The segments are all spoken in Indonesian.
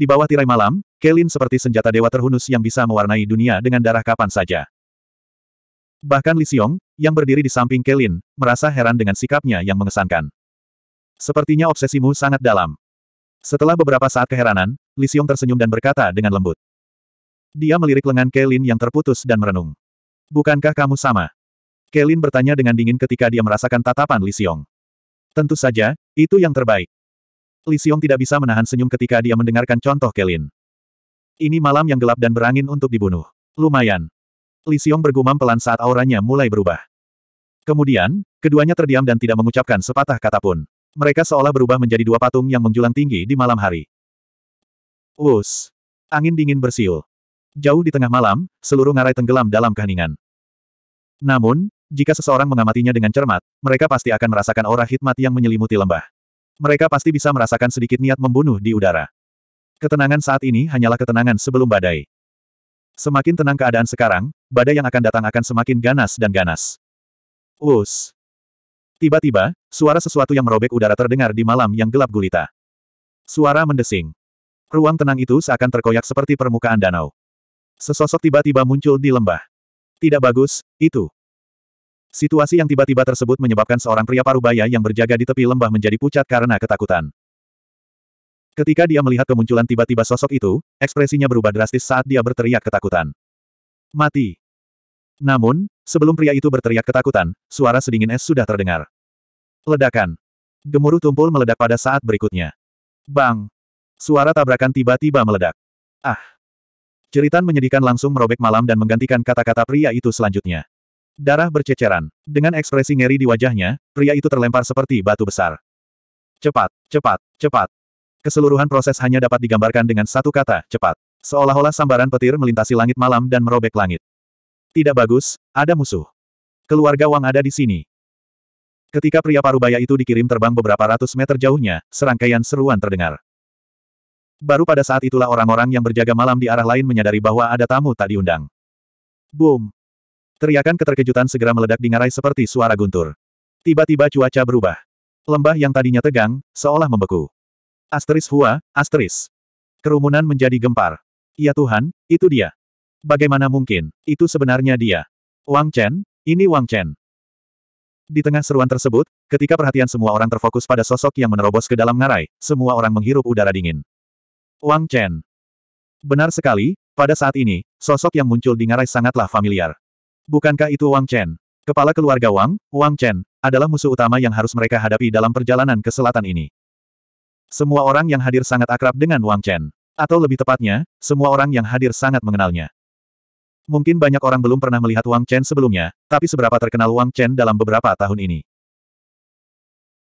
Di bawah tirai malam, Kelin seperti senjata dewa terhunus yang bisa mewarnai dunia dengan darah kapan saja. Bahkan Li Xiong, yang berdiri di samping Kelin, merasa heran dengan sikapnya yang mengesankan. Sepertinya obsesimu sangat dalam. Setelah beberapa saat keheranan, Li Xiong tersenyum dan berkata dengan lembut. Dia melirik lengan Kelin yang terputus dan merenung. Bukankah kamu sama? Kelin bertanya dengan dingin ketika dia merasakan tatapan Li Xiong. Tentu saja, itu yang terbaik. Li Xiong tidak bisa menahan senyum ketika dia mendengarkan contoh Kelin. Ini malam yang gelap dan berangin untuk dibunuh. Lumayan. Li Xiong bergumam pelan saat auranya mulai berubah. Kemudian, keduanya terdiam dan tidak mengucapkan sepatah kata pun. Mereka seolah berubah menjadi dua patung yang menjulang tinggi di malam hari. Wus. Angin dingin bersiul. Jauh di tengah malam, seluruh ngarai tenggelam dalam keheningan. Namun, jika seseorang mengamatinya dengan cermat, mereka pasti akan merasakan aura hikmat yang menyelimuti lembah mereka pasti bisa merasakan sedikit niat membunuh di udara. Ketenangan saat ini hanyalah ketenangan sebelum badai. Semakin tenang keadaan sekarang, badai yang akan datang akan semakin ganas dan ganas. Us. Tiba-tiba, suara sesuatu yang merobek udara terdengar di malam yang gelap gulita. Suara mendesing. Ruang tenang itu seakan terkoyak seperti permukaan danau. Sesosok tiba-tiba muncul di lembah. Tidak bagus, itu. Situasi yang tiba-tiba tersebut menyebabkan seorang pria parubaya yang berjaga di tepi lembah menjadi pucat karena ketakutan. Ketika dia melihat kemunculan tiba-tiba sosok itu, ekspresinya berubah drastis saat dia berteriak ketakutan. Mati. Namun, sebelum pria itu berteriak ketakutan, suara sedingin es sudah terdengar. Ledakan. Gemuruh tumpul meledak pada saat berikutnya. Bang. Suara tabrakan tiba-tiba meledak. Ah. Jeritan menyedihkan langsung merobek malam dan menggantikan kata-kata pria itu selanjutnya. Darah berceceran. Dengan ekspresi ngeri di wajahnya, pria itu terlempar seperti batu besar. Cepat, cepat, cepat. Keseluruhan proses hanya dapat digambarkan dengan satu kata, cepat. Seolah-olah sambaran petir melintasi langit malam dan merobek langit. Tidak bagus, ada musuh. Keluarga Wang ada di sini. Ketika pria parubaya itu dikirim terbang beberapa ratus meter jauhnya, serangkaian seruan terdengar. Baru pada saat itulah orang-orang yang berjaga malam di arah lain menyadari bahwa ada tamu tak diundang. Boom! Teriakan keterkejutan segera meledak di ngarai seperti suara guntur. Tiba-tiba cuaca berubah. Lembah yang tadinya tegang, seolah membeku. Asteris Hua, asteris. Kerumunan menjadi gempar. Ya Tuhan, itu dia. Bagaimana mungkin, itu sebenarnya dia. Wang Chen, ini Wang Chen. Di tengah seruan tersebut, ketika perhatian semua orang terfokus pada sosok yang menerobos ke dalam ngarai, semua orang menghirup udara dingin. Wang Chen. Benar sekali, pada saat ini, sosok yang muncul di ngarai sangatlah familiar. Bukankah itu Wang Chen? Kepala keluarga Wang, Wang Chen, adalah musuh utama yang harus mereka hadapi dalam perjalanan ke selatan ini. Semua orang yang hadir sangat akrab dengan Wang Chen. Atau lebih tepatnya, semua orang yang hadir sangat mengenalnya. Mungkin banyak orang belum pernah melihat Wang Chen sebelumnya, tapi seberapa terkenal Wang Chen dalam beberapa tahun ini.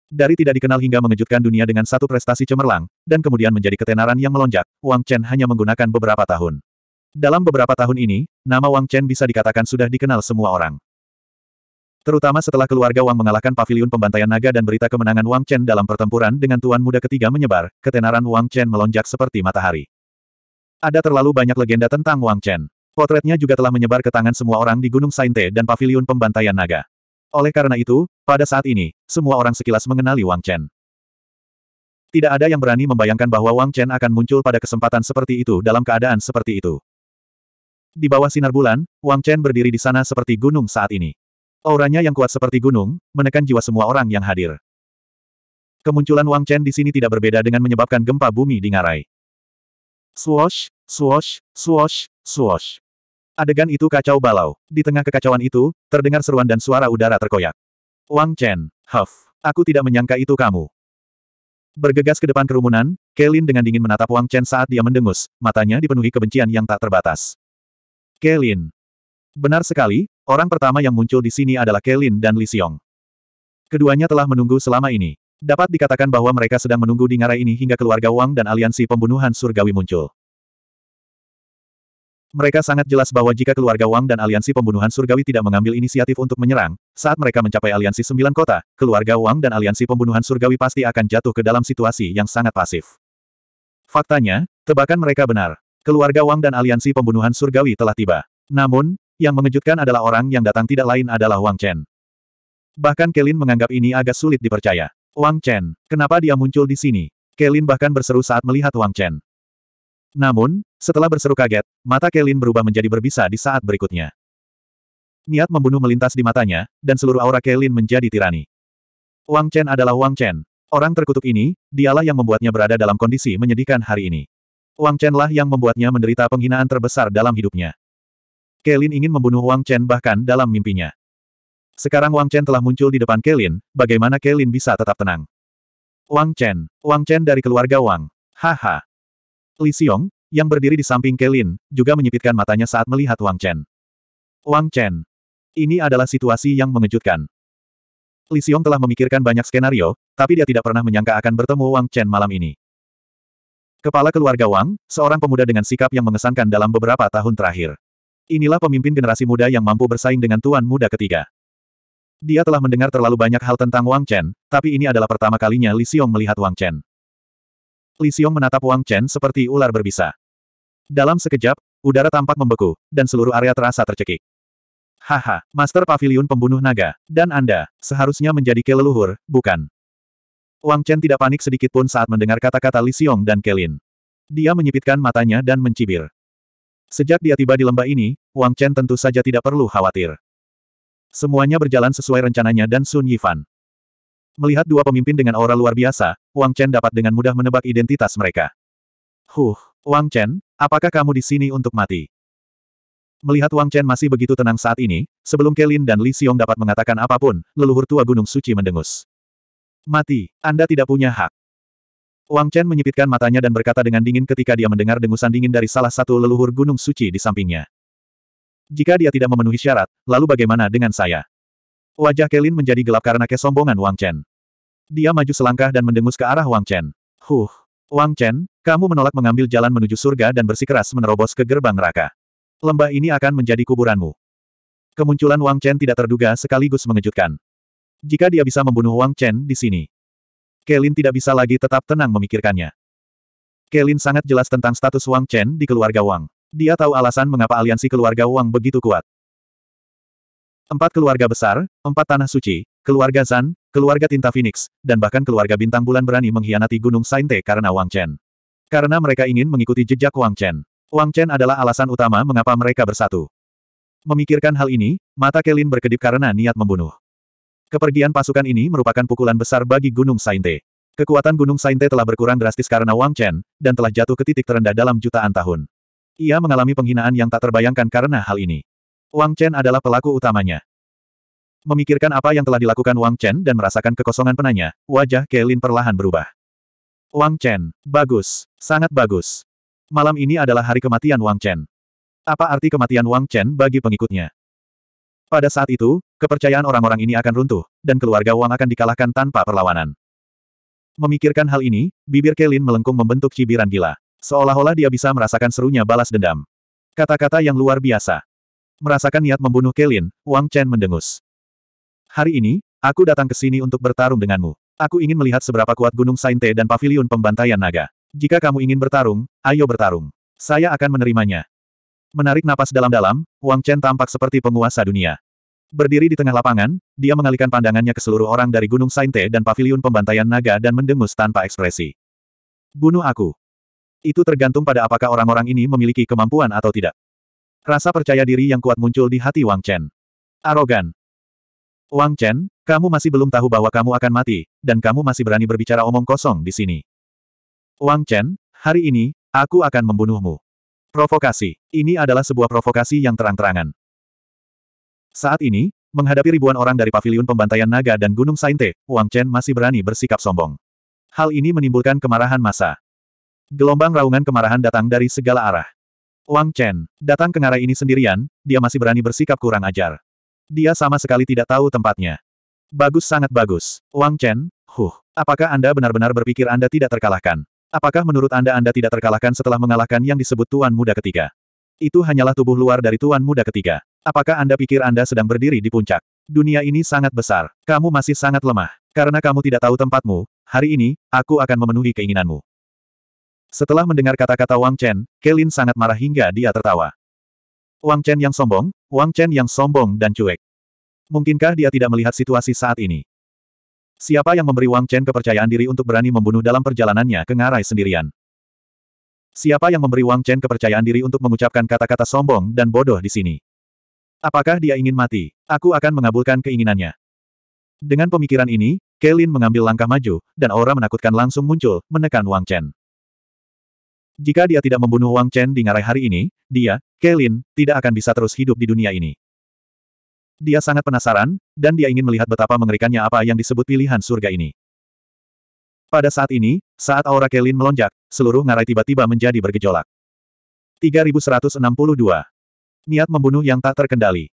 Dari tidak dikenal hingga mengejutkan dunia dengan satu prestasi cemerlang, dan kemudian menjadi ketenaran yang melonjak, Wang Chen hanya menggunakan beberapa tahun. Dalam beberapa tahun ini, nama Wang Chen bisa dikatakan sudah dikenal semua orang. Terutama setelah keluarga Wang mengalahkan pavilion pembantaian naga dan berita kemenangan Wang Chen dalam pertempuran dengan tuan muda ketiga menyebar, ketenaran Wang Chen melonjak seperti matahari. Ada terlalu banyak legenda tentang Wang Chen. Potretnya juga telah menyebar ke tangan semua orang di Gunung Sainte dan pavilion pembantaian naga. Oleh karena itu, pada saat ini, semua orang sekilas mengenali Wang Chen. Tidak ada yang berani membayangkan bahwa Wang Chen akan muncul pada kesempatan seperti itu dalam keadaan seperti itu. Di bawah sinar bulan, Wang Chen berdiri di sana seperti gunung saat ini. Auranya yang kuat seperti gunung, menekan jiwa semua orang yang hadir. Kemunculan Wang Chen di sini tidak berbeda dengan menyebabkan gempa bumi di ngarai. Swosh, swosh, swosh, swosh. Adegan itu kacau balau. Di tengah kekacauan itu, terdengar seruan dan suara udara terkoyak. Wang Chen, Huff, aku tidak menyangka itu kamu. Bergegas ke depan kerumunan, Kelin dengan dingin menatap Wang Chen saat dia mendengus, matanya dipenuhi kebencian yang tak terbatas. Kelin. Benar sekali, orang pertama yang muncul di sini adalah Kelin dan Li Xiong. Keduanya telah menunggu selama ini. Dapat dikatakan bahwa mereka sedang menunggu di ngarai ini hingga keluarga Wang dan aliansi pembunuhan surgawi muncul. Mereka sangat jelas bahwa jika keluarga Wang dan aliansi pembunuhan surgawi tidak mengambil inisiatif untuk menyerang, saat mereka mencapai aliansi sembilan kota, keluarga Wang dan aliansi pembunuhan surgawi pasti akan jatuh ke dalam situasi yang sangat pasif. Faktanya, tebakan mereka benar. Keluarga Wang dan aliansi pembunuhan surgawi telah tiba. Namun, yang mengejutkan adalah orang yang datang tidak lain adalah Wang Chen. Bahkan Kelin menganggap ini agak sulit dipercaya. Wang Chen, kenapa dia muncul di sini? Kelin bahkan berseru saat melihat Wang Chen. Namun, setelah berseru kaget, mata Kelin berubah menjadi berbisa di saat berikutnya. Niat membunuh melintas di matanya, dan seluruh aura Kelin menjadi tirani. Wang Chen adalah Wang Chen. Orang terkutuk ini, dialah yang membuatnya berada dalam kondisi menyedihkan hari ini. Wang Chen lah yang membuatnya menderita penghinaan terbesar dalam hidupnya. Kelin ingin membunuh Wang Chen bahkan dalam mimpinya. Sekarang Wang Chen telah muncul di depan Kelin, bagaimana Kelin bisa tetap tenang? Wang Chen, Wang Chen dari keluarga Wang. Haha. Li Xiong, yang berdiri di samping Kelin, juga menyipitkan matanya saat melihat Wang Chen. Wang Chen. Ini adalah situasi yang mengejutkan. Li Xiong telah memikirkan banyak skenario, tapi dia tidak pernah menyangka akan bertemu Wang Chen malam ini. Kepala keluarga Wang, seorang pemuda dengan sikap yang mengesankan dalam beberapa tahun terakhir. Inilah pemimpin generasi muda yang mampu bersaing dengan tuan muda ketiga. Dia telah mendengar terlalu banyak hal tentang Wang Chen, tapi ini adalah pertama kalinya Li Xiong melihat Wang Chen. Li Xiong menatap Wang Chen seperti ular berbisa. Dalam sekejap, udara tampak membeku, dan seluruh area terasa tercekik. Haha, Master Pavilion Pembunuh Naga, dan Anda, seharusnya menjadi keleluhur, bukan? Wang Chen tidak panik sedikit pun saat mendengar kata-kata Li Xiong dan Kelin. Dia menyipitkan matanya dan mencibir. Sejak dia tiba di lembah ini, Wang Chen tentu saja tidak perlu khawatir. Semuanya berjalan sesuai rencananya dan Sun Yifan. Melihat dua pemimpin dengan aura luar biasa, Wang Chen dapat dengan mudah menebak identitas mereka. Huh, Wang Chen, apakah kamu di sini untuk mati? Melihat Wang Chen masih begitu tenang saat ini, sebelum Kelin dan Li Xiong dapat mengatakan apapun, leluhur tua Gunung Suci mendengus. Mati, Anda tidak punya hak. Wang Chen menyipitkan matanya dan berkata dengan dingin ketika dia mendengar dengusan dingin dari salah satu leluhur gunung suci di sampingnya. Jika dia tidak memenuhi syarat, lalu bagaimana dengan saya? Wajah Kelin menjadi gelap karena kesombongan Wang Chen. Dia maju selangkah dan mendengus ke arah Wang Chen. Huh! Wang Chen, kamu menolak mengambil jalan menuju surga dan bersikeras menerobos ke gerbang neraka. Lembah ini akan menjadi kuburanmu. Kemunculan Wang Chen tidak terduga sekaligus mengejutkan. Jika dia bisa membunuh Wang Chen di sini. Kelin tidak bisa lagi tetap tenang memikirkannya. Kelin sangat jelas tentang status Wang Chen di keluarga Wang. Dia tahu alasan mengapa aliansi keluarga Wang begitu kuat. Empat keluarga besar, empat tanah suci, keluarga Zan, keluarga Tinta Phoenix, dan bahkan keluarga Bintang Bulan berani mengkhianati Gunung Sainte karena Wang Chen. Karena mereka ingin mengikuti jejak Wang Chen. Wang Chen adalah alasan utama mengapa mereka bersatu. Memikirkan hal ini, mata Kelin berkedip karena niat membunuh. Kepergian pasukan ini merupakan pukulan besar bagi Gunung Sainte. Kekuatan Gunung Sainte telah berkurang drastis karena Wang Chen, dan telah jatuh ke titik terendah dalam jutaan tahun. Ia mengalami penghinaan yang tak terbayangkan karena hal ini. Wang Chen adalah pelaku utamanya. Memikirkan apa yang telah dilakukan Wang Chen dan merasakan kekosongan penanya, wajah Kelin perlahan berubah. Wang Chen, bagus, sangat bagus. Malam ini adalah hari kematian Wang Chen. Apa arti kematian Wang Chen bagi pengikutnya? Pada saat itu, kepercayaan orang-orang ini akan runtuh, dan keluarga Wang akan dikalahkan tanpa perlawanan. Memikirkan hal ini, bibir Kelin melengkung membentuk cibiran gila. Seolah-olah dia bisa merasakan serunya balas dendam. Kata-kata yang luar biasa. Merasakan niat membunuh Kelin, Wang Chen mendengus. Hari ini, aku datang ke sini untuk bertarung denganmu. Aku ingin melihat seberapa kuat Gunung Sainte dan Paviliun Pembantaian Naga. Jika kamu ingin bertarung, ayo bertarung. Saya akan menerimanya. Menarik napas dalam-dalam, Wang Chen tampak seperti penguasa dunia. Berdiri di tengah lapangan, dia mengalihkan pandangannya ke seluruh orang dari Gunung Sainte dan Paviliun Pembantaian Naga dan mendengus tanpa ekspresi. Bunuh aku. Itu tergantung pada apakah orang-orang ini memiliki kemampuan atau tidak. Rasa percaya diri yang kuat muncul di hati Wang Chen. Arogan. Wang Chen, kamu masih belum tahu bahwa kamu akan mati, dan kamu masih berani berbicara omong kosong di sini. Wang Chen, hari ini, aku akan membunuhmu. Provokasi. Ini adalah sebuah provokasi yang terang-terangan. Saat ini, menghadapi ribuan orang dari paviliun pembantaian naga dan Gunung Sainte, Wang Chen masih berani bersikap sombong. Hal ini menimbulkan kemarahan massa. Gelombang raungan kemarahan datang dari segala arah. Wang Chen, datang ke ngarai ini sendirian, dia masih berani bersikap kurang ajar. Dia sama sekali tidak tahu tempatnya. Bagus sangat bagus. Wang Chen, huh, apakah Anda benar-benar berpikir Anda tidak terkalahkan? Apakah menurut Anda Anda tidak terkalahkan setelah mengalahkan yang disebut Tuan Muda ketiga? Itu hanyalah tubuh luar dari Tuan Muda ketiga. Apakah Anda pikir Anda sedang berdiri di puncak? Dunia ini sangat besar. Kamu masih sangat lemah. Karena kamu tidak tahu tempatmu, hari ini, aku akan memenuhi keinginanmu. Setelah mendengar kata-kata Wang Chen, Kelin sangat marah hingga dia tertawa. Wang Chen yang sombong, Wang Chen yang sombong dan cuek. Mungkinkah dia tidak melihat situasi saat ini? Siapa yang memberi Wang Chen kepercayaan diri untuk berani membunuh dalam perjalanannya ke ngarai sendirian? Siapa yang memberi Wang Chen kepercayaan diri untuk mengucapkan kata-kata sombong dan bodoh di sini? Apakah dia ingin mati? Aku akan mengabulkan keinginannya. Dengan pemikiran ini, Kelin mengambil langkah maju, dan aura menakutkan langsung muncul, menekan Wang Chen. Jika dia tidak membunuh Wang Chen di ngarai hari ini, dia, Kelin, tidak akan bisa terus hidup di dunia ini. Dia sangat penasaran, dan dia ingin melihat betapa mengerikannya apa yang disebut pilihan surga ini. Pada saat ini, saat aura Kelin melonjak, seluruh ngarai tiba-tiba menjadi bergejolak. 3162 Niat membunuh yang tak terkendali.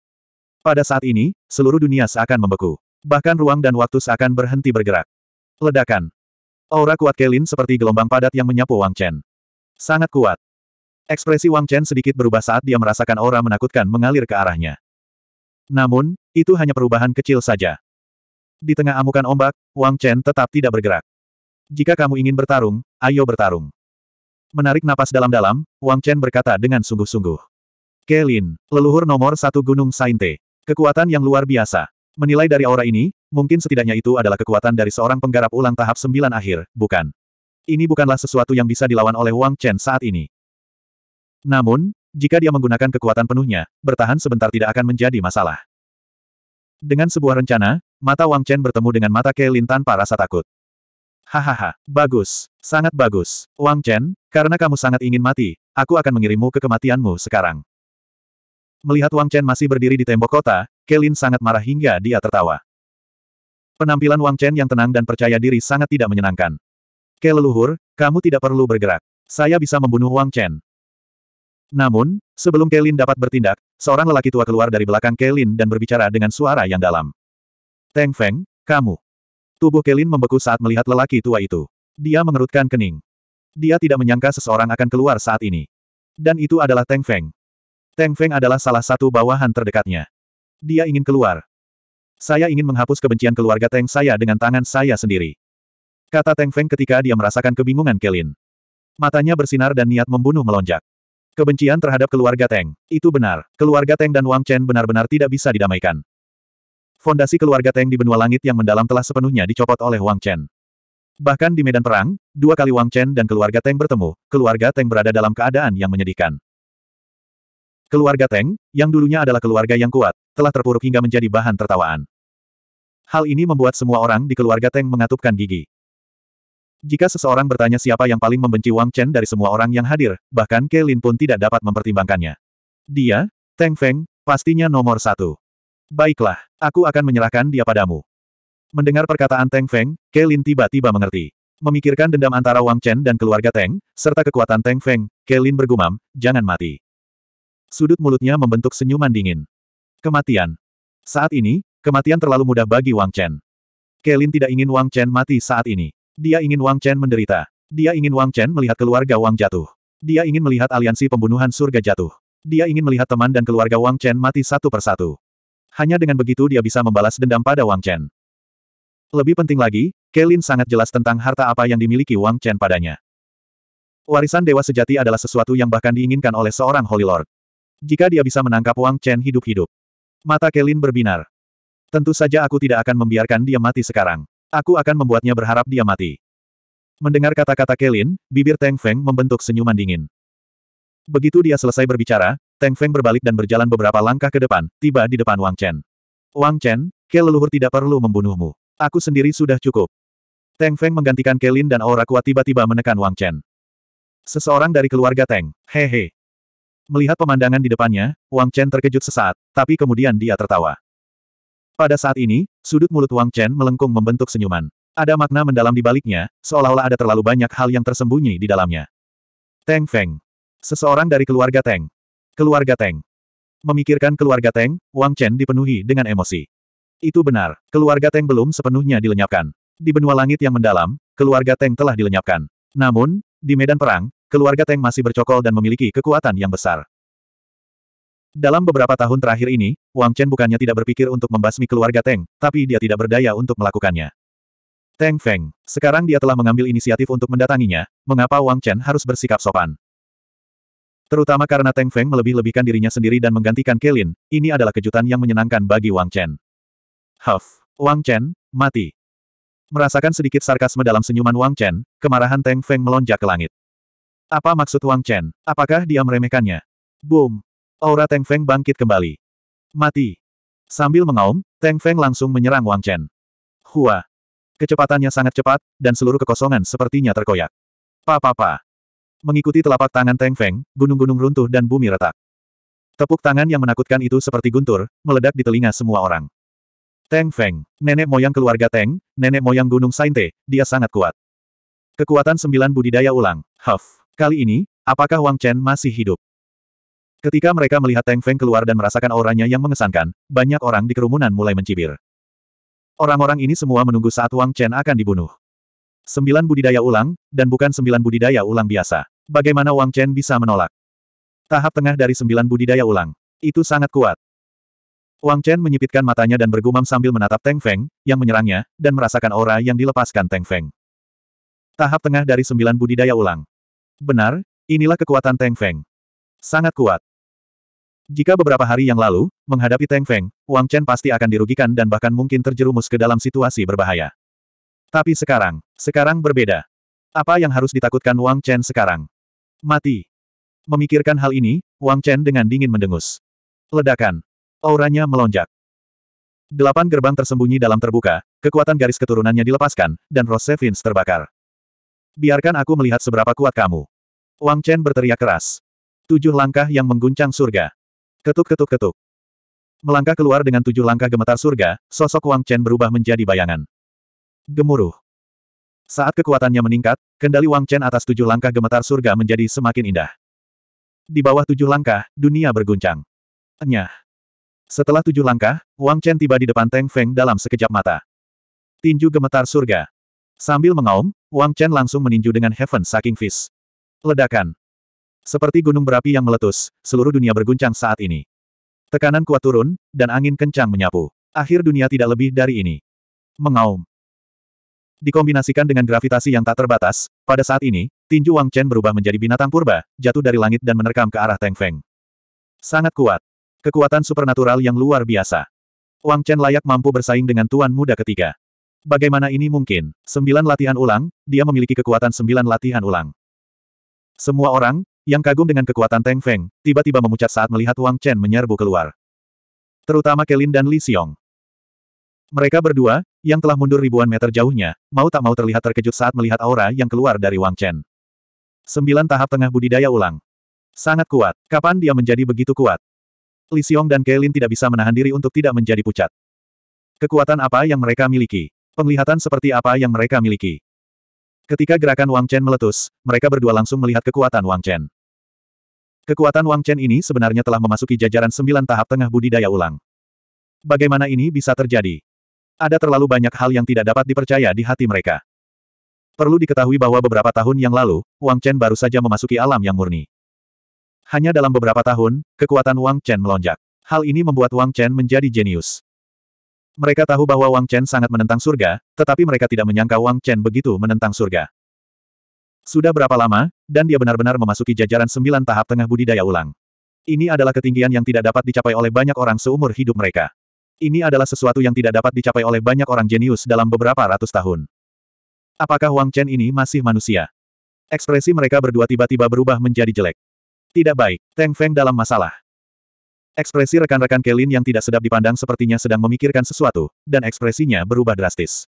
Pada saat ini, seluruh dunia seakan membeku. Bahkan ruang dan waktu seakan berhenti bergerak. Ledakan. Aura kuat Kelin seperti gelombang padat yang menyapu Wang Chen. Sangat kuat. Ekspresi Wang Chen sedikit berubah saat dia merasakan aura menakutkan mengalir ke arahnya. Namun, itu hanya perubahan kecil saja. Di tengah amukan ombak, Wang Chen tetap tidak bergerak. Jika kamu ingin bertarung, ayo bertarung. Menarik napas dalam-dalam, Wang Chen berkata dengan sungguh-sungguh. Kelin, leluhur nomor satu Gunung Sainte. Kekuatan yang luar biasa. Menilai dari aura ini, mungkin setidaknya itu adalah kekuatan dari seorang penggarap ulang tahap sembilan akhir, bukan? Ini bukanlah sesuatu yang bisa dilawan oleh Wang Chen saat ini. Namun, jika dia menggunakan kekuatan penuhnya, bertahan sebentar tidak akan menjadi masalah. Dengan sebuah rencana, mata Wang Chen bertemu dengan mata Kelin tanpa rasa takut. Hahaha, bagus, sangat bagus. Wang Chen, karena kamu sangat ingin mati, aku akan mengirimmu ke kematianmu sekarang. Melihat Wang Chen masih berdiri di tembok kota, Kelin sangat marah hingga dia tertawa. Penampilan Wang Chen yang tenang dan percaya diri sangat tidak menyenangkan. Ke leluhur, kamu tidak perlu bergerak. Saya bisa membunuh Wang Chen. Namun, sebelum Kelin dapat bertindak, seorang lelaki tua keluar dari belakang Kelin dan berbicara dengan suara yang dalam. Teng Feng, kamu. Tubuh Kelin membeku saat melihat lelaki tua itu. Dia mengerutkan kening. Dia tidak menyangka seseorang akan keluar saat ini. Dan itu adalah Teng Feng. Teng Feng adalah salah satu bawahan terdekatnya. Dia ingin keluar. Saya ingin menghapus kebencian keluarga Teng saya dengan tangan saya sendiri. Kata Teng Feng ketika dia merasakan kebingungan Kelin. Matanya bersinar dan niat membunuh melonjak. Kebencian terhadap keluarga Teng. Itu benar, keluarga Teng dan Wang Chen benar-benar tidak bisa didamaikan. Fondasi keluarga Teng di benua langit yang mendalam telah sepenuhnya dicopot oleh Wang Chen. Bahkan di medan perang, dua kali Wang Chen dan keluarga Teng bertemu, keluarga Teng berada dalam keadaan yang menyedihkan. Keluarga Teng, yang dulunya adalah keluarga yang kuat, telah terpuruk hingga menjadi bahan tertawaan. Hal ini membuat semua orang di keluarga Teng mengatupkan gigi. Jika seseorang bertanya siapa yang paling membenci Wang Chen dari semua orang yang hadir, bahkan Ke Lin pun tidak dapat mempertimbangkannya. Dia, Teng Feng, pastinya nomor satu. Baiklah, aku akan menyerahkan dia padamu. Mendengar perkataan Teng Feng, Ke Lin tiba-tiba mengerti. Memikirkan dendam antara Wang Chen dan keluarga Teng, serta kekuatan Teng Feng, Kelin bergumam, jangan mati. Sudut mulutnya membentuk senyuman dingin. Kematian. Saat ini, kematian terlalu mudah bagi Wang Chen. Kelin tidak ingin Wang Chen mati saat ini. Dia ingin Wang Chen menderita. Dia ingin Wang Chen melihat keluarga Wang jatuh. Dia ingin melihat aliansi pembunuhan surga jatuh. Dia ingin melihat teman dan keluarga Wang Chen mati satu persatu. Hanya dengan begitu dia bisa membalas dendam pada Wang Chen. Lebih penting lagi, Kelin sangat jelas tentang harta apa yang dimiliki Wang Chen padanya. Warisan dewa sejati adalah sesuatu yang bahkan diinginkan oleh seorang Holy Lord. Jika dia bisa menangkap Wang Chen hidup-hidup. Mata Kelin berbinar. Tentu saja aku tidak akan membiarkan dia mati sekarang. Aku akan membuatnya berharap dia mati. Mendengar kata-kata Kelin, bibir Teng Feng membentuk senyuman dingin. Begitu dia selesai berbicara, Teng Feng berbalik dan berjalan beberapa langkah ke depan, tiba di depan Wang Chen. Wang Chen, Ke leluhur tidak perlu membunuhmu. Aku sendiri sudah cukup. Teng Feng menggantikan Kelin dan aura kuat tiba-tiba menekan Wang Chen. Seseorang dari keluarga Teng, hehe. Melihat pemandangan di depannya, Wang Chen terkejut sesaat, tapi kemudian dia tertawa. Pada saat ini, sudut mulut Wang Chen melengkung membentuk senyuman. Ada makna mendalam di baliknya, seolah-olah ada terlalu banyak hal yang tersembunyi di dalamnya. Teng Feng. Seseorang dari keluarga Teng. Keluarga Teng. Memikirkan keluarga Teng, Wang Chen dipenuhi dengan emosi. Itu benar, keluarga Teng belum sepenuhnya dilenyapkan. Di benua langit yang mendalam, keluarga Teng telah dilenyapkan. Namun, di medan perang, keluarga Teng masih bercokol dan memiliki kekuatan yang besar. Dalam beberapa tahun terakhir ini, Wang Chen bukannya tidak berpikir untuk membasmi keluarga Teng, tapi dia tidak berdaya untuk melakukannya. Teng Feng, sekarang dia telah mengambil inisiatif untuk mendatanginya, mengapa Wang Chen harus bersikap sopan? Terutama karena Teng Feng melebih-lebihkan dirinya sendiri dan menggantikan Kelin, ini adalah kejutan yang menyenangkan bagi Wang Chen. Huff, Wang Chen, mati. Merasakan sedikit sarkasme dalam senyuman Wang Chen, kemarahan Teng Feng melonjak ke langit. Apa maksud Wang Chen? Apakah dia meremehkannya? Boom! Aura Teng Feng bangkit kembali. Mati! Sambil mengaum, Teng Feng langsung menyerang Wang Chen. Hua! Kecepatannya sangat cepat, dan seluruh kekosongan sepertinya terkoyak. Pa-pa-pa! Mengikuti telapak tangan Teng Feng, gunung-gunung runtuh dan bumi retak. Tepuk tangan yang menakutkan itu seperti guntur, meledak di telinga semua orang. Teng Feng, nenek moyang keluarga Teng, nenek moyang Gunung Sainte, dia sangat kuat. Kekuatan sembilan budidaya ulang, huff. Kali ini, apakah Wang Chen masih hidup? Ketika mereka melihat Teng Feng keluar dan merasakan auranya yang mengesankan, banyak orang di kerumunan mulai mencibir. Orang-orang ini semua menunggu saat Wang Chen akan dibunuh. Sembilan budidaya ulang, dan bukan sembilan budidaya ulang biasa. Bagaimana Wang Chen bisa menolak? Tahap tengah dari sembilan budidaya ulang. Itu sangat kuat. Wang Chen menyipitkan matanya dan bergumam sambil menatap Teng Feng, yang menyerangnya, dan merasakan aura yang dilepaskan Teng Feng. Tahap tengah dari sembilan budidaya ulang. Benar, inilah kekuatan Teng Feng. Sangat kuat. Jika beberapa hari yang lalu, menghadapi Teng Feng, Wang Chen pasti akan dirugikan dan bahkan mungkin terjerumus ke dalam situasi berbahaya. Tapi sekarang, sekarang berbeda. Apa yang harus ditakutkan Wang Chen sekarang? Mati. Memikirkan hal ini, Wang Chen dengan dingin mendengus. Ledakan. Auranya melonjak. Delapan gerbang tersembunyi dalam terbuka, kekuatan garis keturunannya dilepaskan, dan Rosevins terbakar. Biarkan aku melihat seberapa kuat kamu. Wang Chen berteriak keras. Tujuh langkah yang mengguncang surga. Ketuk-ketuk-ketuk. Melangkah keluar dengan tujuh langkah gemetar surga, sosok Wang Chen berubah menjadi bayangan. Gemuruh. Saat kekuatannya meningkat, kendali Wang Chen atas tujuh langkah gemetar surga menjadi semakin indah. Di bawah tujuh langkah, dunia berguncang. Enyah. Setelah tujuh langkah, Wang Chen tiba di depan Teng Feng dalam sekejap mata. Tinju gemetar surga. Sambil mengaum, Wang Chen langsung meninju dengan Heaven Saking Fist. Ledakan. Seperti gunung berapi yang meletus, seluruh dunia berguncang saat ini. Tekanan kuat turun, dan angin kencang menyapu. Akhir dunia tidak lebih dari ini. Mengaum. Dikombinasikan dengan gravitasi yang tak terbatas, pada saat ini, tinju Wang Chen berubah menjadi binatang purba, jatuh dari langit dan menerkam ke arah Teng Feng. Sangat kuat. Kekuatan supernatural yang luar biasa. Wang Chen layak mampu bersaing dengan tuan muda ketiga. Bagaimana ini mungkin? Sembilan latihan ulang, dia memiliki kekuatan sembilan latihan ulang. Semua orang, yang kagum dengan kekuatan Teng Feng, tiba-tiba memucat saat melihat Wang Chen menyerbu keluar. Terutama Kelin dan Li Xiong. Mereka berdua, yang telah mundur ribuan meter jauhnya, mau tak mau terlihat terkejut saat melihat aura yang keluar dari Wang Chen. Sembilan tahap tengah budidaya ulang. Sangat kuat. Kapan dia menjadi begitu kuat? Li Xiong dan Kelin tidak bisa menahan diri untuk tidak menjadi pucat. Kekuatan apa yang mereka miliki? Penglihatan seperti apa yang mereka miliki. Ketika gerakan Wang Chen meletus, mereka berdua langsung melihat kekuatan Wang Chen. Kekuatan Wang Chen ini sebenarnya telah memasuki jajaran sembilan tahap tengah budidaya ulang. Bagaimana ini bisa terjadi? Ada terlalu banyak hal yang tidak dapat dipercaya di hati mereka. Perlu diketahui bahwa beberapa tahun yang lalu, Wang Chen baru saja memasuki alam yang murni. Hanya dalam beberapa tahun, kekuatan Wang Chen melonjak. Hal ini membuat Wang Chen menjadi jenius. Mereka tahu bahwa Wang Chen sangat menentang surga, tetapi mereka tidak menyangka Wang Chen begitu menentang surga. Sudah berapa lama, dan dia benar-benar memasuki jajaran sembilan tahap tengah budidaya ulang. Ini adalah ketinggian yang tidak dapat dicapai oleh banyak orang seumur hidup mereka. Ini adalah sesuatu yang tidak dapat dicapai oleh banyak orang jenius dalam beberapa ratus tahun. Apakah Wang Chen ini masih manusia? Ekspresi mereka berdua tiba-tiba berubah menjadi jelek. Tidak baik, Teng Feng dalam masalah. Ekspresi rekan-rekan Kelin yang tidak sedap dipandang sepertinya sedang memikirkan sesuatu, dan ekspresinya berubah drastis.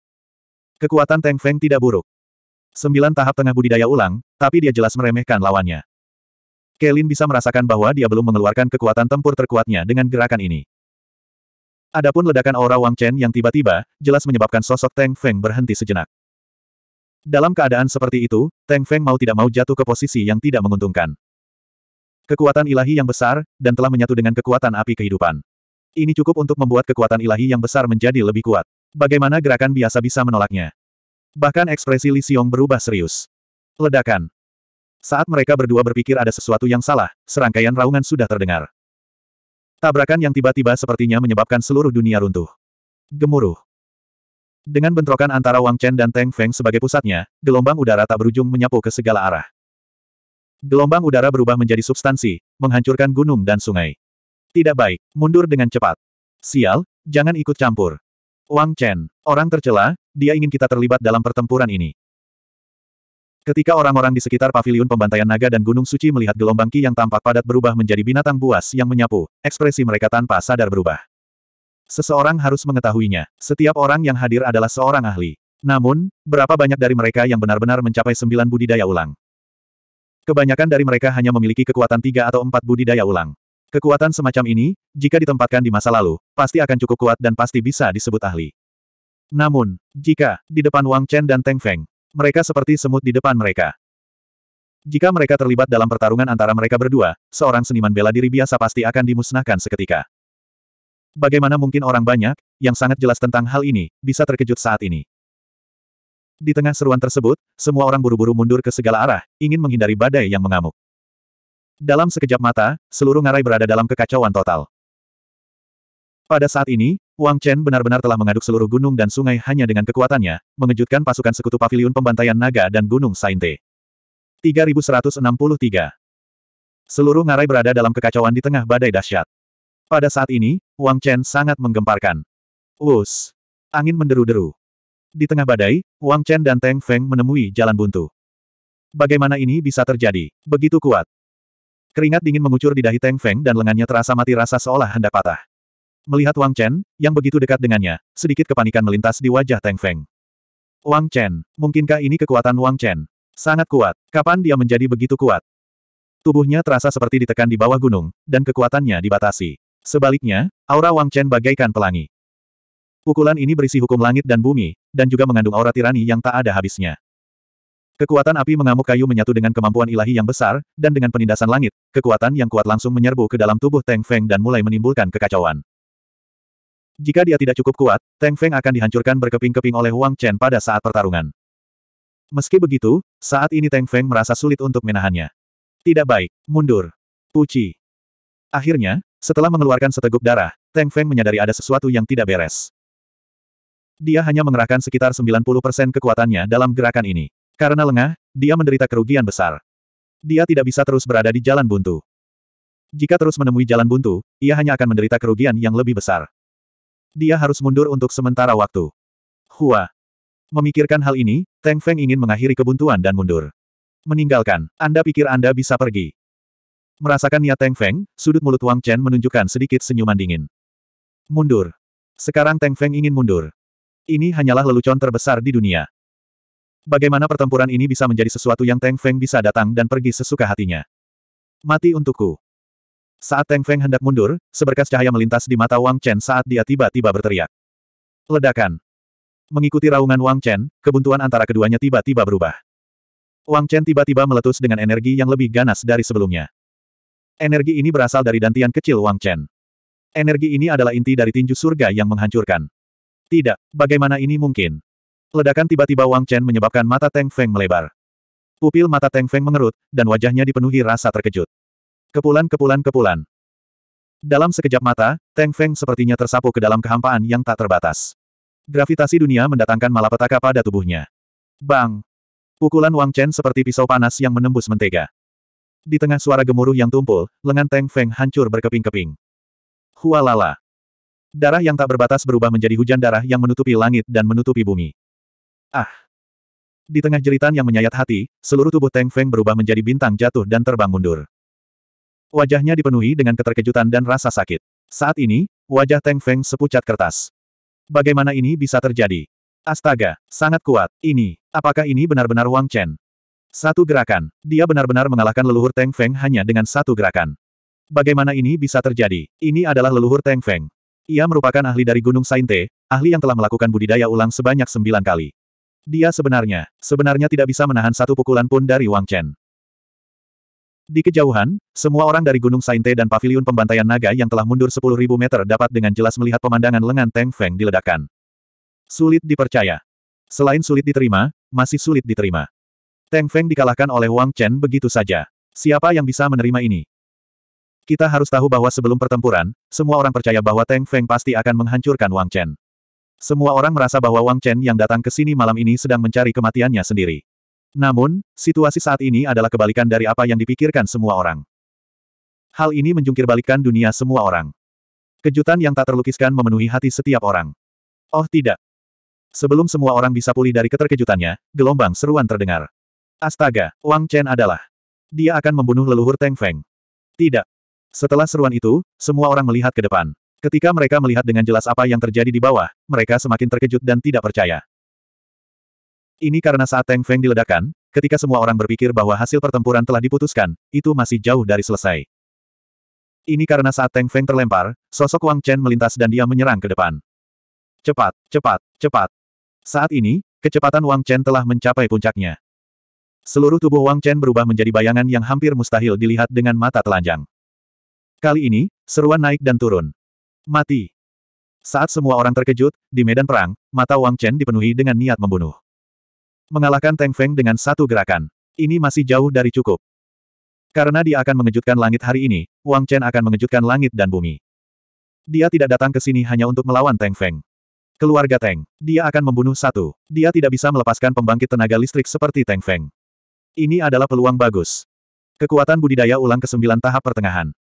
Kekuatan Teng Feng tidak buruk. Sembilan tahap tengah budidaya ulang, tapi dia jelas meremehkan lawannya. Kelin bisa merasakan bahwa dia belum mengeluarkan kekuatan tempur terkuatnya dengan gerakan ini. Adapun ledakan aura Wang Chen yang tiba-tiba, jelas menyebabkan sosok Teng Feng berhenti sejenak. Dalam keadaan seperti itu, Teng Feng mau tidak mau jatuh ke posisi yang tidak menguntungkan. Kekuatan ilahi yang besar, dan telah menyatu dengan kekuatan api kehidupan. Ini cukup untuk membuat kekuatan ilahi yang besar menjadi lebih kuat. Bagaimana gerakan biasa bisa menolaknya? Bahkan ekspresi Li Xiong berubah serius. Ledakan. Saat mereka berdua berpikir ada sesuatu yang salah, serangkaian raungan sudah terdengar. Tabrakan yang tiba-tiba sepertinya menyebabkan seluruh dunia runtuh. Gemuruh. Dengan bentrokan antara Wang Chen dan Teng Feng sebagai pusatnya, gelombang udara tak berujung menyapu ke segala arah. Gelombang udara berubah menjadi substansi, menghancurkan gunung dan sungai. Tidak baik, mundur dengan cepat. Sial, jangan ikut campur. Wang Chen, orang tercela, dia ingin kita terlibat dalam pertempuran ini. Ketika orang-orang di sekitar paviliun pembantaian naga dan Gunung Suci melihat gelombang Ki yang tampak padat berubah menjadi binatang buas yang menyapu, ekspresi mereka tanpa sadar berubah. Seseorang harus mengetahuinya. Setiap orang yang hadir adalah seorang ahli. Namun, berapa banyak dari mereka yang benar-benar mencapai sembilan budidaya ulang? Kebanyakan dari mereka hanya memiliki kekuatan tiga atau empat budidaya ulang. Kekuatan semacam ini, jika ditempatkan di masa lalu, pasti akan cukup kuat dan pasti bisa disebut ahli. Namun, jika, di depan Wang Chen dan Teng Feng, mereka seperti semut di depan mereka. Jika mereka terlibat dalam pertarungan antara mereka berdua, seorang seniman bela diri biasa pasti akan dimusnahkan seketika. Bagaimana mungkin orang banyak, yang sangat jelas tentang hal ini, bisa terkejut saat ini? Di tengah seruan tersebut, semua orang buru-buru mundur ke segala arah, ingin menghindari badai yang mengamuk. Dalam sekejap mata, seluruh ngarai berada dalam kekacauan total. Pada saat ini, Wang Chen benar-benar telah mengaduk seluruh gunung dan sungai hanya dengan kekuatannya, mengejutkan pasukan sekutu paviliun pembantaian naga dan gunung Sainte. 3163 Seluruh ngarai berada dalam kekacauan di tengah badai dahsyat. Pada saat ini, Wang Chen sangat menggemparkan. Wus! Angin menderu-deru. Di tengah badai, Wang Chen dan Teng Feng menemui jalan buntu. Bagaimana ini bisa terjadi? Begitu kuat. Keringat dingin mengucur di dahi Teng Feng dan lengannya terasa mati rasa seolah hendak patah. Melihat Wang Chen, yang begitu dekat dengannya, sedikit kepanikan melintas di wajah Teng Feng. Wang Chen, mungkinkah ini kekuatan Wang Chen? Sangat kuat. Kapan dia menjadi begitu kuat? Tubuhnya terasa seperti ditekan di bawah gunung, dan kekuatannya dibatasi. Sebaliknya, aura Wang Chen bagaikan pelangi. Pukulan ini berisi hukum langit dan bumi, dan juga mengandung aura tirani yang tak ada habisnya. Kekuatan api mengamuk kayu menyatu dengan kemampuan ilahi yang besar, dan dengan penindasan langit, kekuatan yang kuat langsung menyerbu ke dalam tubuh Teng Feng dan mulai menimbulkan kekacauan. Jika dia tidak cukup kuat, Teng Feng akan dihancurkan berkeping-keping oleh Wang Chen pada saat pertarungan. Meski begitu, saat ini Teng Feng merasa sulit untuk menahannya. Tidak baik, mundur. Puci. Akhirnya, setelah mengeluarkan seteguk darah, Teng Feng menyadari ada sesuatu yang tidak beres. Dia hanya mengerahkan sekitar 90% kekuatannya dalam gerakan ini. Karena lengah, dia menderita kerugian besar. Dia tidak bisa terus berada di jalan buntu. Jika terus menemui jalan buntu, ia hanya akan menderita kerugian yang lebih besar. Dia harus mundur untuk sementara waktu. Hua. Memikirkan hal ini, Teng Feng ingin mengakhiri kebuntuan dan mundur. Meninggalkan, Anda pikir Anda bisa pergi. Merasakan niat Teng Feng, sudut mulut Wang Chen menunjukkan sedikit senyuman dingin. Mundur. Sekarang Teng Feng ingin mundur. Ini hanyalah lelucon terbesar di dunia. Bagaimana pertempuran ini bisa menjadi sesuatu yang Teng Feng bisa datang dan pergi sesuka hatinya? Mati untukku. Saat Teng Feng hendak mundur, seberkas cahaya melintas di mata Wang Chen saat dia tiba-tiba berteriak. Ledakan. Mengikuti raungan Wang Chen, kebuntuan antara keduanya tiba-tiba berubah. Wang Chen tiba-tiba meletus dengan energi yang lebih ganas dari sebelumnya. Energi ini berasal dari dantian kecil Wang Chen. Energi ini adalah inti dari tinju surga yang menghancurkan. Tidak, bagaimana ini mungkin? Ledakan tiba-tiba Wang Chen menyebabkan mata Teng Feng melebar. Pupil mata Teng Feng mengerut, dan wajahnya dipenuhi rasa terkejut. Kepulan kepulan kepulan. Dalam sekejap mata, Teng Feng sepertinya tersapu ke dalam kehampaan yang tak terbatas. Gravitasi dunia mendatangkan malapetaka pada tubuhnya. Bang! Pukulan Wang Chen seperti pisau panas yang menembus mentega. Di tengah suara gemuruh yang tumpul, lengan Teng Feng hancur berkeping-keping. Hualala! Darah yang tak berbatas berubah menjadi hujan darah yang menutupi langit dan menutupi bumi. Ah! Di tengah jeritan yang menyayat hati, seluruh tubuh Teng Feng berubah menjadi bintang jatuh dan terbang mundur. Wajahnya dipenuhi dengan keterkejutan dan rasa sakit. Saat ini, wajah Teng Feng sepucat kertas. Bagaimana ini bisa terjadi? Astaga, sangat kuat. Ini, apakah ini benar-benar Wang Chen? Satu gerakan, dia benar-benar mengalahkan leluhur Teng Feng hanya dengan satu gerakan. Bagaimana ini bisa terjadi? Ini adalah leluhur Teng Feng. Ia merupakan ahli dari Gunung Sainte, ahli yang telah melakukan budidaya ulang sebanyak sembilan kali. Dia sebenarnya, sebenarnya tidak bisa menahan satu pukulan pun dari Wang Chen. Di kejauhan, semua orang dari Gunung Sainte dan paviliun pembantaian naga yang telah mundur sepuluh ribu meter dapat dengan jelas melihat pemandangan lengan Teng Feng diledakkan. Sulit dipercaya. Selain sulit diterima, masih sulit diterima. Teng Feng dikalahkan oleh Wang Chen begitu saja. Siapa yang bisa menerima ini? Kita harus tahu bahwa sebelum pertempuran, semua orang percaya bahwa Teng Feng pasti akan menghancurkan Wang Chen. Semua orang merasa bahwa Wang Chen yang datang ke sini malam ini sedang mencari kematiannya sendiri. Namun, situasi saat ini adalah kebalikan dari apa yang dipikirkan semua orang. Hal ini menjungkirbalikkan dunia semua orang. Kejutan yang tak terlukiskan memenuhi hati setiap orang. Oh tidak. Sebelum semua orang bisa pulih dari keterkejutannya, gelombang seruan terdengar. Astaga, Wang Chen adalah. Dia akan membunuh leluhur Teng Feng. Tidak. Setelah seruan itu, semua orang melihat ke depan. Ketika mereka melihat dengan jelas apa yang terjadi di bawah, mereka semakin terkejut dan tidak percaya. Ini karena saat Teng Feng diledakkan, ketika semua orang berpikir bahwa hasil pertempuran telah diputuskan, itu masih jauh dari selesai. Ini karena saat Teng Feng terlempar, sosok Wang Chen melintas dan dia menyerang ke depan. Cepat, cepat, cepat. Saat ini, kecepatan Wang Chen telah mencapai puncaknya. Seluruh tubuh Wang Chen berubah menjadi bayangan yang hampir mustahil dilihat dengan mata telanjang. Kali ini, seruan naik dan turun. Mati. Saat semua orang terkejut, di medan perang, mata Wang Chen dipenuhi dengan niat membunuh. Mengalahkan Teng Feng dengan satu gerakan. Ini masih jauh dari cukup. Karena dia akan mengejutkan langit hari ini, Wang Chen akan mengejutkan langit dan bumi. Dia tidak datang ke sini hanya untuk melawan Teng Feng. Keluarga Teng, dia akan membunuh satu. Dia tidak bisa melepaskan pembangkit tenaga listrik seperti Teng Feng. Ini adalah peluang bagus. Kekuatan budidaya ulang ke sembilan tahap pertengahan.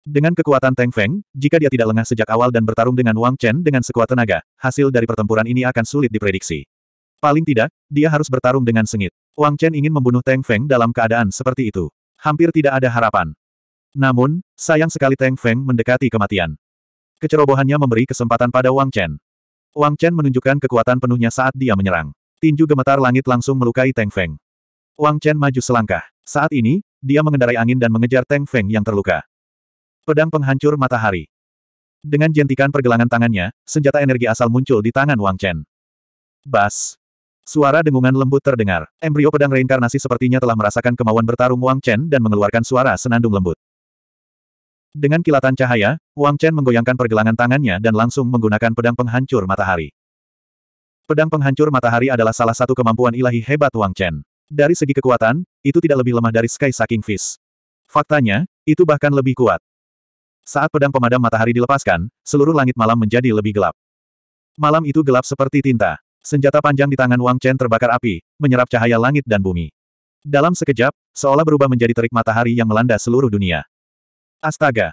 Dengan kekuatan Tang Feng, jika dia tidak lengah sejak awal dan bertarung dengan Wang Chen dengan sekuat tenaga, hasil dari pertempuran ini akan sulit diprediksi. Paling tidak, dia harus bertarung dengan sengit. Wang Chen ingin membunuh Tang Feng dalam keadaan seperti itu. Hampir tidak ada harapan. Namun, sayang sekali Tang Feng mendekati kematian. Kecerobohannya memberi kesempatan pada Wang Chen. Wang Chen menunjukkan kekuatan penuhnya saat dia menyerang. Tinju gemetar langit langsung melukai Tang Feng. Wang Chen maju selangkah. Saat ini, dia mengendarai angin dan mengejar Tang Feng yang terluka. Pedang penghancur matahari. Dengan jentikan pergelangan tangannya, senjata energi asal muncul di tangan Wang Chen. Bas. Suara dengungan lembut terdengar. Embrio pedang reinkarnasi sepertinya telah merasakan kemauan bertarung Wang Chen dan mengeluarkan suara senandung lembut. Dengan kilatan cahaya, Wang Chen menggoyangkan pergelangan tangannya dan langsung menggunakan pedang penghancur matahari. Pedang penghancur matahari adalah salah satu kemampuan ilahi hebat Wang Chen. Dari segi kekuatan, itu tidak lebih lemah dari Sky Sucking Fist. Faktanya, itu bahkan lebih kuat. Saat pedang pemadam matahari dilepaskan, seluruh langit malam menjadi lebih gelap. Malam itu gelap seperti tinta. Senjata panjang di tangan Wang Chen terbakar api, menyerap cahaya langit dan bumi. Dalam sekejap, seolah berubah menjadi terik matahari yang melanda seluruh dunia. Astaga!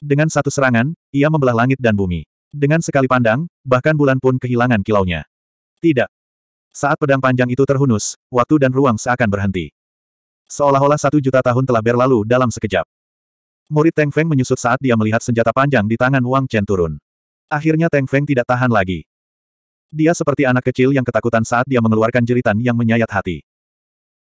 Dengan satu serangan, ia membelah langit dan bumi. Dengan sekali pandang, bahkan bulan pun kehilangan kilaunya. Tidak. Saat pedang panjang itu terhunus, waktu dan ruang seakan berhenti. Seolah-olah satu juta tahun telah berlalu dalam sekejap. Murid Teng Feng menyusut saat dia melihat senjata panjang di tangan Wang Chen turun. Akhirnya Teng Feng tidak tahan lagi. Dia seperti anak kecil yang ketakutan saat dia mengeluarkan jeritan yang menyayat hati.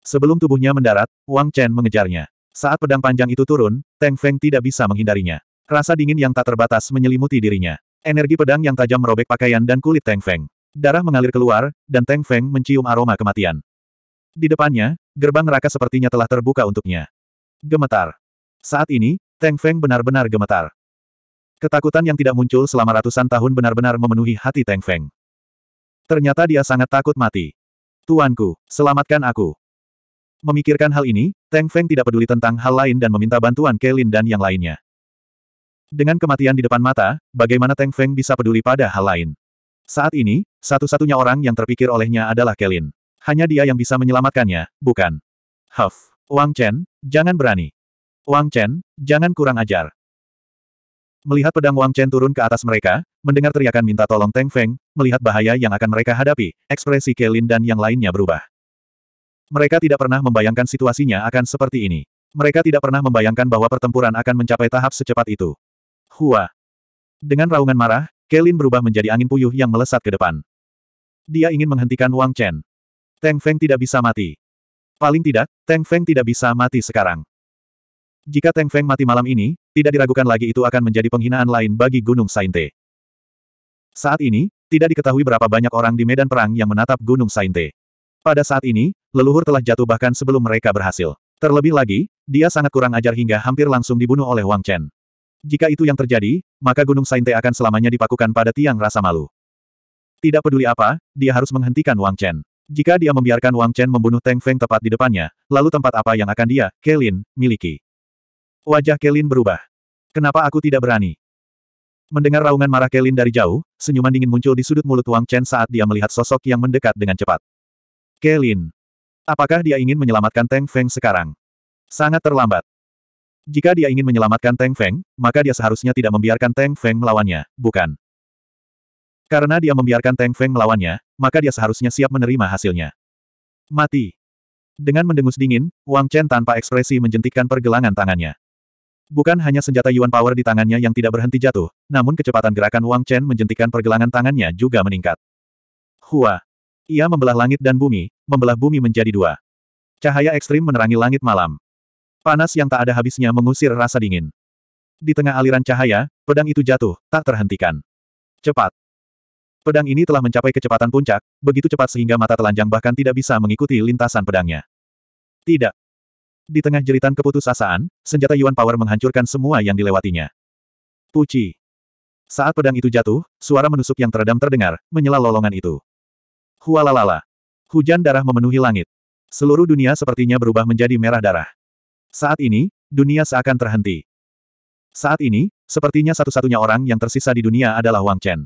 Sebelum tubuhnya mendarat, Wang Chen mengejarnya. Saat pedang panjang itu turun, Teng Feng tidak bisa menghindarinya. Rasa dingin yang tak terbatas menyelimuti dirinya. Energi pedang yang tajam merobek pakaian dan kulit Teng Feng. Darah mengalir keluar, dan Teng Feng mencium aroma kematian. Di depannya, gerbang neraka sepertinya telah terbuka untuknya. Gemetar. Saat ini, Teng Feng benar-benar gemetar. Ketakutan yang tidak muncul selama ratusan tahun benar-benar memenuhi hati Teng Feng. Ternyata dia sangat takut mati. Tuanku, selamatkan aku. Memikirkan hal ini, Teng Feng tidak peduli tentang hal lain dan meminta bantuan Kelin dan yang lainnya. Dengan kematian di depan mata, bagaimana Teng Feng bisa peduli pada hal lain? Saat ini, satu-satunya orang yang terpikir olehnya adalah Kelin. Hanya dia yang bisa menyelamatkannya, bukan? Huff, Wang Chen, jangan berani. Wang Chen, jangan kurang ajar. Melihat pedang Wang Chen turun ke atas mereka, mendengar teriakan minta tolong Teng Feng, melihat bahaya yang akan mereka hadapi, ekspresi Kelin dan yang lainnya berubah. Mereka tidak pernah membayangkan situasinya akan seperti ini. Mereka tidak pernah membayangkan bahwa pertempuran akan mencapai tahap secepat itu. Hua. Dengan raungan marah, Kelin berubah menjadi angin puyuh yang melesat ke depan. Dia ingin menghentikan Wang Chen. Teng Feng tidak bisa mati. Paling tidak, Teng Feng tidak bisa mati sekarang. Jika Teng Feng mati malam ini, tidak diragukan lagi itu akan menjadi penghinaan lain bagi Gunung Sainte. Saat ini, tidak diketahui berapa banyak orang di medan perang yang menatap Gunung Sainte. Pada saat ini, leluhur telah jatuh bahkan sebelum mereka berhasil. Terlebih lagi, dia sangat kurang ajar hingga hampir langsung dibunuh oleh Wang Chen. Jika itu yang terjadi, maka Gunung Sainte akan selamanya dipakukan pada tiang rasa malu. Tidak peduli apa, dia harus menghentikan Wang Chen. Jika dia membiarkan Wang Chen membunuh Teng Feng tepat di depannya, lalu tempat apa yang akan dia, Kelin, miliki? Wajah Kelin berubah. Kenapa aku tidak berani? Mendengar raungan marah Kelin dari jauh, senyuman dingin muncul di sudut mulut Wang Chen saat dia melihat sosok yang mendekat dengan cepat. Kelin. Apakah dia ingin menyelamatkan Teng Feng sekarang? Sangat terlambat. Jika dia ingin menyelamatkan Teng Feng, maka dia seharusnya tidak membiarkan Teng Feng melawannya, bukan? Karena dia membiarkan Teng Feng melawannya, maka dia seharusnya siap menerima hasilnya. Mati. Dengan mendengus dingin, Wang Chen tanpa ekspresi menjentikkan pergelangan tangannya. Bukan hanya senjata Yuan Power di tangannya yang tidak berhenti jatuh, namun kecepatan gerakan Wang Chen menjentikan pergelangan tangannya juga meningkat. Hua! Ia membelah langit dan bumi, membelah bumi menjadi dua. Cahaya ekstrim menerangi langit malam. Panas yang tak ada habisnya mengusir rasa dingin. Di tengah aliran cahaya, pedang itu jatuh, tak terhentikan. Cepat! Pedang ini telah mencapai kecepatan puncak, begitu cepat sehingga mata telanjang bahkan tidak bisa mengikuti lintasan pedangnya. Tidak. Di tengah jeritan keputusasaan, senjata Yuan Power menghancurkan semua yang dilewatinya. Puci. Saat pedang itu jatuh, suara menusuk yang teredam terdengar, menyela lolongan itu. Hualalala. Hujan darah memenuhi langit. Seluruh dunia sepertinya berubah menjadi merah darah. Saat ini, dunia seakan terhenti. Saat ini, sepertinya satu-satunya orang yang tersisa di dunia adalah Wang Chen.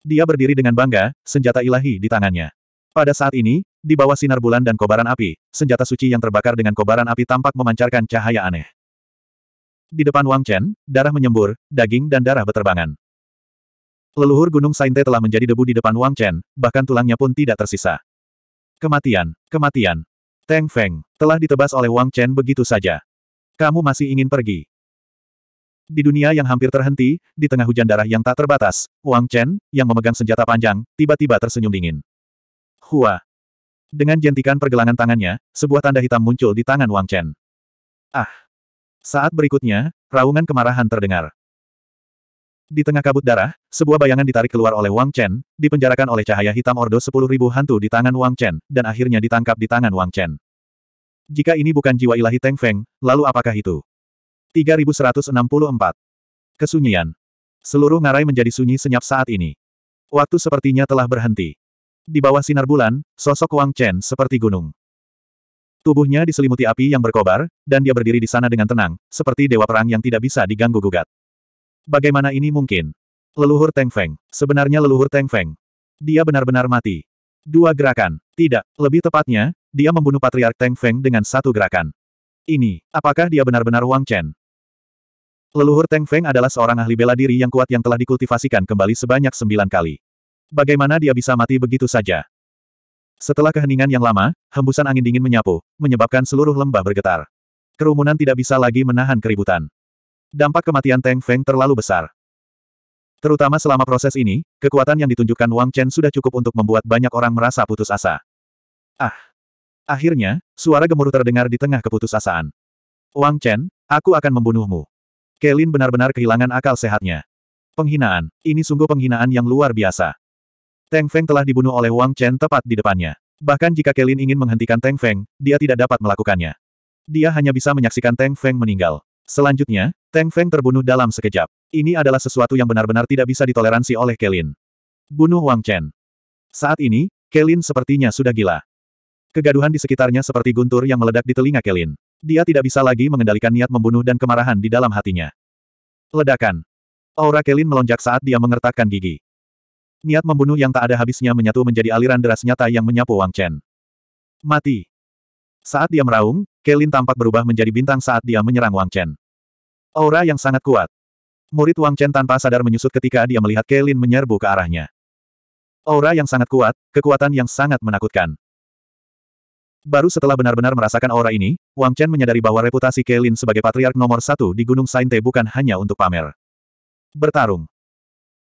Dia berdiri dengan bangga, senjata ilahi di tangannya. Pada saat ini, di bawah sinar bulan dan kobaran api, senjata suci yang terbakar dengan kobaran api tampak memancarkan cahaya aneh. Di depan Wang Chen, darah menyembur, daging dan darah beterbangan. Leluhur Gunung Sainte telah menjadi debu di depan Wang Chen, bahkan tulangnya pun tidak tersisa. Kematian, kematian. Teng Feng, telah ditebas oleh Wang Chen begitu saja. Kamu masih ingin pergi. Di dunia yang hampir terhenti, di tengah hujan darah yang tak terbatas, Wang Chen, yang memegang senjata panjang, tiba-tiba tersenyum dingin. Hua. Dengan jentikan pergelangan tangannya, sebuah tanda hitam muncul di tangan Wang Chen. Ah! Saat berikutnya, raungan kemarahan terdengar. Di tengah kabut darah, sebuah bayangan ditarik keluar oleh Wang Chen, dipenjarakan oleh cahaya hitam Ordo sepuluh ribu hantu di tangan Wang Chen, dan akhirnya ditangkap di tangan Wang Chen. Jika ini bukan jiwa ilahi Teng Feng, lalu apakah itu? 3164. Kesunyian. Seluruh ngarai menjadi sunyi senyap saat ini. Waktu sepertinya telah berhenti. Di bawah sinar bulan, sosok Wang Chen seperti gunung. Tubuhnya diselimuti api yang berkobar, dan dia berdiri di sana dengan tenang, seperti dewa perang yang tidak bisa diganggu-gugat. Bagaimana ini mungkin? Leluhur Teng Feng. Sebenarnya leluhur Teng Feng. Dia benar-benar mati. Dua gerakan. Tidak, lebih tepatnya, dia membunuh Patriark Teng Feng dengan satu gerakan. Ini, apakah dia benar-benar Wang Chen? Leluhur Teng Feng adalah seorang ahli bela diri yang kuat yang telah dikultivasikan kembali sebanyak sembilan kali. Bagaimana dia bisa mati begitu saja? Setelah keheningan yang lama, hembusan angin dingin menyapu, menyebabkan seluruh lembah bergetar. Kerumunan tidak bisa lagi menahan keributan. Dampak kematian Teng Feng terlalu besar. Terutama selama proses ini, kekuatan yang ditunjukkan Wang Chen sudah cukup untuk membuat banyak orang merasa putus asa. Ah! Akhirnya, suara gemuruh terdengar di tengah keputusasaan. Wang Chen, aku akan membunuhmu. Kelin benar-benar kehilangan akal sehatnya. Penghinaan, ini sungguh penghinaan yang luar biasa. Teng Feng telah dibunuh oleh Wang Chen tepat di depannya. Bahkan jika Kelin ingin menghentikan Teng Feng, dia tidak dapat melakukannya. Dia hanya bisa menyaksikan Teng Feng meninggal. Selanjutnya, Teng Feng terbunuh dalam sekejap. Ini adalah sesuatu yang benar-benar tidak bisa ditoleransi oleh Kelin. Bunuh Wang Chen. Saat ini, Kelin sepertinya sudah gila. Kegaduhan di sekitarnya seperti guntur yang meledak di telinga Kelin. Dia tidak bisa lagi mengendalikan niat membunuh dan kemarahan di dalam hatinya. Ledakan. Aura Kelin melonjak saat dia mengertakkan gigi. Niat membunuh yang tak ada habisnya menyatu menjadi aliran deras nyata yang menyapu Wang Chen. Mati. Saat dia meraung, Kelin tampak berubah menjadi bintang saat dia menyerang Wang Chen. Aura yang sangat kuat. Murid Wang Chen tanpa sadar menyusut ketika dia melihat Kelin menyerbu ke arahnya. Aura yang sangat kuat, kekuatan yang sangat menakutkan. Baru setelah benar-benar merasakan aura ini, Wang Chen menyadari bahwa reputasi Kelin sebagai patriark nomor satu di Gunung Sainte bukan hanya untuk pamer. Bertarung.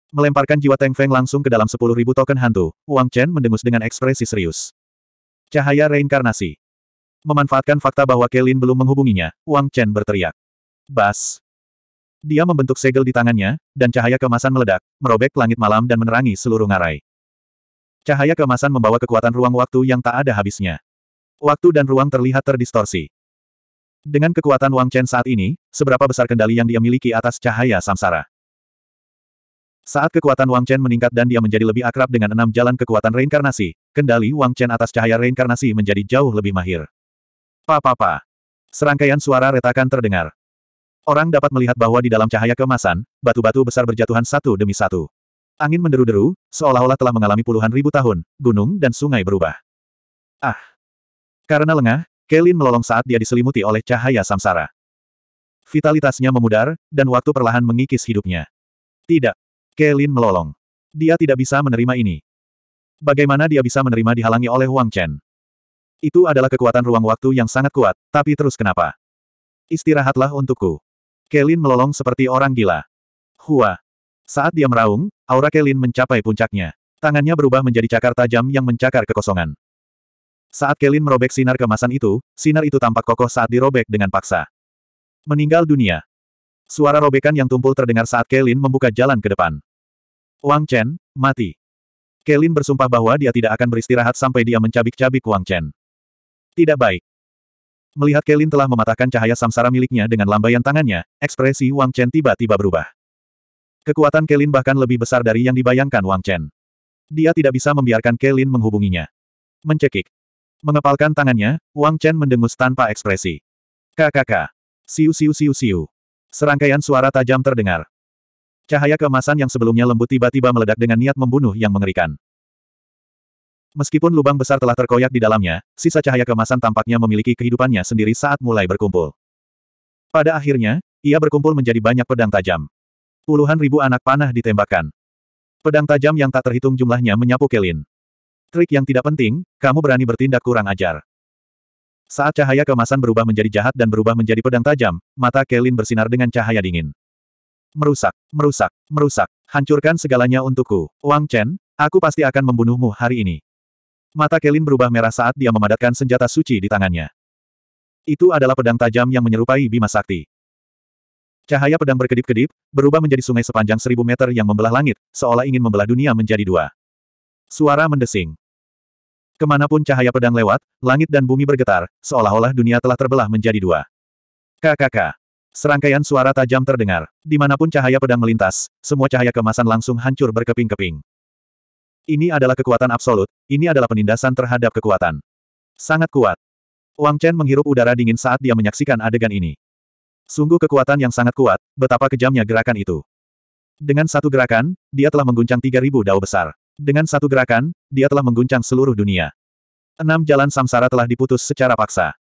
Melemparkan jiwa Teng Feng langsung ke dalam sepuluh ribu token hantu, Wang Chen mendengus dengan ekspresi serius. Cahaya reinkarnasi. Memanfaatkan fakta bahwa Kelin belum menghubunginya, Wang Chen berteriak. Bas. Dia membentuk segel di tangannya, dan cahaya kemasan meledak, merobek langit malam dan menerangi seluruh ngarai. Cahaya kemasan membawa kekuatan ruang waktu yang tak ada habisnya. Waktu dan ruang terlihat terdistorsi. Dengan kekuatan Wang Chen saat ini, seberapa besar kendali yang dia miliki atas cahaya samsara? Saat kekuatan Wang Chen meningkat dan dia menjadi lebih akrab dengan enam jalan kekuatan reinkarnasi, kendali Wang Chen atas cahaya reinkarnasi menjadi jauh lebih mahir. Papa-papa, Serangkaian suara retakan terdengar. Orang dapat melihat bahwa di dalam cahaya kemasan, batu-batu besar berjatuhan satu demi satu. Angin menderu-deru, seolah-olah telah mengalami puluhan ribu tahun, gunung dan sungai berubah. Ah! Karena lengah, Kelin melolong saat dia diselimuti oleh cahaya samsara. Vitalitasnya memudar, dan waktu perlahan mengikis hidupnya. Tidak, Kelin melolong. Dia tidak bisa menerima ini. Bagaimana dia bisa menerima dihalangi oleh Wang Chen? Itu adalah kekuatan ruang waktu yang sangat kuat, tapi terus kenapa? Istirahatlah untukku. Kelin melolong seperti orang gila. Hua. Saat dia meraung, aura Kelin mencapai puncaknya. Tangannya berubah menjadi cakar tajam yang mencakar kekosongan. Saat Kelin merobek sinar kemasan itu, sinar itu tampak kokoh saat dirobek dengan paksa. Meninggal dunia. Suara robekan yang tumpul terdengar saat Kelin membuka jalan ke depan. Wang Chen, mati. Kelin bersumpah bahwa dia tidak akan beristirahat sampai dia mencabik-cabik Wang Chen. Tidak baik. Melihat Kelin telah mematahkan cahaya samsara miliknya dengan lambaian tangannya, ekspresi Wang Chen tiba-tiba berubah. Kekuatan Kelin bahkan lebih besar dari yang dibayangkan Wang Chen. Dia tidak bisa membiarkan Kelin menghubunginya. Mencekik. Mengepalkan tangannya, Wang Chen mendengus tanpa ekspresi. KKK. Siu siu siu siu. Serangkaian suara tajam terdengar. Cahaya keemasan yang sebelumnya lembut tiba-tiba meledak dengan niat membunuh yang mengerikan. Meskipun lubang besar telah terkoyak di dalamnya, sisa cahaya keemasan tampaknya memiliki kehidupannya sendiri saat mulai berkumpul. Pada akhirnya, ia berkumpul menjadi banyak pedang tajam. Puluhan ribu anak panah ditembakkan. Pedang tajam yang tak terhitung jumlahnya menyapu Kelin. Trik yang tidak penting, kamu berani bertindak kurang ajar. Saat cahaya kemasan berubah menjadi jahat dan berubah menjadi pedang tajam, mata Kelin bersinar dengan cahaya dingin. Merusak, merusak, merusak, hancurkan segalanya untukku. Wang Chen, aku pasti akan membunuhmu hari ini. Mata Kelin berubah merah saat dia memadatkan senjata suci di tangannya. Itu adalah pedang tajam yang menyerupai Bima Sakti. Cahaya pedang berkedip-kedip, berubah menjadi sungai sepanjang seribu meter yang membelah langit, seolah ingin membelah dunia menjadi dua. Suara mendesing. Kemanapun cahaya pedang lewat, langit dan bumi bergetar, seolah-olah dunia telah terbelah menjadi dua. KKK. Serangkaian suara tajam terdengar. Dimanapun cahaya pedang melintas, semua cahaya kemasan langsung hancur berkeping-keping. Ini adalah kekuatan absolut, ini adalah penindasan terhadap kekuatan. Sangat kuat. Wang Chen menghirup udara dingin saat dia menyaksikan adegan ini. Sungguh kekuatan yang sangat kuat, betapa kejamnya gerakan itu. Dengan satu gerakan, dia telah mengguncang 3000 dao besar. Dengan satu gerakan, dia telah mengguncang seluruh dunia. Enam jalan samsara telah diputus secara paksa.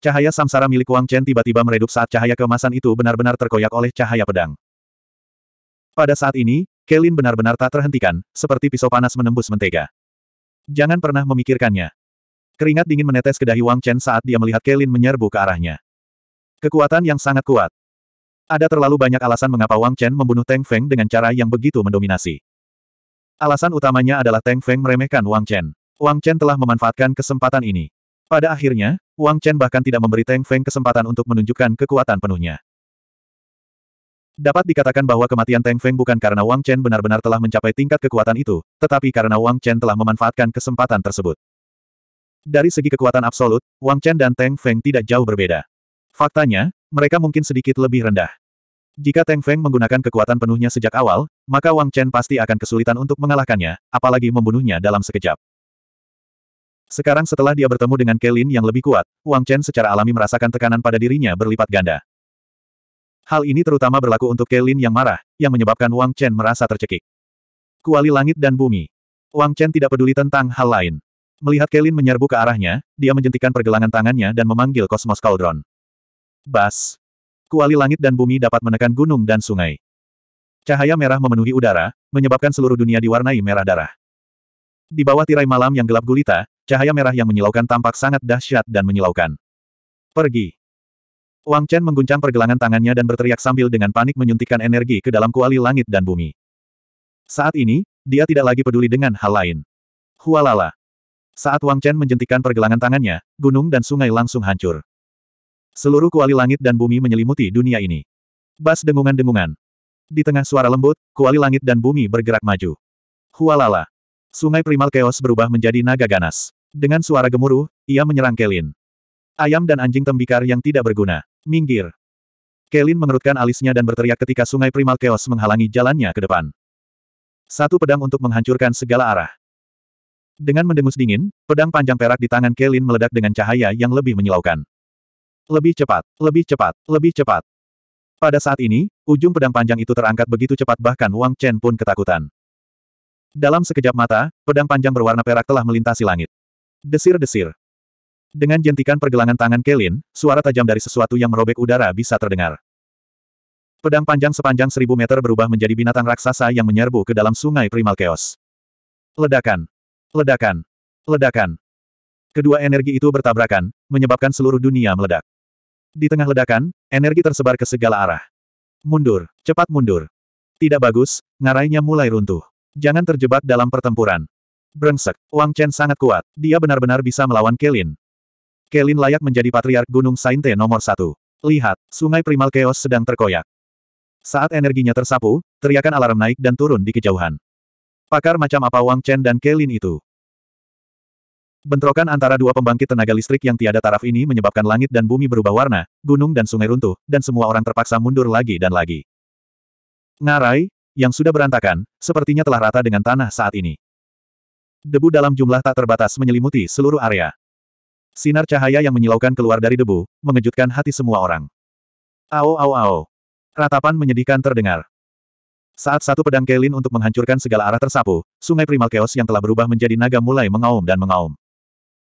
Cahaya samsara milik Wang Chen tiba-tiba meredup saat cahaya keemasan itu benar-benar terkoyak oleh cahaya pedang. Pada saat ini, Kelin benar-benar tak terhentikan, seperti pisau panas menembus mentega. Jangan pernah memikirkannya. Keringat dingin menetes ke dahi Wang Chen saat dia melihat Kelin menyerbu ke arahnya. Kekuatan yang sangat kuat. Ada terlalu banyak alasan mengapa Wang Chen membunuh Tang Feng dengan cara yang begitu mendominasi. Alasan utamanya adalah Tang Feng meremehkan Wang Chen. Wang Chen telah memanfaatkan kesempatan ini. Pada akhirnya, Wang Chen bahkan tidak memberi Teng Feng kesempatan untuk menunjukkan kekuatan penuhnya. Dapat dikatakan bahwa kematian Teng Feng bukan karena Wang Chen benar-benar telah mencapai tingkat kekuatan itu, tetapi karena Wang Chen telah memanfaatkan kesempatan tersebut. Dari segi kekuatan absolut, Wang Chen dan Teng Feng tidak jauh berbeda. Faktanya, mereka mungkin sedikit lebih rendah. Jika Teng Feng menggunakan kekuatan penuhnya sejak awal, maka Wang Chen pasti akan kesulitan untuk mengalahkannya, apalagi membunuhnya dalam sekejap. Sekarang setelah dia bertemu dengan Kelin yang lebih kuat, Wang Chen secara alami merasakan tekanan pada dirinya berlipat ganda. Hal ini terutama berlaku untuk Kelin yang marah, yang menyebabkan Wang Chen merasa tercekik. Kuali langit dan bumi. Wang Chen tidak peduli tentang hal lain. Melihat Kelin menyerbu ke arahnya, dia menjentikan pergelangan tangannya dan memanggil Kosmos Cauldron. Bas. Kuali langit dan bumi dapat menekan gunung dan sungai. Cahaya merah memenuhi udara, menyebabkan seluruh dunia diwarnai merah darah. Di bawah tirai malam yang gelap gulita, Cahaya merah yang menyilaukan tampak sangat dahsyat dan menyilaukan. Pergi. Wang Chen mengguncang pergelangan tangannya dan berteriak sambil dengan panik menyuntikkan energi ke dalam kuali langit dan bumi. Saat ini, dia tidak lagi peduli dengan hal lain. Hualala. Saat Wang Chen menjentikan pergelangan tangannya, gunung dan sungai langsung hancur. Seluruh kuali langit dan bumi menyelimuti dunia ini. Bas dengungan-dengungan. Di tengah suara lembut, kuali langit dan bumi bergerak maju. Hualala. Sungai primal chaos berubah menjadi naga ganas. Dengan suara gemuruh, ia menyerang Kelin. Ayam dan anjing tembikar yang tidak berguna. Minggir. Kelin mengerutkan alisnya dan berteriak ketika sungai primal chaos menghalangi jalannya ke depan. Satu pedang untuk menghancurkan segala arah. Dengan mendengus dingin, pedang panjang perak di tangan Kelin meledak dengan cahaya yang lebih menyilaukan. Lebih cepat, lebih cepat, lebih cepat. Pada saat ini, ujung pedang panjang itu terangkat begitu cepat bahkan Wang Chen pun ketakutan. Dalam sekejap mata, pedang panjang berwarna perak telah melintasi langit. Desir-desir. Dengan jentikan pergelangan tangan Kelin, suara tajam dari sesuatu yang merobek udara bisa terdengar. Pedang panjang sepanjang seribu meter berubah menjadi binatang raksasa yang menyerbu ke dalam sungai primal chaos. Ledakan. Ledakan. Ledakan. Kedua energi itu bertabrakan, menyebabkan seluruh dunia meledak. Di tengah ledakan, energi tersebar ke segala arah. Mundur, cepat mundur. Tidak bagus, ngarainya mulai runtuh. Jangan terjebak dalam pertempuran. Brengsek, Wang Chen sangat kuat. Dia benar-benar bisa melawan Kelin. Kelin layak menjadi patriark Gunung Sainte nomor satu. Lihat, sungai primal chaos sedang terkoyak. Saat energinya tersapu, teriakan alarm naik dan turun di kejauhan. Pakar macam apa Wang Chen dan Kelin itu? Bentrokan antara dua pembangkit tenaga listrik yang tiada taraf ini menyebabkan langit dan bumi berubah warna, gunung dan sungai runtuh, dan semua orang terpaksa mundur lagi dan lagi. Ngarai, yang sudah berantakan, sepertinya telah rata dengan tanah saat ini. Debu dalam jumlah tak terbatas menyelimuti seluruh area. Sinar cahaya yang menyilaukan keluar dari debu, mengejutkan hati semua orang. Ao ao ao. Ratapan menyedihkan terdengar. Saat satu pedang Kelin untuk menghancurkan segala arah tersapu, sungai primal chaos yang telah berubah menjadi naga mulai mengaum dan mengaum.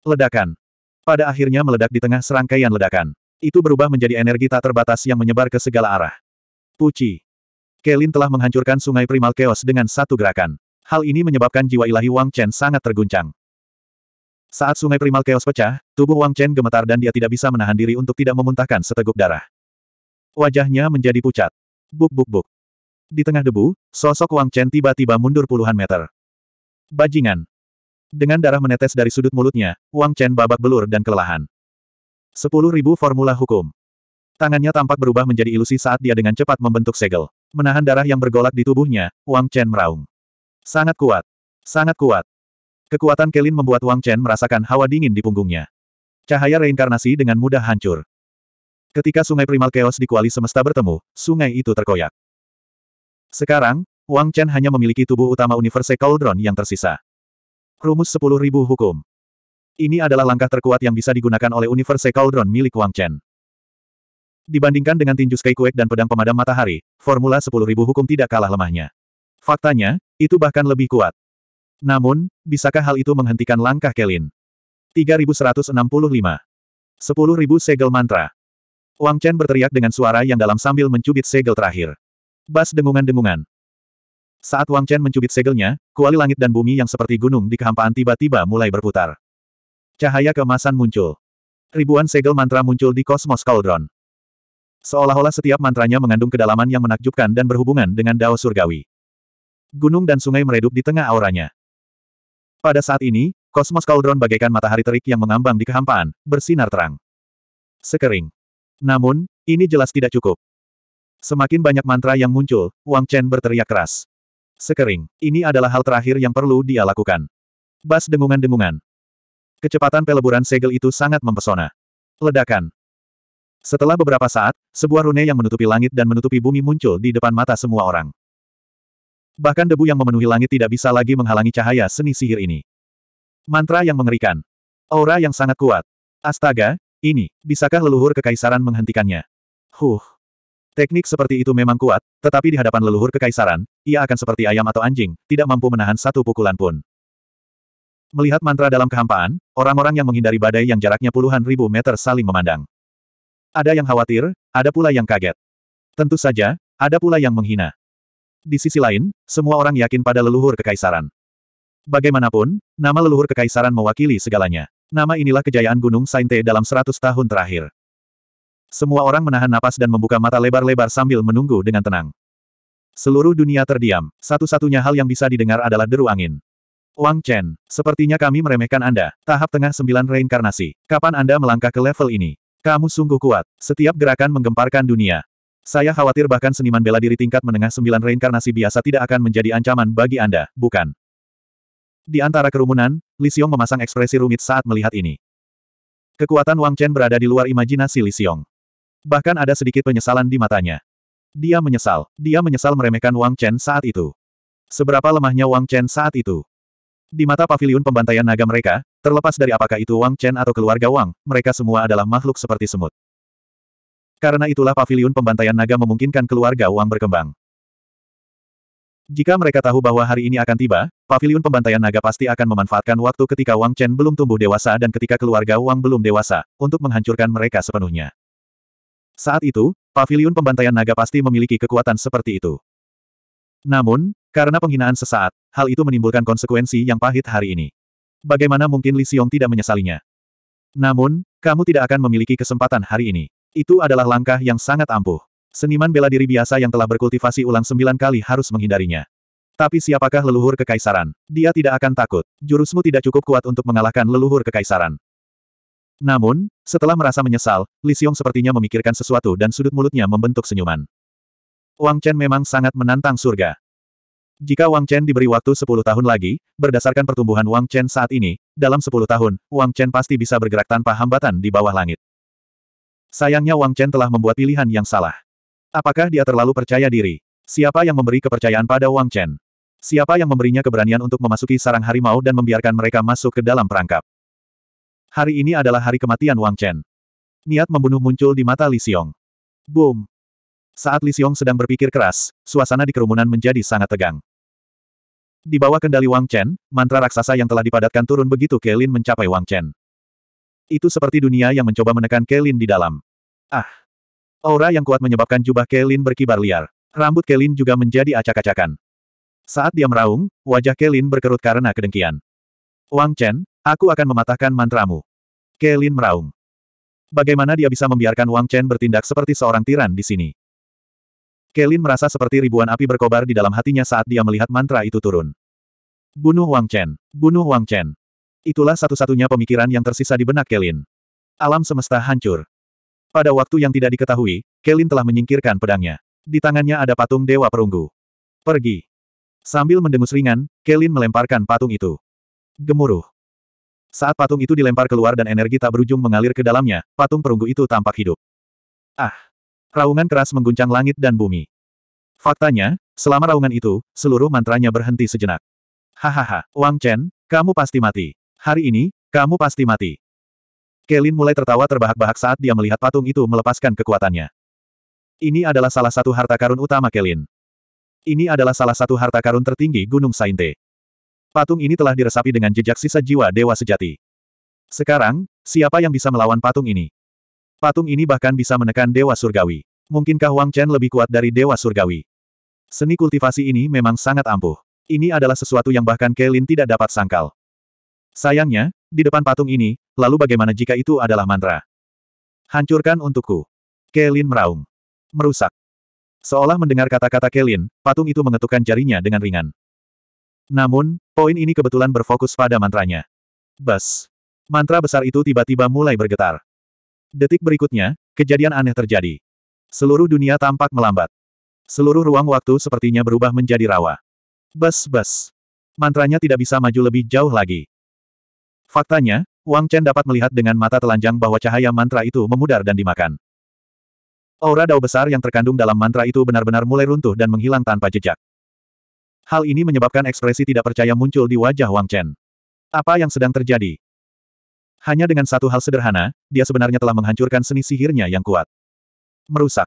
Ledakan. Pada akhirnya meledak di tengah serangkaian ledakan. Itu berubah menjadi energi tak terbatas yang menyebar ke segala arah. Puci. Kelin telah menghancurkan sungai primal chaos dengan satu gerakan. Hal ini menyebabkan jiwa ilahi Wang Chen sangat terguncang. Saat sungai primal chaos pecah, tubuh Wang Chen gemetar dan dia tidak bisa menahan diri untuk tidak memuntahkan seteguk darah. Wajahnya menjadi pucat. Buk buk buk. Di tengah debu, sosok Wang Chen tiba-tiba mundur puluhan meter. Bajingan. Dengan darah menetes dari sudut mulutnya, Wang Chen babak belur dan kelelahan. Sepuluh ribu formula hukum. Tangannya tampak berubah menjadi ilusi saat dia dengan cepat membentuk segel. Menahan darah yang bergolak di tubuhnya, Wang Chen meraung. Sangat kuat. Sangat kuat. Kekuatan Kelin membuat Wang Chen merasakan hawa dingin di punggungnya. Cahaya reinkarnasi dengan mudah hancur. Ketika sungai primal chaos di kuali semesta bertemu, sungai itu terkoyak. Sekarang, Wang Chen hanya memiliki tubuh utama Universe Cauldron yang tersisa. Rumus 10.000 Hukum Ini adalah langkah terkuat yang bisa digunakan oleh Universe Cauldron milik Wang Chen. Dibandingkan dengan tinju Skyquake dan pedang pemadam matahari, formula 10.000 hukum tidak kalah lemahnya. Faktanya, itu bahkan lebih kuat. Namun, bisakah hal itu menghentikan langkah Kelin? 3165. 10.000 segel mantra. Wang Chen berteriak dengan suara yang dalam sambil mencubit segel terakhir. Bas dengungan-dengungan. Saat Wang Chen mencubit segelnya, kuali langit dan bumi yang seperti gunung di kehampaan tiba-tiba mulai berputar. Cahaya kemasan muncul. Ribuan segel mantra muncul di kosmos Cauldron. Seolah-olah setiap mantranya mengandung kedalaman yang menakjubkan dan berhubungan dengan dao surgawi gunung dan sungai meredup di tengah auranya. Pada saat ini, kosmos Cauldron bagaikan matahari terik yang mengambang di kehampaan, bersinar terang. Sekering. Namun, ini jelas tidak cukup. Semakin banyak mantra yang muncul, Wang Chen berteriak keras. Sekering. Ini adalah hal terakhir yang perlu dia lakukan. Bas dengungan-dengungan. Kecepatan peleburan segel itu sangat mempesona. Ledakan. Setelah beberapa saat, sebuah rune yang menutupi langit dan menutupi bumi muncul di depan mata semua orang. Bahkan debu yang memenuhi langit tidak bisa lagi menghalangi cahaya seni sihir ini. Mantra yang mengerikan. Aura yang sangat kuat. Astaga, ini, bisakah leluhur kekaisaran menghentikannya? Huh. Teknik seperti itu memang kuat, tetapi di hadapan leluhur kekaisaran, ia akan seperti ayam atau anjing, tidak mampu menahan satu pukulan pun. Melihat mantra dalam kehampaan, orang-orang yang menghindari badai yang jaraknya puluhan ribu meter saling memandang. Ada yang khawatir, ada pula yang kaget. Tentu saja, ada pula yang menghina. Di sisi lain, semua orang yakin pada leluhur kekaisaran. Bagaimanapun, nama leluhur kekaisaran mewakili segalanya. Nama inilah kejayaan Gunung Sainte dalam seratus tahun terakhir. Semua orang menahan napas dan membuka mata lebar-lebar sambil menunggu dengan tenang. Seluruh dunia terdiam, satu-satunya hal yang bisa didengar adalah deru angin. Wang Chen, sepertinya kami meremehkan Anda, tahap tengah sembilan reinkarnasi. Kapan Anda melangkah ke level ini? Kamu sungguh kuat, setiap gerakan menggemparkan dunia, saya khawatir bahkan seniman bela diri tingkat menengah sembilan reinkarnasi biasa tidak akan menjadi ancaman bagi Anda, bukan? Di antara kerumunan, Li Xiong memasang ekspresi rumit saat melihat ini. Kekuatan Wang Chen berada di luar imajinasi Li Xiong. Bahkan ada sedikit penyesalan di matanya. Dia menyesal. Dia menyesal meremehkan Wang Chen saat itu. Seberapa lemahnya Wang Chen saat itu. Di mata pavilion pembantaian naga mereka, terlepas dari apakah itu Wang Chen atau keluarga Wang, mereka semua adalah makhluk seperti semut. Karena itulah pavilion pembantaian naga memungkinkan keluarga Wang berkembang. Jika mereka tahu bahwa hari ini akan tiba, pavilion pembantaian naga pasti akan memanfaatkan waktu ketika Wang Chen belum tumbuh dewasa dan ketika keluarga Wang belum dewasa, untuk menghancurkan mereka sepenuhnya. Saat itu, pavilion pembantaian naga pasti memiliki kekuatan seperti itu. Namun, karena penghinaan sesaat, hal itu menimbulkan konsekuensi yang pahit hari ini. Bagaimana mungkin Li Xiong tidak menyesalinya? Namun, kamu tidak akan memiliki kesempatan hari ini. Itu adalah langkah yang sangat ampuh. Seniman bela diri biasa yang telah berkultivasi ulang sembilan kali harus menghindarinya. Tapi siapakah leluhur kekaisaran? Dia tidak akan takut. Jurusmu tidak cukup kuat untuk mengalahkan leluhur kekaisaran. Namun, setelah merasa menyesal, Li Xiong sepertinya memikirkan sesuatu dan sudut mulutnya membentuk senyuman. Wang Chen memang sangat menantang surga. Jika Wang Chen diberi waktu 10 tahun lagi, berdasarkan pertumbuhan Wang Chen saat ini, dalam 10 tahun, Wang Chen pasti bisa bergerak tanpa hambatan di bawah langit. Sayangnya Wang Chen telah membuat pilihan yang salah. Apakah dia terlalu percaya diri? Siapa yang memberi kepercayaan pada Wang Chen? Siapa yang memberinya keberanian untuk memasuki sarang harimau dan membiarkan mereka masuk ke dalam perangkap? Hari ini adalah hari kematian Wang Chen. Niat membunuh muncul di mata Li Xiong. Boom! Saat Li Xiong sedang berpikir keras, suasana di kerumunan menjadi sangat tegang. Di bawah kendali Wang Chen, mantra raksasa yang telah dipadatkan turun begitu Kelin mencapai Wang Chen. Itu seperti dunia yang mencoba menekan Kelin di dalam. Ah! Aura yang kuat menyebabkan jubah Kelin berkibar liar. Rambut Kelin juga menjadi acak-acakan. Saat dia meraung, wajah Kelin berkerut karena kedengkian. Wang Chen, aku akan mematahkan mantramu. Kelin meraung. Bagaimana dia bisa membiarkan Wang Chen bertindak seperti seorang tiran di sini? Kelin merasa seperti ribuan api berkobar di dalam hatinya saat dia melihat mantra itu turun. Bunuh Wang Chen! Bunuh Wang Chen! Itulah satu-satunya pemikiran yang tersisa di benak Kelin. Alam semesta hancur. Pada waktu yang tidak diketahui, Kelin telah menyingkirkan pedangnya. Di tangannya ada patung Dewa Perunggu. Pergi. Sambil mendengus ringan, Kelin melemparkan patung itu. Gemuruh. Saat patung itu dilempar keluar dan energi tak berujung mengalir ke dalamnya, patung perunggu itu tampak hidup. Ah! Raungan keras mengguncang langit dan bumi. Faktanya, selama raungan itu, seluruh mantranya berhenti sejenak. Hahaha, Wang Chen, kamu pasti mati. Hari ini, kamu pasti mati. Kelin mulai tertawa terbahak-bahak saat dia melihat patung itu melepaskan kekuatannya. Ini adalah salah satu harta karun utama Kelin. Ini adalah salah satu harta karun tertinggi Gunung Sainte. Patung ini telah diresapi dengan jejak sisa jiwa dewa sejati. Sekarang, siapa yang bisa melawan patung ini? Patung ini bahkan bisa menekan dewa surgawi. Mungkinkah Wang Chen lebih kuat dari dewa surgawi? Seni kultivasi ini memang sangat ampuh. Ini adalah sesuatu yang bahkan Kelin tidak dapat sangkal. Sayangnya, di depan patung ini, lalu bagaimana jika itu adalah mantra? Hancurkan untukku. Kelin meraung. Merusak. Seolah mendengar kata-kata Kelin, patung itu mengetukkan jarinya dengan ringan. Namun, poin ini kebetulan berfokus pada mantranya. Bas. Mantra besar itu tiba-tiba mulai bergetar. Detik berikutnya, kejadian aneh terjadi. Seluruh dunia tampak melambat. Seluruh ruang waktu sepertinya berubah menjadi rawa. Bas-bas. Mantranya tidak bisa maju lebih jauh lagi. Faktanya, Wang Chen dapat melihat dengan mata telanjang bahwa cahaya mantra itu memudar dan dimakan. Aura dao besar yang terkandung dalam mantra itu benar-benar mulai runtuh dan menghilang tanpa jejak. Hal ini menyebabkan ekspresi tidak percaya muncul di wajah Wang Chen. Apa yang sedang terjadi? Hanya dengan satu hal sederhana, dia sebenarnya telah menghancurkan seni sihirnya yang kuat. Merusak.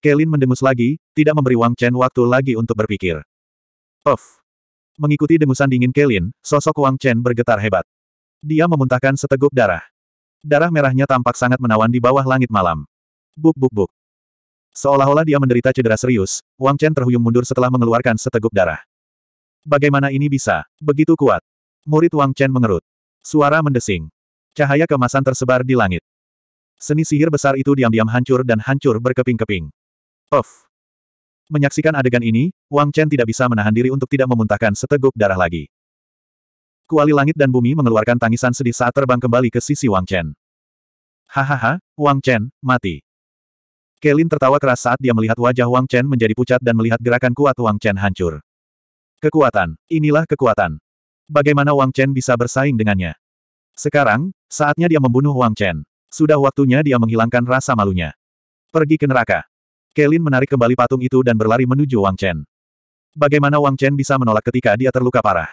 Kelin mendengus lagi, tidak memberi Wang Chen waktu lagi untuk berpikir. Uf. Mengikuti dengusan dingin Kelin, sosok Wang Chen bergetar hebat. Dia memuntahkan seteguk darah. Darah merahnya tampak sangat menawan di bawah langit malam. Buk buk buk. Seolah-olah dia menderita cedera serius, Wang Chen terhuyung mundur setelah mengeluarkan seteguk darah. Bagaimana ini bisa, begitu kuat? Murid Wang Chen mengerut. Suara mendesing. Cahaya kemasan tersebar di langit. Seni sihir besar itu diam-diam hancur dan hancur berkeping-keping. Of. Menyaksikan adegan ini, Wang Chen tidak bisa menahan diri untuk tidak memuntahkan seteguk darah lagi. Kuali langit dan bumi mengeluarkan tangisan sedih saat terbang kembali ke sisi Wang Chen. Hahaha, Wang Chen, mati. Kelin tertawa keras saat dia melihat wajah Wang Chen menjadi pucat dan melihat gerakan kuat Wang Chen hancur. Kekuatan, inilah kekuatan. Bagaimana Wang Chen bisa bersaing dengannya? Sekarang, saatnya dia membunuh Wang Chen. Sudah waktunya dia menghilangkan rasa malunya. Pergi ke neraka. Kelin menarik kembali patung itu dan berlari menuju Wang Chen. Bagaimana Wang Chen bisa menolak ketika dia terluka parah?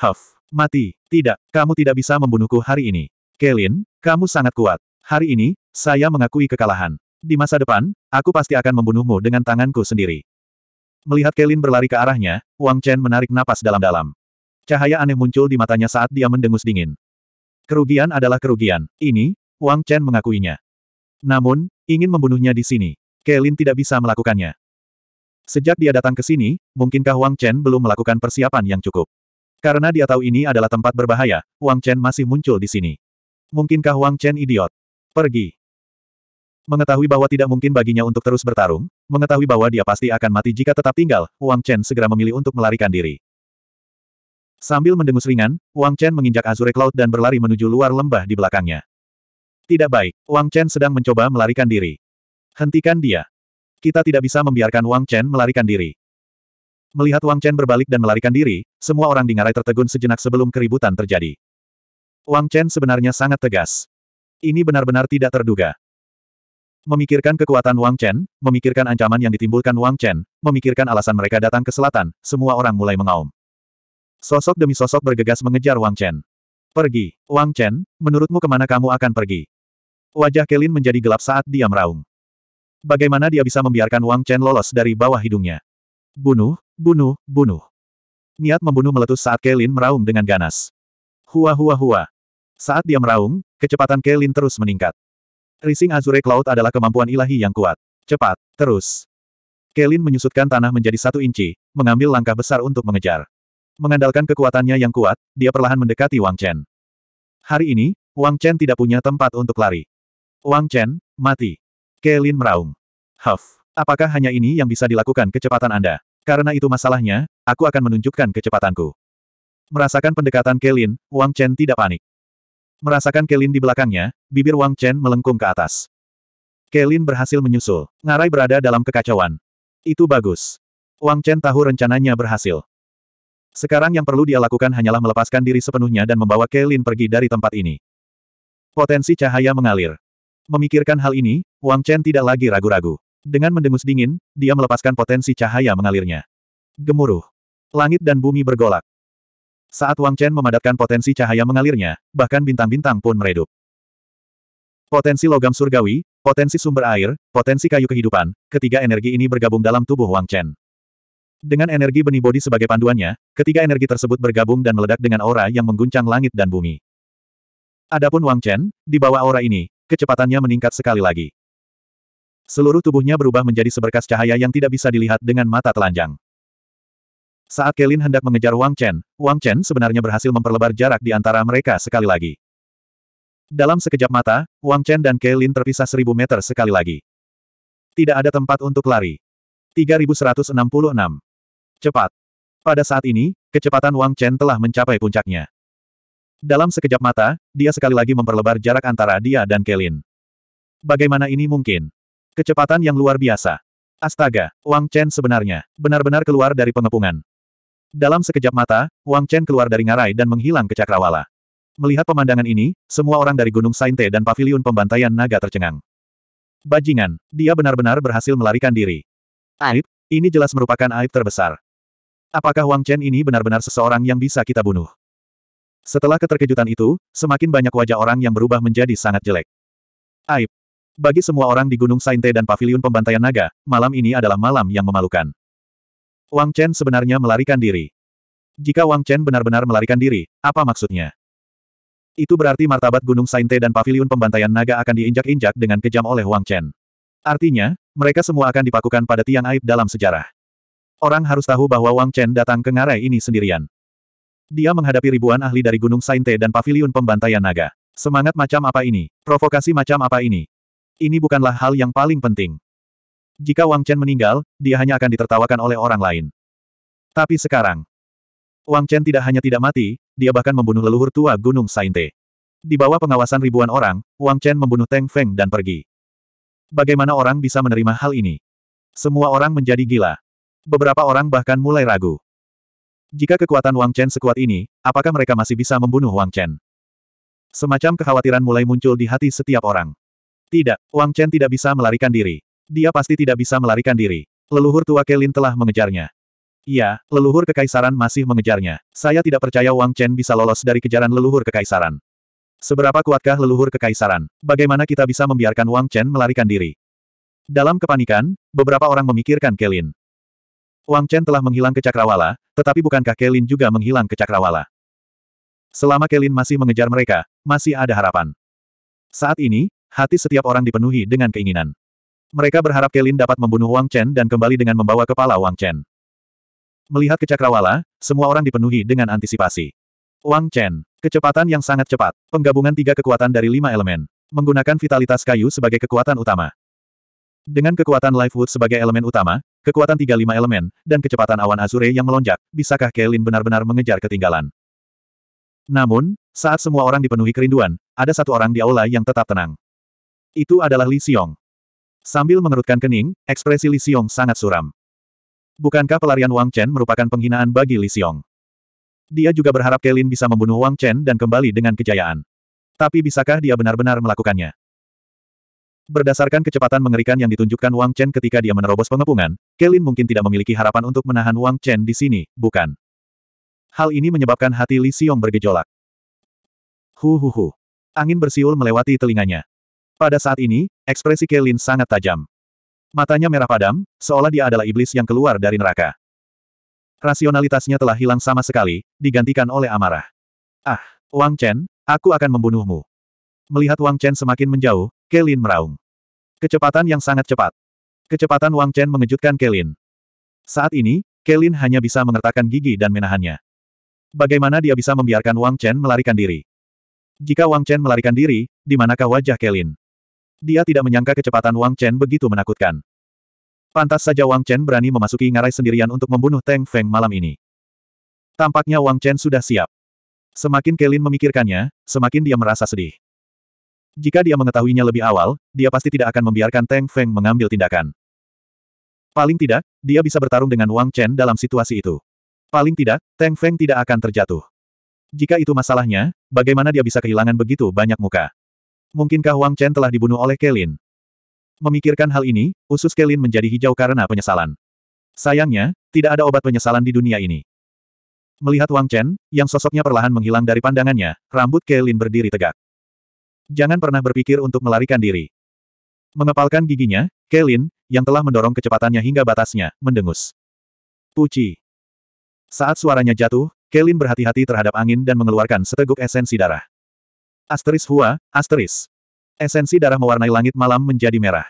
Huff. Mati. Tidak, kamu tidak bisa membunuhku hari ini. Kelin, kamu sangat kuat. Hari ini, saya mengakui kekalahan. Di masa depan, aku pasti akan membunuhmu dengan tanganku sendiri. Melihat Kelin berlari ke arahnya, Wang Chen menarik napas dalam-dalam. Cahaya aneh muncul di matanya saat dia mendengus dingin. Kerugian adalah kerugian, ini, Wang Chen mengakuinya. Namun, ingin membunuhnya di sini. Kelin tidak bisa melakukannya. Sejak dia datang ke sini, mungkinkah Wang Chen belum melakukan persiapan yang cukup? Karena dia tahu ini adalah tempat berbahaya, Wang Chen masih muncul di sini. Mungkinkah Wang Chen idiot? Pergi. Mengetahui bahwa tidak mungkin baginya untuk terus bertarung, mengetahui bahwa dia pasti akan mati jika tetap tinggal, Wang Chen segera memilih untuk melarikan diri. Sambil mendengus ringan, Wang Chen menginjak Azure Cloud dan berlari menuju luar lembah di belakangnya. Tidak baik, Wang Chen sedang mencoba melarikan diri. Hentikan dia. Kita tidak bisa membiarkan Wang Chen melarikan diri. Melihat Wang Chen berbalik dan melarikan diri, semua orang di ngarai tertegun sejenak sebelum keributan terjadi. Wang Chen sebenarnya sangat tegas. Ini benar-benar tidak terduga. Memikirkan kekuatan Wang Chen, memikirkan ancaman yang ditimbulkan Wang Chen, memikirkan alasan mereka datang ke selatan, semua orang mulai mengaum. Sosok demi sosok bergegas mengejar Wang Chen. Pergi, Wang Chen, menurutmu kemana kamu akan pergi? Wajah Kelin menjadi gelap saat dia meraung. Bagaimana dia bisa membiarkan Wang Chen lolos dari bawah hidungnya? Bunuh, bunuh, bunuh. Niat membunuh meletus saat Kelin meraung dengan ganas. Hua hua hua. Saat dia meraung, kecepatan Kelin terus meningkat. Rising Azure Cloud adalah kemampuan ilahi yang kuat. Cepat, terus. Kelin menyusutkan tanah menjadi satu inci, mengambil langkah besar untuk mengejar. Mengandalkan kekuatannya yang kuat, dia perlahan mendekati Wang Chen. Hari ini, Wang Chen tidak punya tempat untuk lari. Wang Chen, mati. Kelin meraung. Huff. Apakah hanya ini yang bisa dilakukan kecepatan Anda? Karena itu masalahnya, aku akan menunjukkan kecepatanku. Merasakan pendekatan Kelin, Wang Chen tidak panik. Merasakan Kelin di belakangnya, bibir Wang Chen melengkung ke atas. Kelin berhasil menyusul. Ngarai berada dalam kekacauan. Itu bagus. Wang Chen tahu rencananya berhasil. Sekarang yang perlu dia lakukan hanyalah melepaskan diri sepenuhnya dan membawa Kelin pergi dari tempat ini. Potensi cahaya mengalir. Memikirkan hal ini, Wang Chen tidak lagi ragu-ragu. Dengan mendengus dingin, dia melepaskan potensi cahaya mengalirnya. Gemuruh. Langit dan bumi bergolak. Saat Wang Chen memadatkan potensi cahaya mengalirnya, bahkan bintang-bintang pun meredup. Potensi logam surgawi, potensi sumber air, potensi kayu kehidupan, ketiga energi ini bergabung dalam tubuh Wang Chen. Dengan energi benih bodi sebagai panduannya, ketiga energi tersebut bergabung dan meledak dengan aura yang mengguncang langit dan bumi. Adapun Wang Chen, di bawah aura ini, kecepatannya meningkat sekali lagi. Seluruh tubuhnya berubah menjadi seberkas cahaya yang tidak bisa dilihat dengan mata telanjang. Saat Kelin hendak mengejar Wang Chen, Wang Chen sebenarnya berhasil memperlebar jarak di antara mereka sekali lagi. Dalam sekejap mata, Wang Chen dan Kelin terpisah seribu meter sekali lagi. Tidak ada tempat untuk lari. 3166. Cepat. Pada saat ini, kecepatan Wang Chen telah mencapai puncaknya. Dalam sekejap mata, dia sekali lagi memperlebar jarak antara dia dan Kelin. Bagaimana ini mungkin? Kecepatan yang luar biasa. Astaga, Wang Chen sebenarnya benar-benar keluar dari pengepungan. Dalam sekejap mata, Wang Chen keluar dari ngarai dan menghilang ke cakrawala. Melihat pemandangan ini, semua orang dari Gunung Sainte dan Paviliun Pembantaian Naga tercengang. Bajingan, dia benar-benar berhasil melarikan diri. Aib, ini jelas merupakan aib terbesar. Apakah Wang Chen ini benar-benar seseorang yang bisa kita bunuh? Setelah keterkejutan itu, semakin banyak wajah orang yang berubah menjadi sangat jelek. Aib, bagi semua orang di Gunung Sainte dan Paviliun Pembantaian Naga, malam ini adalah malam yang memalukan. Wang Chen sebenarnya melarikan diri. Jika Wang Chen benar-benar melarikan diri, apa maksudnya? Itu berarti martabat Gunung Sainte dan Paviliun Pembantaian Naga akan diinjak-injak dengan kejam oleh Wang Chen. Artinya, mereka semua akan dipakukan pada tiang aib dalam sejarah. Orang harus tahu bahwa Wang Chen datang ke ngarai ini sendirian. Dia menghadapi ribuan ahli dari Gunung Sainte dan Paviliun Pembantaian Naga. Semangat macam apa ini? Provokasi macam apa ini? Ini bukanlah hal yang paling penting. Jika Wang Chen meninggal, dia hanya akan ditertawakan oleh orang lain. Tapi sekarang, Wang Chen tidak hanya tidak mati, dia bahkan membunuh leluhur tua Gunung Sainte. Di bawah pengawasan ribuan orang, Wang Chen membunuh Teng Feng dan pergi. Bagaimana orang bisa menerima hal ini? Semua orang menjadi gila. Beberapa orang bahkan mulai ragu. Jika kekuatan Wang Chen sekuat ini, apakah mereka masih bisa membunuh Wang Chen? Semacam kekhawatiran mulai muncul di hati setiap orang. Tidak, Wang Chen tidak bisa melarikan diri. Dia pasti tidak bisa melarikan diri. Leluhur tua Kelin telah mengejarnya. Iya, leluhur kekaisaran masih mengejarnya. Saya tidak percaya Wang Chen bisa lolos dari kejaran leluhur kekaisaran. Seberapa kuatkah leluhur kekaisaran? Bagaimana kita bisa membiarkan Wang Chen melarikan diri? Dalam kepanikan, beberapa orang memikirkan Kelin. Wang Chen telah menghilang ke Cakrawala, tetapi bukankah Kelin juga menghilang ke Cakrawala? Selama Kelin masih mengejar mereka, masih ada harapan. Saat ini, hati setiap orang dipenuhi dengan keinginan. Mereka berharap Kelin dapat membunuh Wang Chen dan kembali dengan membawa kepala Wang Chen. Melihat kecakrawala, semua orang dipenuhi dengan antisipasi. Wang Chen, kecepatan yang sangat cepat, penggabungan tiga kekuatan dari lima elemen, menggunakan vitalitas kayu sebagai kekuatan utama. Dengan kekuatan Lifewood sebagai elemen utama, kekuatan tiga lima elemen, dan kecepatan awan Azure yang melonjak, bisakah Kelin benar-benar mengejar ketinggalan? Namun, saat semua orang dipenuhi kerinduan, ada satu orang di aula yang tetap tenang. Itu adalah Li Xiong. Sambil mengerutkan kening, ekspresi Li Xiong sangat suram. Bukankah pelarian Wang Chen merupakan penghinaan bagi Li Xiong? Dia juga berharap Kelin bisa membunuh Wang Chen dan kembali dengan kejayaan. Tapi bisakah dia benar-benar melakukannya? Berdasarkan kecepatan mengerikan yang ditunjukkan Wang Chen ketika dia menerobos pengepungan, Kelin mungkin tidak memiliki harapan untuk menahan Wang Chen di sini, bukan? Hal ini menyebabkan hati Li Xiong bergejolak. Hu hu hu. Angin bersiul melewati telinganya. Pada saat ini, ekspresi Kelin sangat tajam. Matanya merah padam, seolah dia adalah iblis yang keluar dari neraka. Rasionalitasnya telah hilang sama sekali, digantikan oleh amarah. Ah, Wang Chen, aku akan membunuhmu. Melihat Wang Chen semakin menjauh, Kelin meraung. Kecepatan yang sangat cepat. Kecepatan Wang Chen mengejutkan Kelin. Saat ini, Kelin hanya bisa mengertakkan gigi dan menahannya. Bagaimana dia bisa membiarkan Wang Chen melarikan diri? Jika Wang Chen melarikan diri, di manakah wajah Kelin? Dia tidak menyangka kecepatan Wang Chen begitu menakutkan. Pantas saja Wang Chen berani memasuki ngarai sendirian untuk membunuh Teng Feng malam ini. Tampaknya Wang Chen sudah siap. Semakin Kelin memikirkannya, semakin dia merasa sedih. Jika dia mengetahuinya lebih awal, dia pasti tidak akan membiarkan Teng Feng mengambil tindakan. Paling tidak, dia bisa bertarung dengan Wang Chen dalam situasi itu. Paling tidak, Teng Feng tidak akan terjatuh. Jika itu masalahnya, bagaimana dia bisa kehilangan begitu banyak muka? Mungkinkah Wang Chen telah dibunuh oleh Kelin? Memikirkan hal ini, usus Kelin menjadi hijau karena penyesalan. Sayangnya, tidak ada obat penyesalan di dunia ini. Melihat Wang Chen, yang sosoknya perlahan menghilang dari pandangannya, rambut Kelin berdiri tegak. Jangan pernah berpikir untuk melarikan diri. Mengepalkan giginya, Kelin, yang telah mendorong kecepatannya hingga batasnya, mendengus. Puci. Saat suaranya jatuh, Kelin berhati-hati terhadap angin dan mengeluarkan seteguk esensi darah. Asteris Hua, asteris. Esensi darah mewarnai langit malam menjadi merah.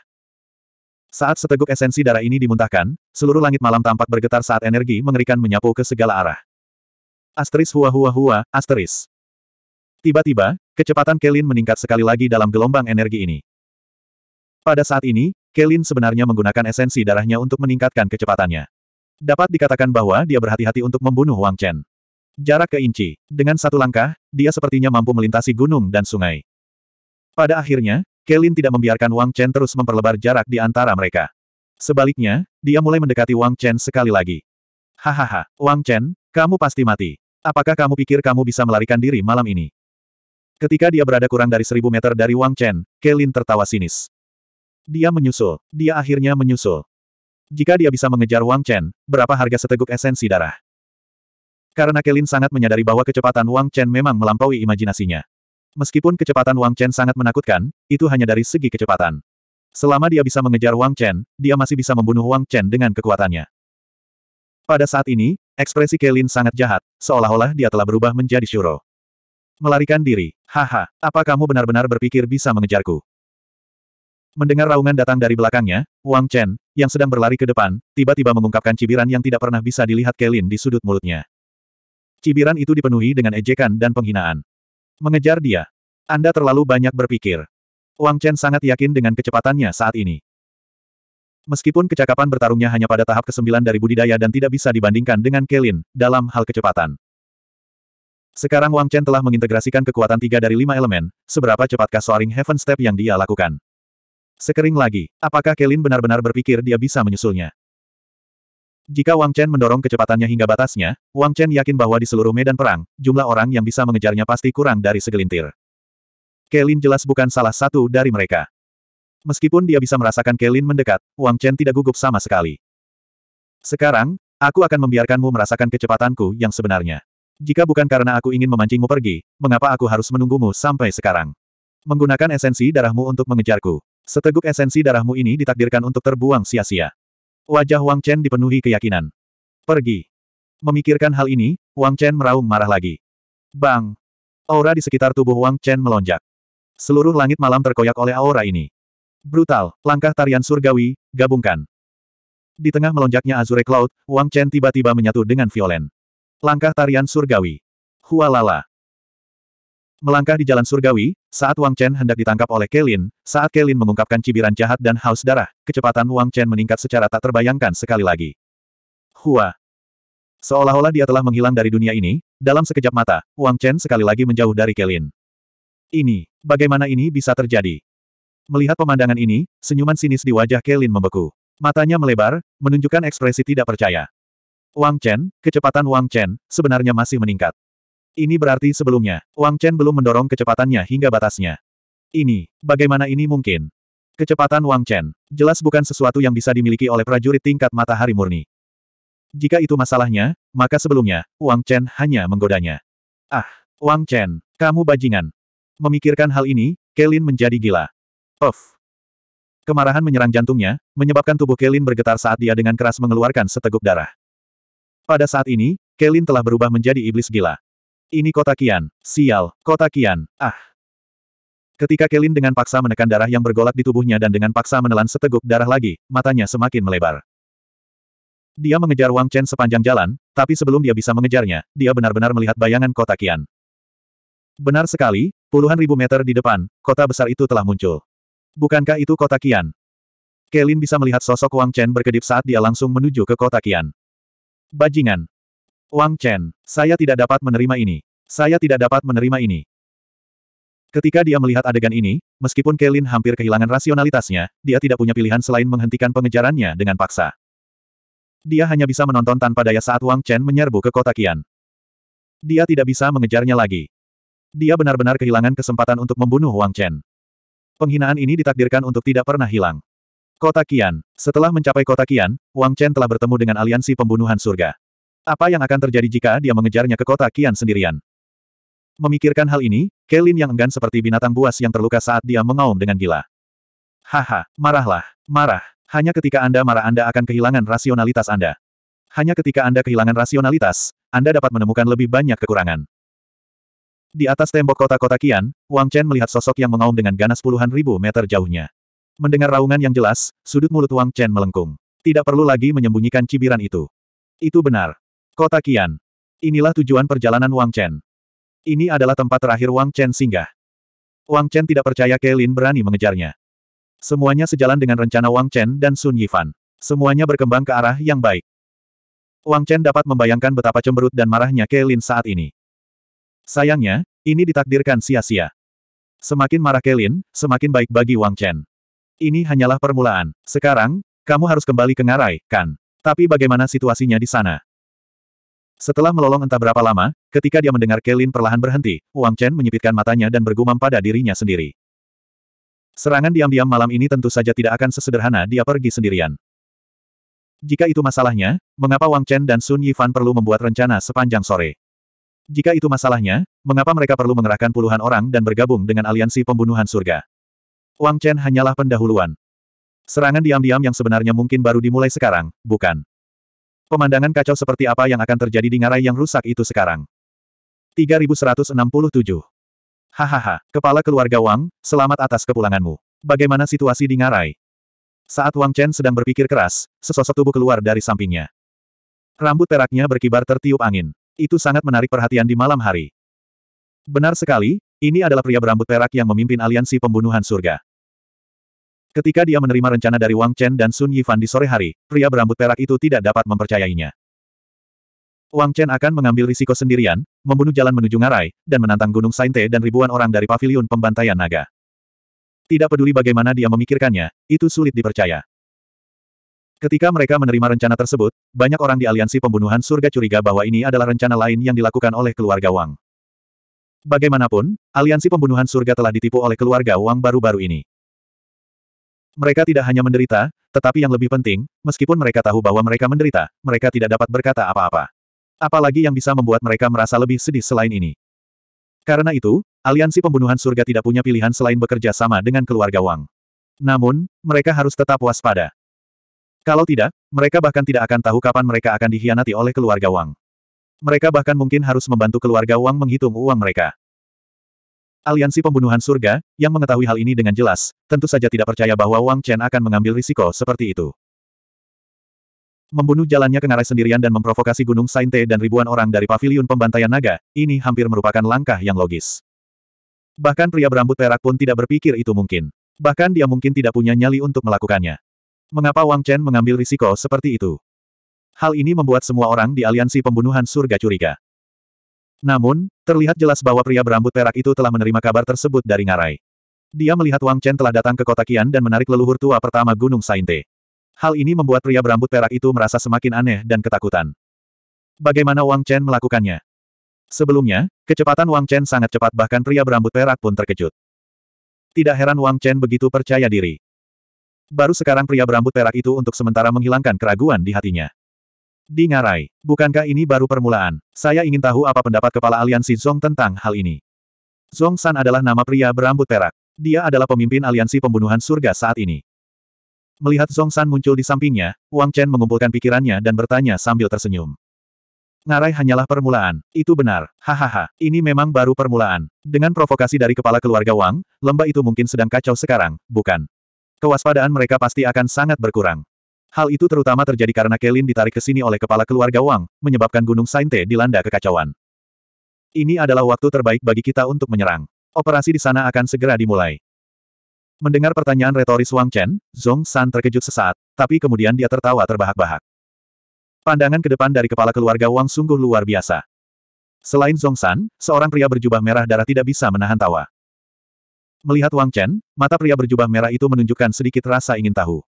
Saat seteguk esensi darah ini dimuntahkan, seluruh langit malam tampak bergetar saat energi mengerikan menyapu ke segala arah. Asteris Hua Hua Hua, asteris. Tiba-tiba, kecepatan Kelin meningkat sekali lagi dalam gelombang energi ini. Pada saat ini, Kelin sebenarnya menggunakan esensi darahnya untuk meningkatkan kecepatannya. Dapat dikatakan bahwa dia berhati-hati untuk membunuh Wang Chen. Jarak ke inci. Dengan satu langkah, dia sepertinya mampu melintasi gunung dan sungai. Pada akhirnya, Kelin tidak membiarkan Wang Chen terus memperlebar jarak di antara mereka. Sebaliknya, dia mulai mendekati Wang Chen sekali lagi. Hahaha, Wang Chen, kamu pasti mati. Apakah kamu pikir kamu bisa melarikan diri malam ini? Ketika dia berada kurang dari seribu meter dari Wang Chen, Kelin tertawa sinis. Dia menyusul. Dia akhirnya menyusul. Jika dia bisa mengejar Wang Chen, berapa harga seteguk esensi darah? Karena Kelin sangat menyadari bahwa kecepatan Wang Chen memang melampaui imajinasinya. Meskipun kecepatan Wang Chen sangat menakutkan, itu hanya dari segi kecepatan. Selama dia bisa mengejar Wang Chen, dia masih bisa membunuh Wang Chen dengan kekuatannya. Pada saat ini, ekspresi Kelin sangat jahat, seolah-olah dia telah berubah menjadi Shuro. Melarikan diri, haha, apa kamu benar-benar berpikir bisa mengejarku? Mendengar raungan datang dari belakangnya, Wang Chen, yang sedang berlari ke depan, tiba-tiba mengungkapkan cibiran yang tidak pernah bisa dilihat Kelin di sudut mulutnya. Cibiran itu dipenuhi dengan ejekan dan penghinaan. Mengejar dia. Anda terlalu banyak berpikir. Wang Chen sangat yakin dengan kecepatannya saat ini. Meskipun kecakapan bertarungnya hanya pada tahap ke-9 dari budidaya dan tidak bisa dibandingkan dengan Kelin, dalam hal kecepatan. Sekarang Wang Chen telah mengintegrasikan kekuatan tiga dari lima elemen, seberapa cepatkah Soaring Heaven Step yang dia lakukan. Sekering lagi, apakah Kelin benar-benar berpikir dia bisa menyusulnya? Jika Wang Chen mendorong kecepatannya hingga batasnya, Wang Chen yakin bahwa di seluruh medan perang, jumlah orang yang bisa mengejarnya pasti kurang dari segelintir. Kelin jelas bukan salah satu dari mereka. Meskipun dia bisa merasakan Kelin mendekat, Wang Chen tidak gugup sama sekali. Sekarang, aku akan membiarkanmu merasakan kecepatanku yang sebenarnya. Jika bukan karena aku ingin memancingmu pergi, mengapa aku harus menunggumu sampai sekarang? Menggunakan esensi darahmu untuk mengejarku. Seteguk esensi darahmu ini ditakdirkan untuk terbuang sia-sia. Wajah Wang Chen dipenuhi keyakinan. Pergi. Memikirkan hal ini, Wang Chen meraung marah lagi. Bang! Aura di sekitar tubuh Wang Chen melonjak. Seluruh langit malam terkoyak oleh aura ini. Brutal, langkah tarian surgawi, gabungkan. Di tengah melonjaknya Azure Cloud, Wang Chen tiba-tiba menyatu dengan Violen. Langkah tarian surgawi. Hualala. Melangkah di jalan surgawi, saat Wang Chen hendak ditangkap oleh Kelin, saat Kelin mengungkapkan cibiran jahat dan haus darah, kecepatan Wang Chen meningkat secara tak terbayangkan sekali lagi. Hua! Seolah-olah dia telah menghilang dari dunia ini, dalam sekejap mata, Wang Chen sekali lagi menjauh dari Kelin. Ini, bagaimana ini bisa terjadi? Melihat pemandangan ini, senyuman sinis di wajah Kelin membeku. Matanya melebar, menunjukkan ekspresi tidak percaya. Wang Chen, kecepatan Wang Chen, sebenarnya masih meningkat. Ini berarti sebelumnya, Wang Chen belum mendorong kecepatannya hingga batasnya. Ini, bagaimana ini mungkin? Kecepatan Wang Chen, jelas bukan sesuatu yang bisa dimiliki oleh prajurit tingkat matahari murni. Jika itu masalahnya, maka sebelumnya, Wang Chen hanya menggodanya. Ah, Wang Chen, kamu bajingan. Memikirkan hal ini, Kelin menjadi gila. Of. Kemarahan menyerang jantungnya, menyebabkan tubuh Kelin bergetar saat dia dengan keras mengeluarkan seteguk darah. Pada saat ini, Kelin telah berubah menjadi iblis gila. Ini kota kian. Sial, kota kian. Ah. Ketika Kelin dengan paksa menekan darah yang bergolak di tubuhnya dan dengan paksa menelan seteguk darah lagi, matanya semakin melebar. Dia mengejar Wang Chen sepanjang jalan, tapi sebelum dia bisa mengejarnya, dia benar-benar melihat bayangan kota kian. Benar sekali, puluhan ribu meter di depan, kota besar itu telah muncul. Bukankah itu kota kian? Kelin bisa melihat sosok Wang Chen berkedip saat dia langsung menuju ke kota kian. Bajingan, Wang Chen, saya tidak dapat menerima ini. Saya tidak dapat menerima ini. Ketika dia melihat adegan ini, meskipun Kelin hampir kehilangan rasionalitasnya, dia tidak punya pilihan selain menghentikan pengejarannya dengan paksa. Dia hanya bisa menonton tanpa daya saat Wang Chen menyerbu ke kota Kian. Dia tidak bisa mengejarnya lagi. Dia benar-benar kehilangan kesempatan untuk membunuh Wang Chen. Penghinaan ini ditakdirkan untuk tidak pernah hilang. Kota Kian. Setelah mencapai kota Kian, Wang Chen telah bertemu dengan aliansi pembunuhan surga. Apa yang akan terjadi jika dia mengejarnya ke kota Kian sendirian? Memikirkan hal ini, Kelin yang enggan seperti binatang buas yang terluka saat dia mengaum dengan gila. Haha, marahlah, marah. Hanya ketika Anda marah Anda akan kehilangan rasionalitas Anda. Hanya ketika Anda kehilangan rasionalitas, Anda dapat menemukan lebih banyak kekurangan. Di atas tembok kota-kota Kian, Wang Chen melihat sosok yang mengaum dengan ganas puluhan ribu meter jauhnya. Mendengar raungan yang jelas, sudut mulut Wang Chen melengkung. Tidak perlu lagi menyembunyikan cibiran itu. Itu benar. Kota Qian. Inilah tujuan perjalanan Wang Chen. Ini adalah tempat terakhir Wang Chen singgah. Wang Chen tidak percaya Kailin berani mengejarnya. Semuanya sejalan dengan rencana Wang Chen dan Sun Yifan. Semuanya berkembang ke arah yang baik. Wang Chen dapat membayangkan betapa cemberut dan marahnya Kailin saat ini. Sayangnya, ini ditakdirkan sia-sia. Semakin marah Kailin, semakin baik bagi Wang Chen. Ini hanyalah permulaan. Sekarang, kamu harus kembali ke Ngarai, kan? Tapi bagaimana situasinya di sana? Setelah melolong entah berapa lama, ketika dia mendengar Kelin perlahan berhenti, Wang Chen menyipitkan matanya dan bergumam pada dirinya sendiri. Serangan diam-diam malam ini tentu saja tidak akan sesederhana dia pergi sendirian. Jika itu masalahnya, mengapa Wang Chen dan Sun Yifan perlu membuat rencana sepanjang sore? Jika itu masalahnya, mengapa mereka perlu mengerahkan puluhan orang dan bergabung dengan aliansi pembunuhan surga? Wang Chen hanyalah pendahuluan. Serangan diam-diam yang sebenarnya mungkin baru dimulai sekarang, bukan? Pemandangan kacau seperti apa yang akan terjadi di ngarai yang rusak itu sekarang. 3167. Hahaha, kepala keluarga Wang, selamat atas kepulanganmu. Bagaimana situasi di ngarai? Saat Wang Chen sedang berpikir keras, sesosok tubuh keluar dari sampingnya. Rambut peraknya berkibar tertiup angin. Itu sangat menarik perhatian di malam hari. Benar sekali, ini adalah pria berambut perak yang memimpin aliansi pembunuhan surga. Ketika dia menerima rencana dari Wang Chen dan Sun Yifan di sore hari, pria berambut perak itu tidak dapat mempercayainya. Wang Chen akan mengambil risiko sendirian, membunuh jalan menuju ngarai, dan menantang Gunung Sainte dan ribuan orang dari paviliun pembantaian naga. Tidak peduli bagaimana dia memikirkannya, itu sulit dipercaya. Ketika mereka menerima rencana tersebut, banyak orang di aliansi pembunuhan surga curiga bahwa ini adalah rencana lain yang dilakukan oleh keluarga Wang. Bagaimanapun, aliansi pembunuhan surga telah ditipu oleh keluarga Wang baru-baru ini. Mereka tidak hanya menderita, tetapi yang lebih penting, meskipun mereka tahu bahwa mereka menderita, mereka tidak dapat berkata apa-apa. Apalagi yang bisa membuat mereka merasa lebih sedih selain ini. Karena itu, aliansi pembunuhan surga tidak punya pilihan selain bekerja sama dengan keluarga Wang. Namun, mereka harus tetap waspada. Kalau tidak, mereka bahkan tidak akan tahu kapan mereka akan dihianati oleh keluarga Wang. Mereka bahkan mungkin harus membantu keluarga Wang menghitung uang mereka. Aliansi Pembunuhan Surga, yang mengetahui hal ini dengan jelas, tentu saja tidak percaya bahwa Wang Chen akan mengambil risiko seperti itu. Membunuh jalannya ke ngarai sendirian dan memprovokasi Gunung Sainte dan ribuan orang dari paviliun pembantaian naga, ini hampir merupakan langkah yang logis. Bahkan pria berambut perak pun tidak berpikir itu mungkin. Bahkan dia mungkin tidak punya nyali untuk melakukannya. Mengapa Wang Chen mengambil risiko seperti itu? Hal ini membuat semua orang di aliansi pembunuhan surga curiga. Namun, terlihat jelas bahwa pria berambut perak itu telah menerima kabar tersebut dari Ngarai. Dia melihat Wang Chen telah datang ke kota Kian dan menarik leluhur tua pertama Gunung Sainte. Hal ini membuat pria berambut perak itu merasa semakin aneh dan ketakutan. Bagaimana Wang Chen melakukannya? Sebelumnya, kecepatan Wang Chen sangat cepat bahkan pria berambut perak pun terkejut. Tidak heran Wang Chen begitu percaya diri. Baru sekarang pria berambut perak itu untuk sementara menghilangkan keraguan di hatinya. Di ngarai, bukankah ini baru permulaan? Saya ingin tahu apa pendapat kepala aliansi Zong tentang hal ini. Zong San adalah nama pria berambut perak. Dia adalah pemimpin aliansi pembunuhan surga saat ini. Melihat Zong San muncul di sampingnya, Wang Chen mengumpulkan pikirannya dan bertanya sambil tersenyum. Ngarai hanyalah permulaan, itu benar, hahaha, ini memang baru permulaan. Dengan provokasi dari kepala keluarga Wang, lembah itu mungkin sedang kacau sekarang, bukan? Kewaspadaan mereka pasti akan sangat berkurang. Hal itu terutama terjadi karena Kelin ditarik ke sini oleh kepala keluarga Wang, menyebabkan Gunung Sainte dilanda kekacauan. Ini adalah waktu terbaik bagi kita untuk menyerang. Operasi di sana akan segera dimulai. Mendengar pertanyaan retoris Wang Chen, Zhong San terkejut sesaat, tapi kemudian dia tertawa terbahak-bahak. Pandangan ke depan dari kepala keluarga Wang sungguh luar biasa. Selain Zhong San, seorang pria berjubah merah darah tidak bisa menahan tawa. Melihat Wang Chen, mata pria berjubah merah itu menunjukkan sedikit rasa ingin tahu.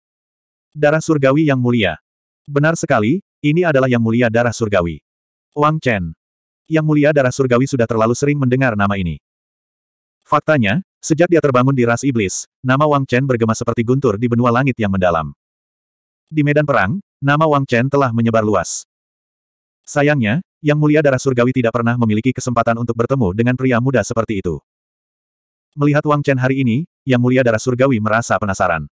Darah surgawi yang mulia. Benar sekali, ini adalah yang mulia darah surgawi. Wang Chen. Yang mulia darah surgawi sudah terlalu sering mendengar nama ini. Faktanya, sejak dia terbangun di ras iblis, nama Wang Chen bergema seperti guntur di benua langit yang mendalam. Di medan perang, nama Wang Chen telah menyebar luas. Sayangnya, yang mulia darah surgawi tidak pernah memiliki kesempatan untuk bertemu dengan pria muda seperti itu. Melihat Wang Chen hari ini, yang mulia darah surgawi merasa penasaran.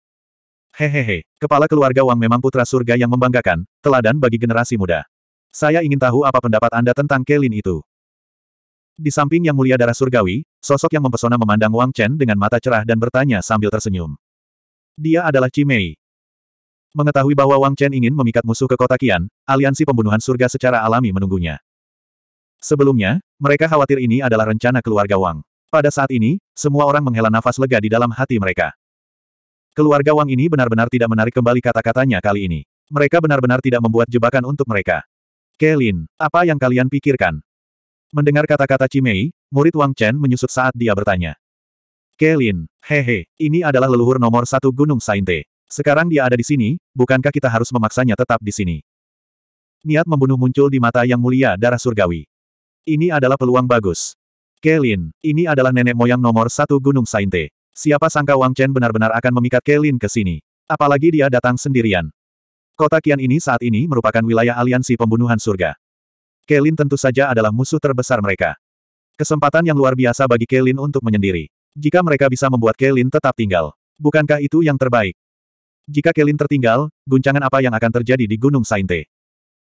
Hehehe, kepala keluarga Wang memang putra surga yang membanggakan, teladan bagi generasi muda. Saya ingin tahu apa pendapat Anda tentang Kelin itu. Di samping Yang Mulia Darah Surgawi, sosok yang mempesona memandang Wang Chen dengan mata cerah dan bertanya sambil tersenyum. Dia adalah Cimei. Mengetahui bahwa Wang Chen ingin memikat musuh ke kota Kian, aliansi pembunuhan surga secara alami menunggunya. Sebelumnya, mereka khawatir ini adalah rencana keluarga Wang. Pada saat ini, semua orang menghela nafas lega di dalam hati mereka. Keluarga Wang ini benar-benar tidak menarik kembali kata-katanya kali ini. Mereka benar-benar tidak membuat jebakan untuk mereka. Kelin, apa yang kalian pikirkan? Mendengar kata-kata Cimei, murid Wang Chen menyusut saat dia bertanya. Kelin, hehe, ini adalah leluhur nomor satu Gunung Sainte. Sekarang dia ada di sini, bukankah kita harus memaksanya tetap di sini? Niat membunuh muncul di mata yang mulia darah surgawi. Ini adalah peluang bagus. Kelin, ini adalah nenek moyang nomor satu Gunung Sainte. Siapa sangka Wang Chen benar-benar akan memikat Kelin ke sini. Apalagi dia datang sendirian. Kota Kian ini saat ini merupakan wilayah aliansi pembunuhan surga. Kelin tentu saja adalah musuh terbesar mereka. Kesempatan yang luar biasa bagi Kelin untuk menyendiri. Jika mereka bisa membuat Kelin tetap tinggal. Bukankah itu yang terbaik? Jika Kelin tertinggal, guncangan apa yang akan terjadi di Gunung Sainte?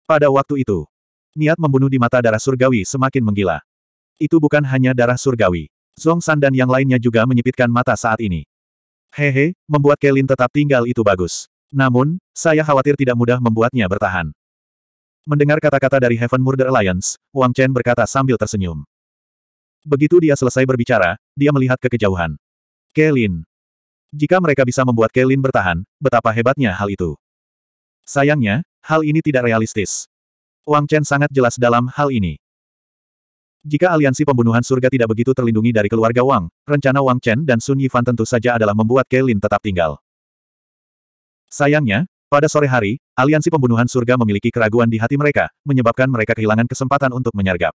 Pada waktu itu, niat membunuh di mata darah surgawi semakin menggila. Itu bukan hanya darah surgawi. Zong San dan yang lainnya juga menyipitkan mata saat ini. Hehe, membuat Kelin tetap tinggal itu bagus. Namun, saya khawatir tidak mudah membuatnya bertahan. Mendengar kata-kata dari Heaven Murder Alliance, Wang Chen berkata sambil tersenyum. Begitu dia selesai berbicara, dia melihat ke kejauhan. Kelin. Jika mereka bisa membuat Kelin bertahan, betapa hebatnya hal itu. Sayangnya, hal ini tidak realistis. Wang Chen sangat jelas dalam hal ini. Jika aliansi pembunuhan surga tidak begitu terlindungi dari keluarga Wang, rencana Wang Chen dan Sun Yifan tentu saja adalah membuat Kelin tetap tinggal. Sayangnya, pada sore hari, aliansi pembunuhan surga memiliki keraguan di hati mereka, menyebabkan mereka kehilangan kesempatan untuk menyergap.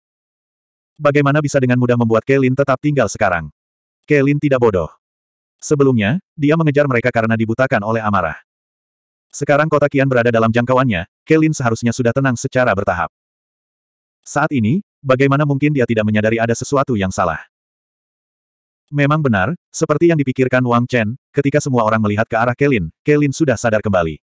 Bagaimana bisa dengan mudah membuat Kelin tetap tinggal sekarang? Kelin tidak bodoh. Sebelumnya, dia mengejar mereka karena dibutakan oleh amarah. Sekarang kota Kian berada dalam jangkauannya, Kelin seharusnya sudah tenang secara bertahap. Saat ini, Bagaimana mungkin dia tidak menyadari ada sesuatu yang salah? Memang benar, seperti yang dipikirkan Wang Chen, ketika semua orang melihat ke arah Kelin, Kelin sudah sadar kembali.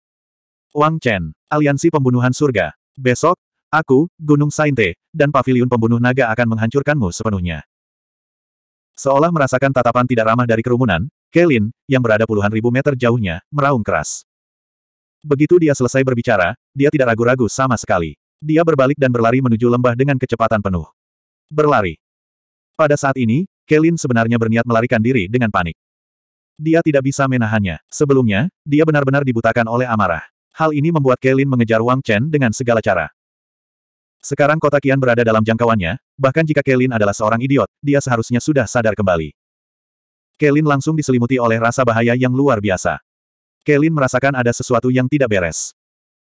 Wang Chen, aliansi pembunuhan surga. Besok, aku, Gunung Sainte, dan Pavilion pembunuh naga akan menghancurkanmu sepenuhnya. Seolah merasakan tatapan tidak ramah dari kerumunan, Kelin, yang berada puluhan ribu meter jauhnya, meraung keras. Begitu dia selesai berbicara, dia tidak ragu-ragu sama sekali. Dia berbalik dan berlari menuju lembah dengan kecepatan penuh. Berlari. Pada saat ini, Kelin sebenarnya berniat melarikan diri dengan panik. Dia tidak bisa menahannya. Sebelumnya, dia benar-benar dibutakan oleh amarah. Hal ini membuat Kelin mengejar Wang Chen dengan segala cara. Sekarang kota Kian berada dalam jangkauannya, bahkan jika Kelin adalah seorang idiot, dia seharusnya sudah sadar kembali. Kelin langsung diselimuti oleh rasa bahaya yang luar biasa. Kelin merasakan ada sesuatu yang tidak beres.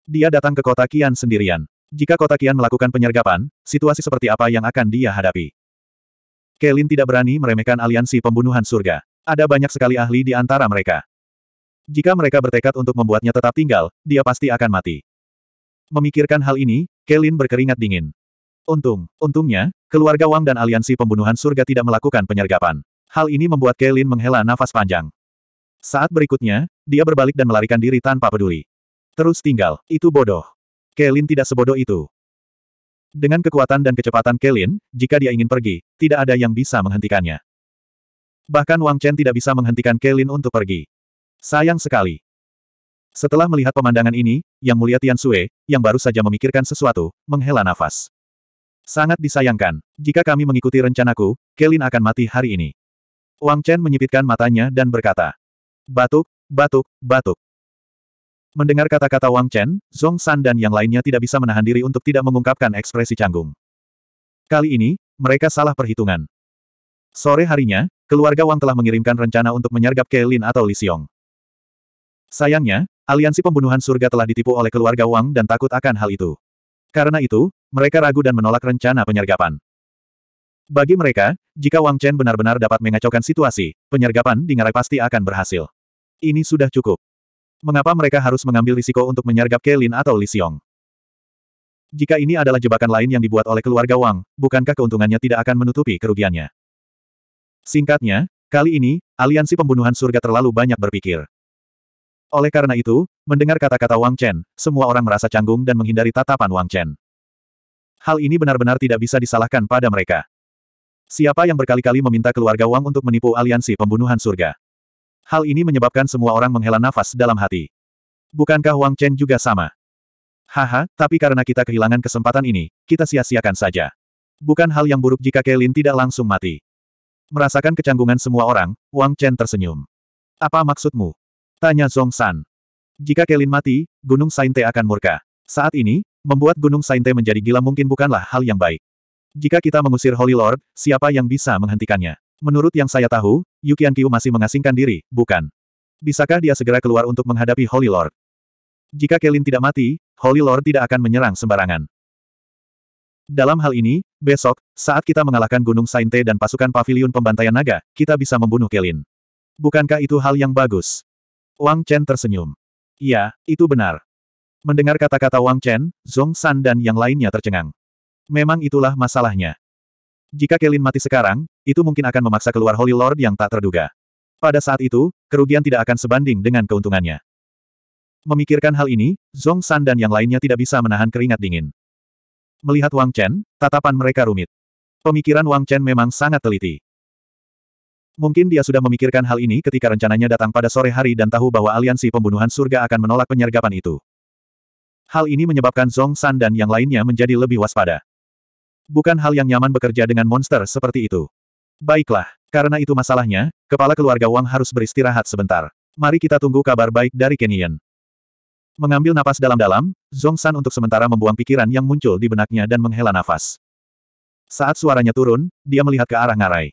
Dia datang ke kota Kian sendirian. Jika kota Kian melakukan penyergapan, situasi seperti apa yang akan dia hadapi? Kelin tidak berani meremehkan aliansi pembunuhan surga. Ada banyak sekali ahli di antara mereka. Jika mereka bertekad untuk membuatnya tetap tinggal, dia pasti akan mati. Memikirkan hal ini, Kelin berkeringat dingin. Untung, untungnya, keluarga Wang dan aliansi pembunuhan surga tidak melakukan penyergapan. Hal ini membuat Kelin menghela nafas panjang. Saat berikutnya, dia berbalik dan melarikan diri tanpa peduli. Terus tinggal, itu bodoh. Kelin tidak sebodoh itu. Dengan kekuatan dan kecepatan Kelin, jika dia ingin pergi, tidak ada yang bisa menghentikannya. Bahkan Wang Chen tidak bisa menghentikan Kelin untuk pergi. Sayang sekali. Setelah melihat pemandangan ini, Yang Mulia Tian Sue, yang baru saja memikirkan sesuatu, menghela nafas. Sangat disayangkan. Jika kami mengikuti rencanaku, Kelin akan mati hari ini. Wang Chen menyipitkan matanya dan berkata. Batuk, batuk, batuk. Mendengar kata-kata Wang Chen, Zhong San dan yang lainnya tidak bisa menahan diri untuk tidak mengungkapkan ekspresi canggung. Kali ini, mereka salah perhitungan. Sore harinya, keluarga Wang telah mengirimkan rencana untuk menyergap Lin atau Li Xiong. Sayangnya, aliansi pembunuhan surga telah ditipu oleh keluarga Wang dan takut akan hal itu. Karena itu, mereka ragu dan menolak rencana penyergapan. Bagi mereka, jika Wang Chen benar-benar dapat mengacaukan situasi, penyergapan di Ngarai pasti akan berhasil. Ini sudah cukup. Mengapa mereka harus mengambil risiko untuk menyergap Kelin atau Li Xiong? Jika ini adalah jebakan lain yang dibuat oleh keluarga Wang, bukankah keuntungannya tidak akan menutupi kerugiannya? Singkatnya, kali ini, aliansi pembunuhan surga terlalu banyak berpikir. Oleh karena itu, mendengar kata-kata Wang Chen, semua orang merasa canggung dan menghindari tatapan Wang Chen. Hal ini benar-benar tidak bisa disalahkan pada mereka. Siapa yang berkali-kali meminta keluarga Wang untuk menipu aliansi pembunuhan surga? Hal ini menyebabkan semua orang menghela nafas dalam hati. Bukankah Wang Chen juga sama? Haha, tapi karena kita kehilangan kesempatan ini, kita sia-siakan saja. Bukan hal yang buruk jika Kelin tidak langsung mati. Merasakan kecanggungan semua orang, Wang Chen tersenyum. Apa maksudmu? Tanya Zhong San. Jika Kelin mati, Gunung Sainte akan murka. Saat ini, membuat Gunung Sainte menjadi gila mungkin bukanlah hal yang baik. Jika kita mengusir Holy Lord, siapa yang bisa menghentikannya? Menurut yang saya tahu, Yukian Kiu masih mengasingkan diri, bukan? Bisakah dia segera keluar untuk menghadapi Holy Lord? Jika Kelin tidak mati, Holy Lord tidak akan menyerang sembarangan. Dalam hal ini, besok, saat kita mengalahkan Gunung Sainte dan pasukan Paviliun pembantaian naga, kita bisa membunuh Kelin. Bukankah itu hal yang bagus? Wang Chen tersenyum. Iya, itu benar. Mendengar kata-kata Wang Chen, Zhong San dan yang lainnya tercengang. Memang itulah masalahnya. Jika Kelin mati sekarang, itu mungkin akan memaksa keluar Holy Lord yang tak terduga. Pada saat itu, kerugian tidak akan sebanding dengan keuntungannya. Memikirkan hal ini, Zong San dan yang lainnya tidak bisa menahan keringat dingin. Melihat Wang Chen, tatapan mereka rumit. Pemikiran Wang Chen memang sangat teliti. Mungkin dia sudah memikirkan hal ini ketika rencananya datang pada sore hari dan tahu bahwa aliansi pembunuhan surga akan menolak penyergapan itu. Hal ini menyebabkan Zong San dan yang lainnya menjadi lebih waspada. Bukan hal yang nyaman bekerja dengan monster seperti itu. Baiklah, karena itu masalahnya, kepala keluarga Wang harus beristirahat sebentar. Mari kita tunggu kabar baik dari Kenyan. Mengambil napas dalam-dalam, Zong San untuk sementara membuang pikiran yang muncul di benaknya dan menghela nafas. Saat suaranya turun, dia melihat ke arah ngarai.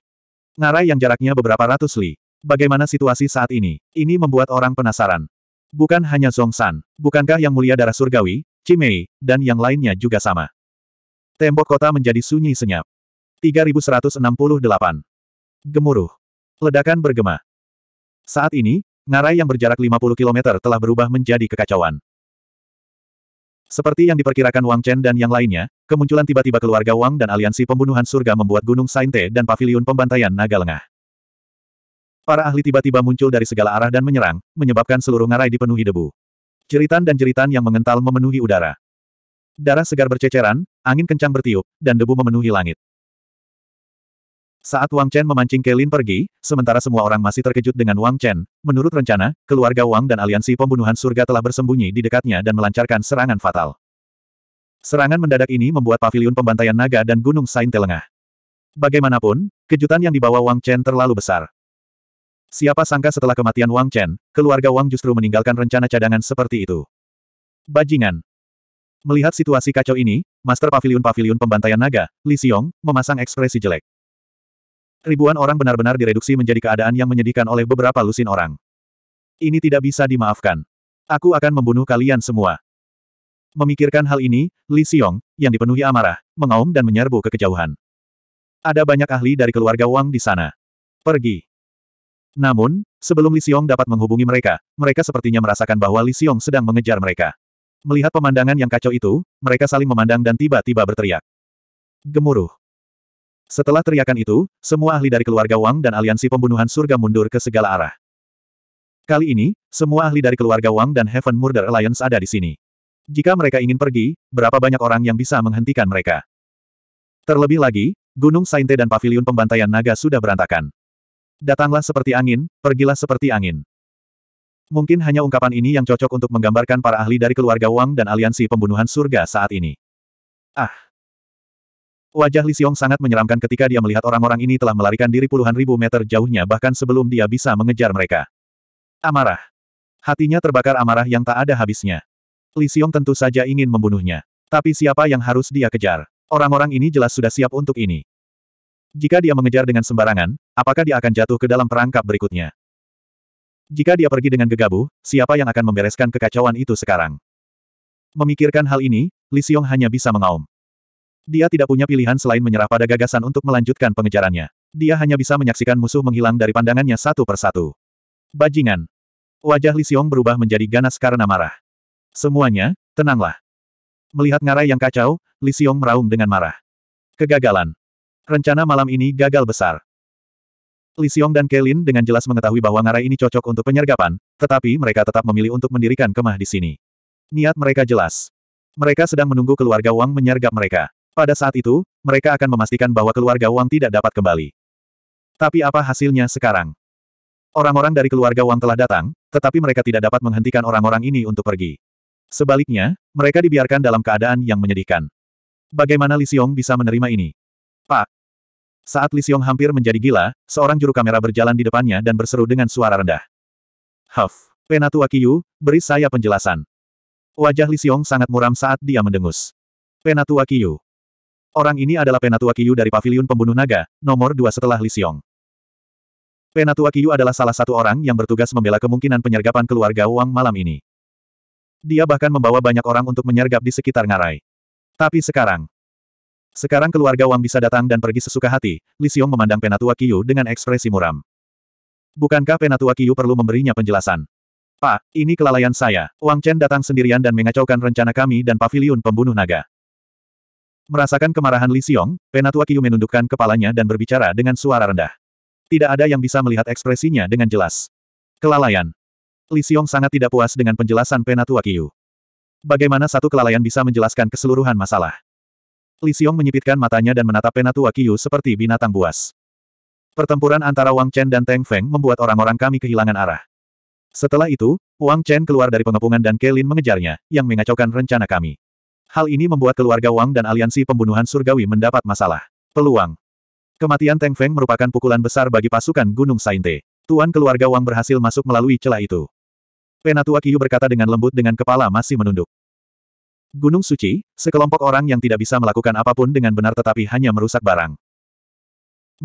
Ngarai yang jaraknya beberapa ratus li. Bagaimana situasi saat ini? Ini membuat orang penasaran. Bukan hanya Zong San, bukankah yang mulia darah surgawi, Cimei, dan yang lainnya juga sama? Tembok kota menjadi sunyi senyap. 3168. Gemuruh. Ledakan bergema. Saat ini, ngarai yang berjarak 50 km telah berubah menjadi kekacauan. Seperti yang diperkirakan Wang Chen dan yang lainnya, kemunculan tiba-tiba keluarga Wang dan aliansi pembunuhan surga membuat Gunung Sainte dan Paviliun Pembantaian Naga Lengah. Para ahli tiba-tiba muncul dari segala arah dan menyerang, menyebabkan seluruh ngarai dipenuhi debu. Jeritan dan jeritan yang mengental memenuhi udara. Darah segar berceceran, angin kencang bertiup, dan debu memenuhi langit. Saat Wang Chen memancing Kelin pergi, sementara semua orang masih terkejut dengan Wang Chen, menurut rencana, keluarga Wang dan aliansi pembunuhan surga telah bersembunyi di dekatnya dan melancarkan serangan fatal. Serangan mendadak ini membuat pavilion pembantaian naga dan gunung Sain telengah. Bagaimanapun, kejutan yang dibawa Wang Chen terlalu besar. Siapa sangka setelah kematian Wang Chen, keluarga Wang justru meninggalkan rencana cadangan seperti itu. Bajingan. Melihat situasi kacau ini, Master Pavilion Pavilion Pembantaian Naga, Li Xiong, memasang ekspresi jelek. Ribuan orang benar-benar direduksi menjadi keadaan yang menyedihkan oleh beberapa lusin orang. Ini tidak bisa dimaafkan. Aku akan membunuh kalian semua. Memikirkan hal ini, Li Xiong, yang dipenuhi amarah, mengaum dan menyerbu ke kejauhan. Ada banyak ahli dari keluarga Wang di sana. Pergi. Namun, sebelum Li Xiong dapat menghubungi mereka, mereka sepertinya merasakan bahwa Li Xiong sedang mengejar mereka. Melihat pemandangan yang kacau itu, mereka saling memandang dan tiba-tiba berteriak. Gemuruh. Setelah teriakan itu, semua ahli dari keluarga Wang dan aliansi pembunuhan surga mundur ke segala arah. Kali ini, semua ahli dari keluarga Wang dan Heaven Murder Alliance ada di sini. Jika mereka ingin pergi, berapa banyak orang yang bisa menghentikan mereka? Terlebih lagi, Gunung Sainte dan Paviliun Pembantaian Naga sudah berantakan. Datanglah seperti angin, pergilah seperti angin. Mungkin hanya ungkapan ini yang cocok untuk menggambarkan para ahli dari keluarga Wang dan aliansi pembunuhan surga saat ini. Ah! Wajah Li Xiong sangat menyeramkan ketika dia melihat orang-orang ini telah melarikan diri puluhan ribu meter jauhnya bahkan sebelum dia bisa mengejar mereka. Amarah. Hatinya terbakar amarah yang tak ada habisnya. Li Xiong tentu saja ingin membunuhnya. Tapi siapa yang harus dia kejar? Orang-orang ini jelas sudah siap untuk ini. Jika dia mengejar dengan sembarangan, apakah dia akan jatuh ke dalam perangkap berikutnya? Jika dia pergi dengan gegabah, siapa yang akan membereskan kekacauan itu sekarang? Memikirkan hal ini, Li Xiong hanya bisa mengaum. Dia tidak punya pilihan selain menyerah pada gagasan untuk melanjutkan pengejarannya. Dia hanya bisa menyaksikan musuh menghilang dari pandangannya satu persatu. Bajingan. Wajah Li Xiong berubah menjadi ganas karena marah. Semuanya, tenanglah. Melihat ngarai yang kacau, Li Xiong meraung dengan marah. Kegagalan. Rencana malam ini gagal besar. Li Xiong dan Kelin dengan jelas mengetahui bahwa ngarai ini cocok untuk penyergapan, tetapi mereka tetap memilih untuk mendirikan kemah di sini. Niat mereka jelas. Mereka sedang menunggu keluarga Wang menyergap mereka. Pada saat itu, mereka akan memastikan bahwa keluarga Wang tidak dapat kembali. Tapi apa hasilnya sekarang? Orang-orang dari keluarga Wang telah datang, tetapi mereka tidak dapat menghentikan orang-orang ini untuk pergi. Sebaliknya, mereka dibiarkan dalam keadaan yang menyedihkan. Bagaimana Li Xiong bisa menerima ini? Pak! Saat Li Xiong hampir menjadi gila, seorang juru kamera berjalan di depannya dan berseru dengan suara rendah. Huff! Penatua Qiyu, beri saya penjelasan. Wajah Li Xiong sangat muram saat dia mendengus. Penatua Qiyu. Orang ini adalah Penatua Kiyu dari Paviliun Pembunuh Naga, nomor dua setelah Li Xiong. Penatua Kiyu adalah salah satu orang yang bertugas membela kemungkinan penyergapan keluarga Wang malam ini. Dia bahkan membawa banyak orang untuk menyergap di sekitar ngarai. Tapi sekarang, sekarang keluarga Wang bisa datang dan pergi sesuka hati, Li Xiong memandang Penatua Kiyu dengan ekspresi muram. Bukankah Penatua Kiyu perlu memberinya penjelasan? Pak, ini kelalaian saya. Wang Chen datang sendirian dan mengacaukan rencana kami dan paviliun pembunuh naga. Merasakan kemarahan Li Xiong, Penatua Qiu menundukkan kepalanya dan berbicara dengan suara rendah. Tidak ada yang bisa melihat ekspresinya dengan jelas. Kelalaian. Li Xiong sangat tidak puas dengan penjelasan Penatua Qiu. Bagaimana satu kelalaian bisa menjelaskan keseluruhan masalah? Li Xiong menyipitkan matanya dan menatap Penatua Qiu seperti binatang buas. Pertempuran antara Wang Chen dan Teng Feng membuat orang-orang kami kehilangan arah. Setelah itu, Wang Chen keluar dari pengepungan dan Kelin mengejarnya, yang mengacaukan rencana kami. Hal ini membuat keluarga Wang dan aliansi pembunuhan surgawi mendapat masalah. Peluang. Kematian Teng Feng merupakan pukulan besar bagi pasukan Gunung Sainte. Tuan keluarga Wang berhasil masuk melalui celah itu. Penatua Kiyu berkata dengan lembut dengan kepala masih menunduk. Gunung Suci, sekelompok orang yang tidak bisa melakukan apapun dengan benar tetapi hanya merusak barang.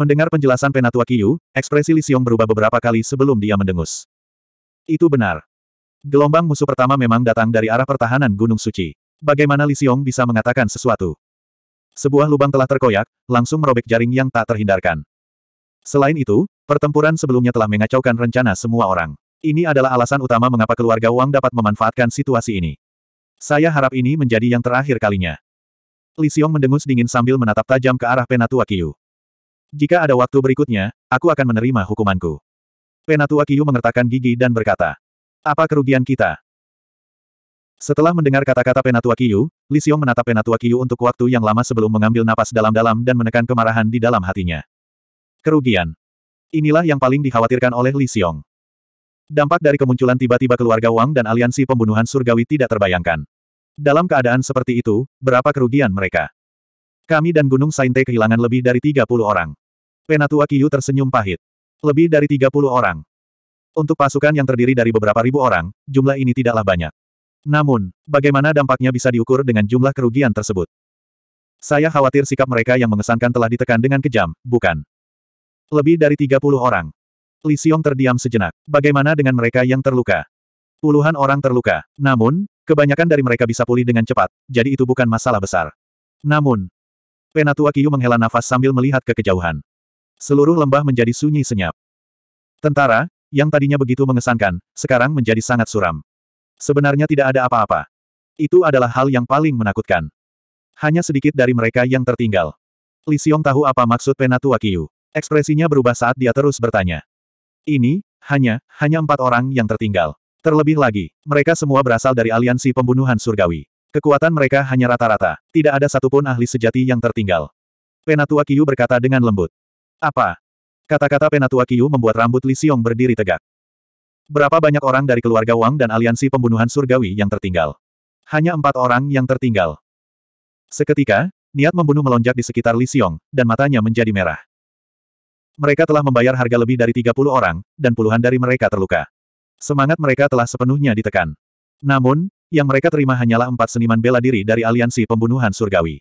Mendengar penjelasan Penatua Kiyu, ekspresi Li Xiong berubah beberapa kali sebelum dia mendengus. Itu benar. Gelombang musuh pertama memang datang dari arah pertahanan Gunung Suci. Bagaimana Li Xiong bisa mengatakan sesuatu? Sebuah lubang telah terkoyak, langsung merobek jaring yang tak terhindarkan. Selain itu, pertempuran sebelumnya telah mengacaukan rencana semua orang. Ini adalah alasan utama mengapa keluarga Wang dapat memanfaatkan situasi ini. Saya harap ini menjadi yang terakhir kalinya. Li Xiong mendengus dingin sambil menatap tajam ke arah Penatua Qiu. Jika ada waktu berikutnya, aku akan menerima hukumanku. Penatua Qiu mengertakkan gigi dan berkata, Apa kerugian kita? Setelah mendengar kata-kata Penatua Kiyu, Li Xiong menatap Penatua Kiyu untuk waktu yang lama sebelum mengambil napas dalam-dalam dan menekan kemarahan di dalam hatinya. Kerugian. Inilah yang paling dikhawatirkan oleh Li Xiong. Dampak dari kemunculan tiba-tiba keluarga Wang dan aliansi pembunuhan surgawi tidak terbayangkan. Dalam keadaan seperti itu, berapa kerugian mereka? Kami dan Gunung Sainte kehilangan lebih dari 30 orang. Penatua Kiyu tersenyum pahit. Lebih dari 30 orang. Untuk pasukan yang terdiri dari beberapa ribu orang, jumlah ini tidaklah banyak. Namun, bagaimana dampaknya bisa diukur dengan jumlah kerugian tersebut? Saya khawatir sikap mereka yang mengesankan telah ditekan dengan kejam, bukan? Lebih dari 30 orang. Li Xiong terdiam sejenak. Bagaimana dengan mereka yang terluka? Puluhan orang terluka. Namun, kebanyakan dari mereka bisa pulih dengan cepat, jadi itu bukan masalah besar. Namun, Penatua Kiyu menghela nafas sambil melihat ke kejauhan. Seluruh lembah menjadi sunyi senyap. Tentara, yang tadinya begitu mengesankan, sekarang menjadi sangat suram. Sebenarnya tidak ada apa-apa. Itu adalah hal yang paling menakutkan. Hanya sedikit dari mereka yang tertinggal. Li Xiong tahu apa maksud Penatua Kiyu. Ekspresinya berubah saat dia terus bertanya. Ini, hanya, hanya empat orang yang tertinggal. Terlebih lagi, mereka semua berasal dari aliansi pembunuhan surgawi. Kekuatan mereka hanya rata-rata, tidak ada satupun ahli sejati yang tertinggal. Penatua Kiyu berkata dengan lembut. Apa? Kata-kata Penatua Kiyu membuat rambut Li Xiong berdiri tegak. Berapa banyak orang dari keluarga Wang dan aliansi pembunuhan surgawi yang tertinggal? Hanya empat orang yang tertinggal. Seketika, niat membunuh melonjak di sekitar Li Xiong, dan matanya menjadi merah. Mereka telah membayar harga lebih dari 30 orang, dan puluhan dari mereka terluka. Semangat mereka telah sepenuhnya ditekan. Namun, yang mereka terima hanyalah empat seniman bela diri dari aliansi pembunuhan surgawi.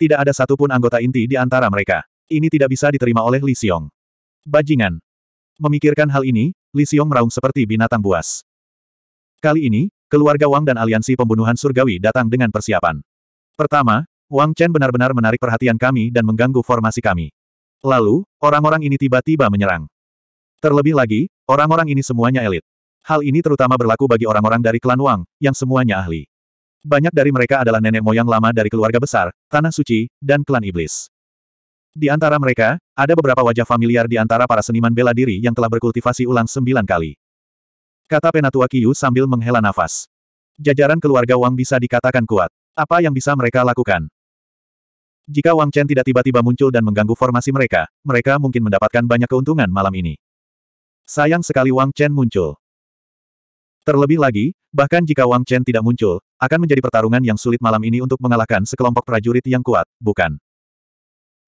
Tidak ada satupun anggota inti di antara mereka. Ini tidak bisa diterima oleh Li Xiong. Bajingan. Memikirkan hal ini, Li Xiong meraung seperti binatang buas. Kali ini, keluarga Wang dan aliansi pembunuhan surgawi datang dengan persiapan. Pertama, Wang Chen benar-benar menarik perhatian kami dan mengganggu formasi kami. Lalu, orang-orang ini tiba-tiba menyerang. Terlebih lagi, orang-orang ini semuanya elit. Hal ini terutama berlaku bagi orang-orang dari klan Wang, yang semuanya ahli. Banyak dari mereka adalah nenek moyang lama dari keluarga besar, Tanah Suci, dan klan Iblis. Di antara mereka, ada beberapa wajah familiar di antara para seniman bela diri yang telah berkultivasi ulang sembilan kali. Kata Penatua Kiyu sambil menghela nafas. Jajaran keluarga Wang bisa dikatakan kuat. Apa yang bisa mereka lakukan? Jika Wang Chen tidak tiba-tiba muncul dan mengganggu formasi mereka, mereka mungkin mendapatkan banyak keuntungan malam ini. Sayang sekali Wang Chen muncul. Terlebih lagi, bahkan jika Wang Chen tidak muncul, akan menjadi pertarungan yang sulit malam ini untuk mengalahkan sekelompok prajurit yang kuat, bukan?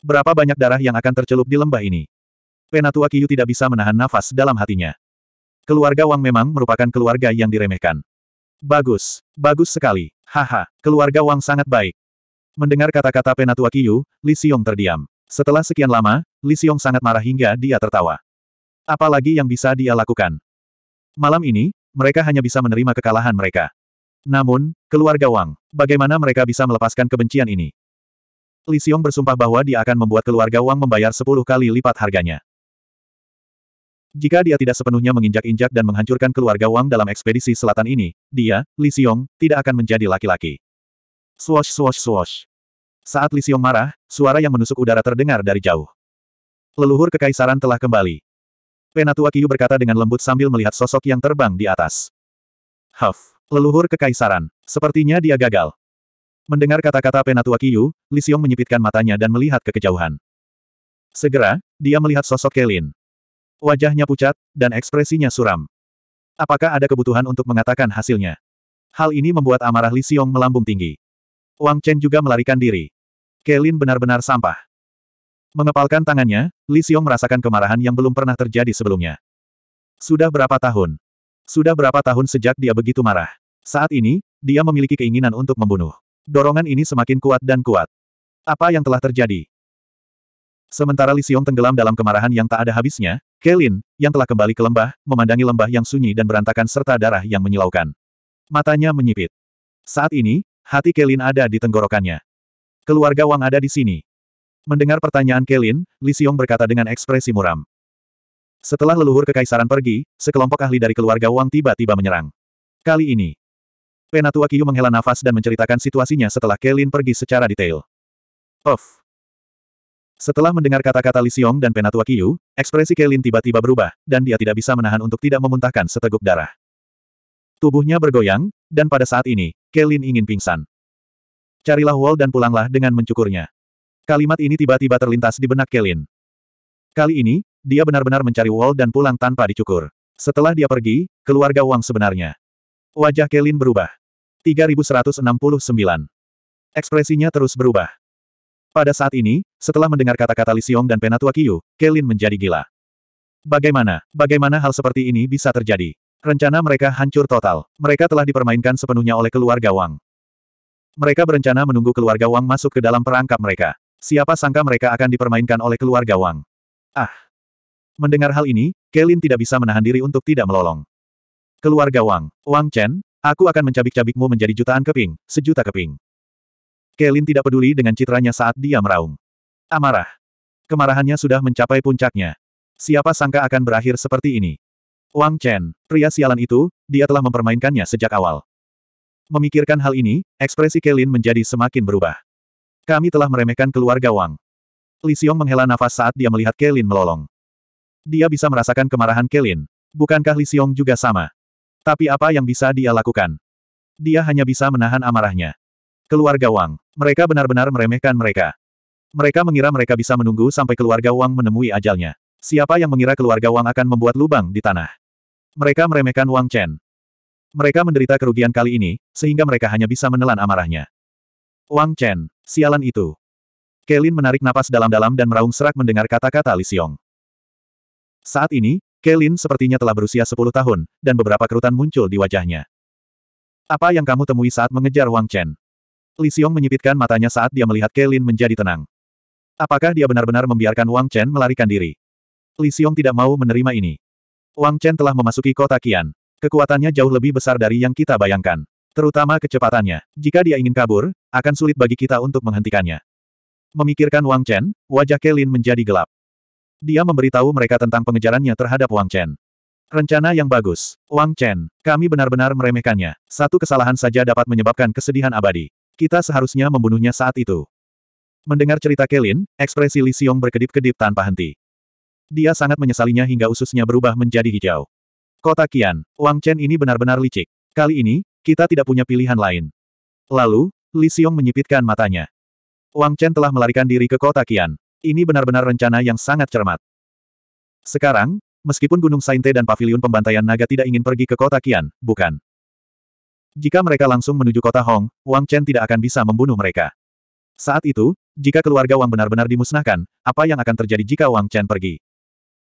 Berapa banyak darah yang akan tercelup di lembah ini? Penatua Kiyu tidak bisa menahan nafas dalam hatinya. Keluarga Wang memang merupakan keluarga yang diremehkan. Bagus, bagus sekali. Haha, keluarga Wang sangat baik. Mendengar kata-kata Penatua Kiyu, Li Xiong terdiam. Setelah sekian lama, Li Xiong sangat marah hingga dia tertawa. Apalagi yang bisa dia lakukan? Malam ini, mereka hanya bisa menerima kekalahan mereka. Namun, keluarga Wang, bagaimana mereka bisa melepaskan kebencian ini? Li Xiong bersumpah bahwa dia akan membuat keluarga Wang membayar sepuluh kali lipat harganya. Jika dia tidak sepenuhnya menginjak-injak dan menghancurkan keluarga Wang dalam ekspedisi selatan ini, dia, Li Xiong, tidak akan menjadi laki-laki. Swosh swosh swosh. Saat Li Xiong marah, suara yang menusuk udara terdengar dari jauh. Leluhur kekaisaran telah kembali. Penatua Qiu berkata dengan lembut sambil melihat sosok yang terbang di atas. Huff, leluhur kekaisaran. Sepertinya dia gagal. Mendengar kata-kata Penatua Kiyu, Li Xiong menyipitkan matanya dan melihat ke kejauhan. Segera, dia melihat sosok Kelin. Wajahnya pucat, dan ekspresinya suram. Apakah ada kebutuhan untuk mengatakan hasilnya? Hal ini membuat amarah Li Xiong melambung tinggi. Wang Chen juga melarikan diri. Kelin benar-benar sampah. Mengepalkan tangannya, Li Xiong merasakan kemarahan yang belum pernah terjadi sebelumnya. Sudah berapa tahun? Sudah berapa tahun sejak dia begitu marah? Saat ini, dia memiliki keinginan untuk membunuh dorongan ini semakin kuat dan kuat. Apa yang telah terjadi? Sementara Li Xiong tenggelam dalam kemarahan yang tak ada habisnya, Kelin, yang telah kembali ke lembah, memandangi lembah yang sunyi dan berantakan serta darah yang menyilaukan. Matanya menyipit. Saat ini, hati Kelin ada di tenggorokannya. Keluarga Wang ada di sini. Mendengar pertanyaan Kelin, Li Xiong berkata dengan ekspresi muram. Setelah leluhur kekaisaran pergi, sekelompok ahli dari keluarga Wang tiba-tiba menyerang. Kali ini, Penatua Kiyu menghela nafas dan menceritakan situasinya setelah Kelin pergi secara detail. Of. Setelah mendengar kata-kata Li Xiong dan Penatua Kiyu, ekspresi Kelin tiba-tiba berubah, dan dia tidak bisa menahan untuk tidak memuntahkan seteguk darah. Tubuhnya bergoyang, dan pada saat ini, Kelin ingin pingsan. Carilah Wall dan pulanglah dengan mencukurnya. Kalimat ini tiba-tiba terlintas di benak Kelin. Kali ini, dia benar-benar mencari Wall dan pulang tanpa dicukur. Setelah dia pergi, keluarga Wang sebenarnya. Wajah Kelin berubah. 3169. Ekspresinya terus berubah. Pada saat ini, setelah mendengar kata-kata Li Xiong dan Penatua Kiyu, Kelin menjadi gila. Bagaimana, bagaimana hal seperti ini bisa terjadi? Rencana mereka hancur total. Mereka telah dipermainkan sepenuhnya oleh keluarga Wang. Mereka berencana menunggu keluarga Wang masuk ke dalam perangkap mereka. Siapa sangka mereka akan dipermainkan oleh keluarga Wang. Ah! Mendengar hal ini, Kelin tidak bisa menahan diri untuk tidak melolong. Keluarga Wang, Wang Chen, Aku akan mencabik-cabikmu menjadi jutaan keping, sejuta keping. Kelin tidak peduli dengan citranya saat dia meraung. Amarah. Kemarahannya sudah mencapai puncaknya. Siapa sangka akan berakhir seperti ini? Wang Chen, pria sialan itu, dia telah mempermainkannya sejak awal. Memikirkan hal ini, ekspresi Kelin menjadi semakin berubah. Kami telah meremehkan keluarga Wang. Li Xiong menghela nafas saat dia melihat Kelin melolong. Dia bisa merasakan kemarahan Kelin. Bukankah Li Xiong juga sama? Tapi apa yang bisa dia lakukan? Dia hanya bisa menahan amarahnya. Keluarga Wang. Mereka benar-benar meremehkan mereka. Mereka mengira mereka bisa menunggu sampai keluarga Wang menemui ajalnya. Siapa yang mengira keluarga Wang akan membuat lubang di tanah? Mereka meremehkan Wang Chen. Mereka menderita kerugian kali ini, sehingga mereka hanya bisa menelan amarahnya. Wang Chen, sialan itu. Kelin menarik napas dalam-dalam dan meraung serak mendengar kata-kata Li Xiong. Saat ini, Kelin sepertinya telah berusia 10 tahun, dan beberapa kerutan muncul di wajahnya. Apa yang kamu temui saat mengejar Wang Chen? Li Xiong menyipitkan matanya saat dia melihat Kelin menjadi tenang. Apakah dia benar-benar membiarkan Wang Chen melarikan diri? Li Xiong tidak mau menerima ini. Wang Chen telah memasuki kota Qian. Kekuatannya jauh lebih besar dari yang kita bayangkan. Terutama kecepatannya. Jika dia ingin kabur, akan sulit bagi kita untuk menghentikannya. Memikirkan Wang Chen, wajah Kelin menjadi gelap. Dia memberitahu mereka tentang pengejarannya terhadap Wang Chen. Rencana yang bagus. Wang Chen, kami benar-benar meremehkannya. Satu kesalahan saja dapat menyebabkan kesedihan abadi. Kita seharusnya membunuhnya saat itu. Mendengar cerita Kelin, ekspresi Li Xiong berkedip-kedip tanpa henti. Dia sangat menyesalinya hingga ususnya berubah menjadi hijau. Kota Kian, Wang Chen ini benar-benar licik. Kali ini, kita tidak punya pilihan lain. Lalu, Li Xiong menyipitkan matanya. Wang Chen telah melarikan diri ke kota Kian. Ini benar-benar rencana yang sangat cermat. Sekarang, meskipun Gunung Sainte dan Paviliun Pembantaian Naga tidak ingin pergi ke kota Kian, bukan. Jika mereka langsung menuju kota Hong, Wang Chen tidak akan bisa membunuh mereka. Saat itu, jika keluarga Wang benar-benar dimusnahkan, apa yang akan terjadi jika Wang Chen pergi?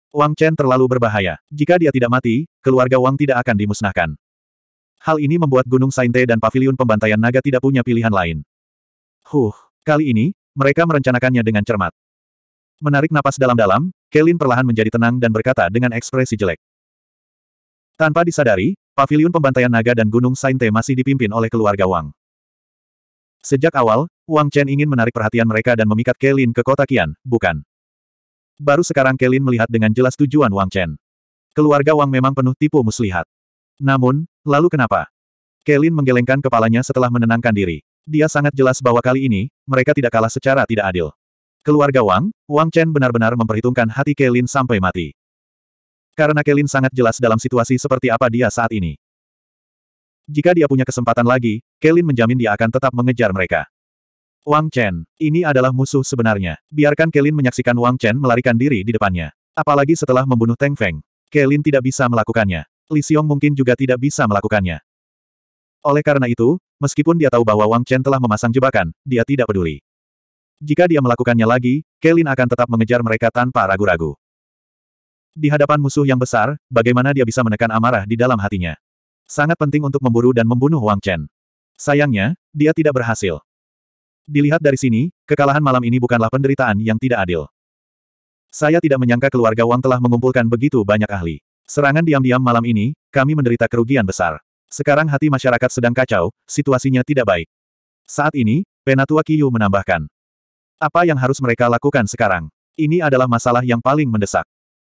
Wang Chen terlalu berbahaya. Jika dia tidak mati, keluarga Wang tidak akan dimusnahkan. Hal ini membuat Gunung Sainte dan Paviliun Pembantaian Naga tidak punya pilihan lain. Huh, kali ini, mereka merencanakannya dengan cermat. Menarik napas dalam-dalam, Kelin perlahan menjadi tenang dan berkata dengan ekspresi jelek. Tanpa disadari, paviliun pembantaian naga dan Gunung Sainte masih dipimpin oleh keluarga Wang. Sejak awal, Wang Chen ingin menarik perhatian mereka dan memikat Kelin ke kota Qian, bukan? Baru sekarang Kelin melihat dengan jelas tujuan Wang Chen. Keluarga Wang memang penuh tipu muslihat. Namun, lalu kenapa? Kelin menggelengkan kepalanya setelah menenangkan diri. Dia sangat jelas bahwa kali ini, mereka tidak kalah secara tidak adil. Keluarga Wang, Wang Chen benar-benar memperhitungkan hati Kelin sampai mati. Karena Kelin sangat jelas dalam situasi seperti apa dia saat ini. Jika dia punya kesempatan lagi, Kelin menjamin dia akan tetap mengejar mereka. Wang Chen, ini adalah musuh sebenarnya. Biarkan Kelin menyaksikan Wang Chen melarikan diri di depannya. Apalagi setelah membunuh Teng Feng. Kelin tidak bisa melakukannya. Li Xiong mungkin juga tidak bisa melakukannya. Oleh karena itu, meskipun dia tahu bahwa Wang Chen telah memasang jebakan, dia tidak peduli. Jika dia melakukannya lagi, Kelin akan tetap mengejar mereka tanpa ragu-ragu. Di hadapan musuh yang besar, bagaimana dia bisa menekan amarah di dalam hatinya? Sangat penting untuk memburu dan membunuh Wang Chen. Sayangnya, dia tidak berhasil. Dilihat dari sini, kekalahan malam ini bukanlah penderitaan yang tidak adil. Saya tidak menyangka keluarga Wang telah mengumpulkan begitu banyak ahli. Serangan diam-diam malam ini, kami menderita kerugian besar. Sekarang hati masyarakat sedang kacau, situasinya tidak baik. Saat ini, Penatua Kiyu menambahkan. Apa yang harus mereka lakukan sekarang? Ini adalah masalah yang paling mendesak.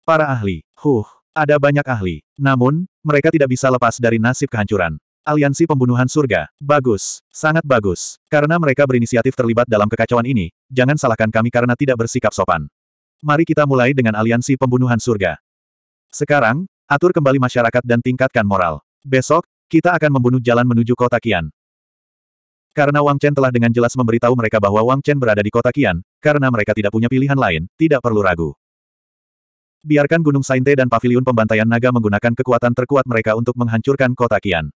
Para ahli, huh, ada banyak ahli. Namun, mereka tidak bisa lepas dari nasib kehancuran. Aliansi Pembunuhan Surga, bagus, sangat bagus. Karena mereka berinisiatif terlibat dalam kekacauan ini, jangan salahkan kami karena tidak bersikap sopan. Mari kita mulai dengan Aliansi Pembunuhan Surga. Sekarang, atur kembali masyarakat dan tingkatkan moral. Besok, kita akan membunuh jalan menuju kota Kian. Karena Wang Chen telah dengan jelas memberitahu mereka bahwa Wang Chen berada di kota Qian, karena mereka tidak punya pilihan lain, tidak perlu ragu. Biarkan Gunung Sainte dan Paviliun Pembantaian Naga menggunakan kekuatan terkuat mereka untuk menghancurkan kota Qian.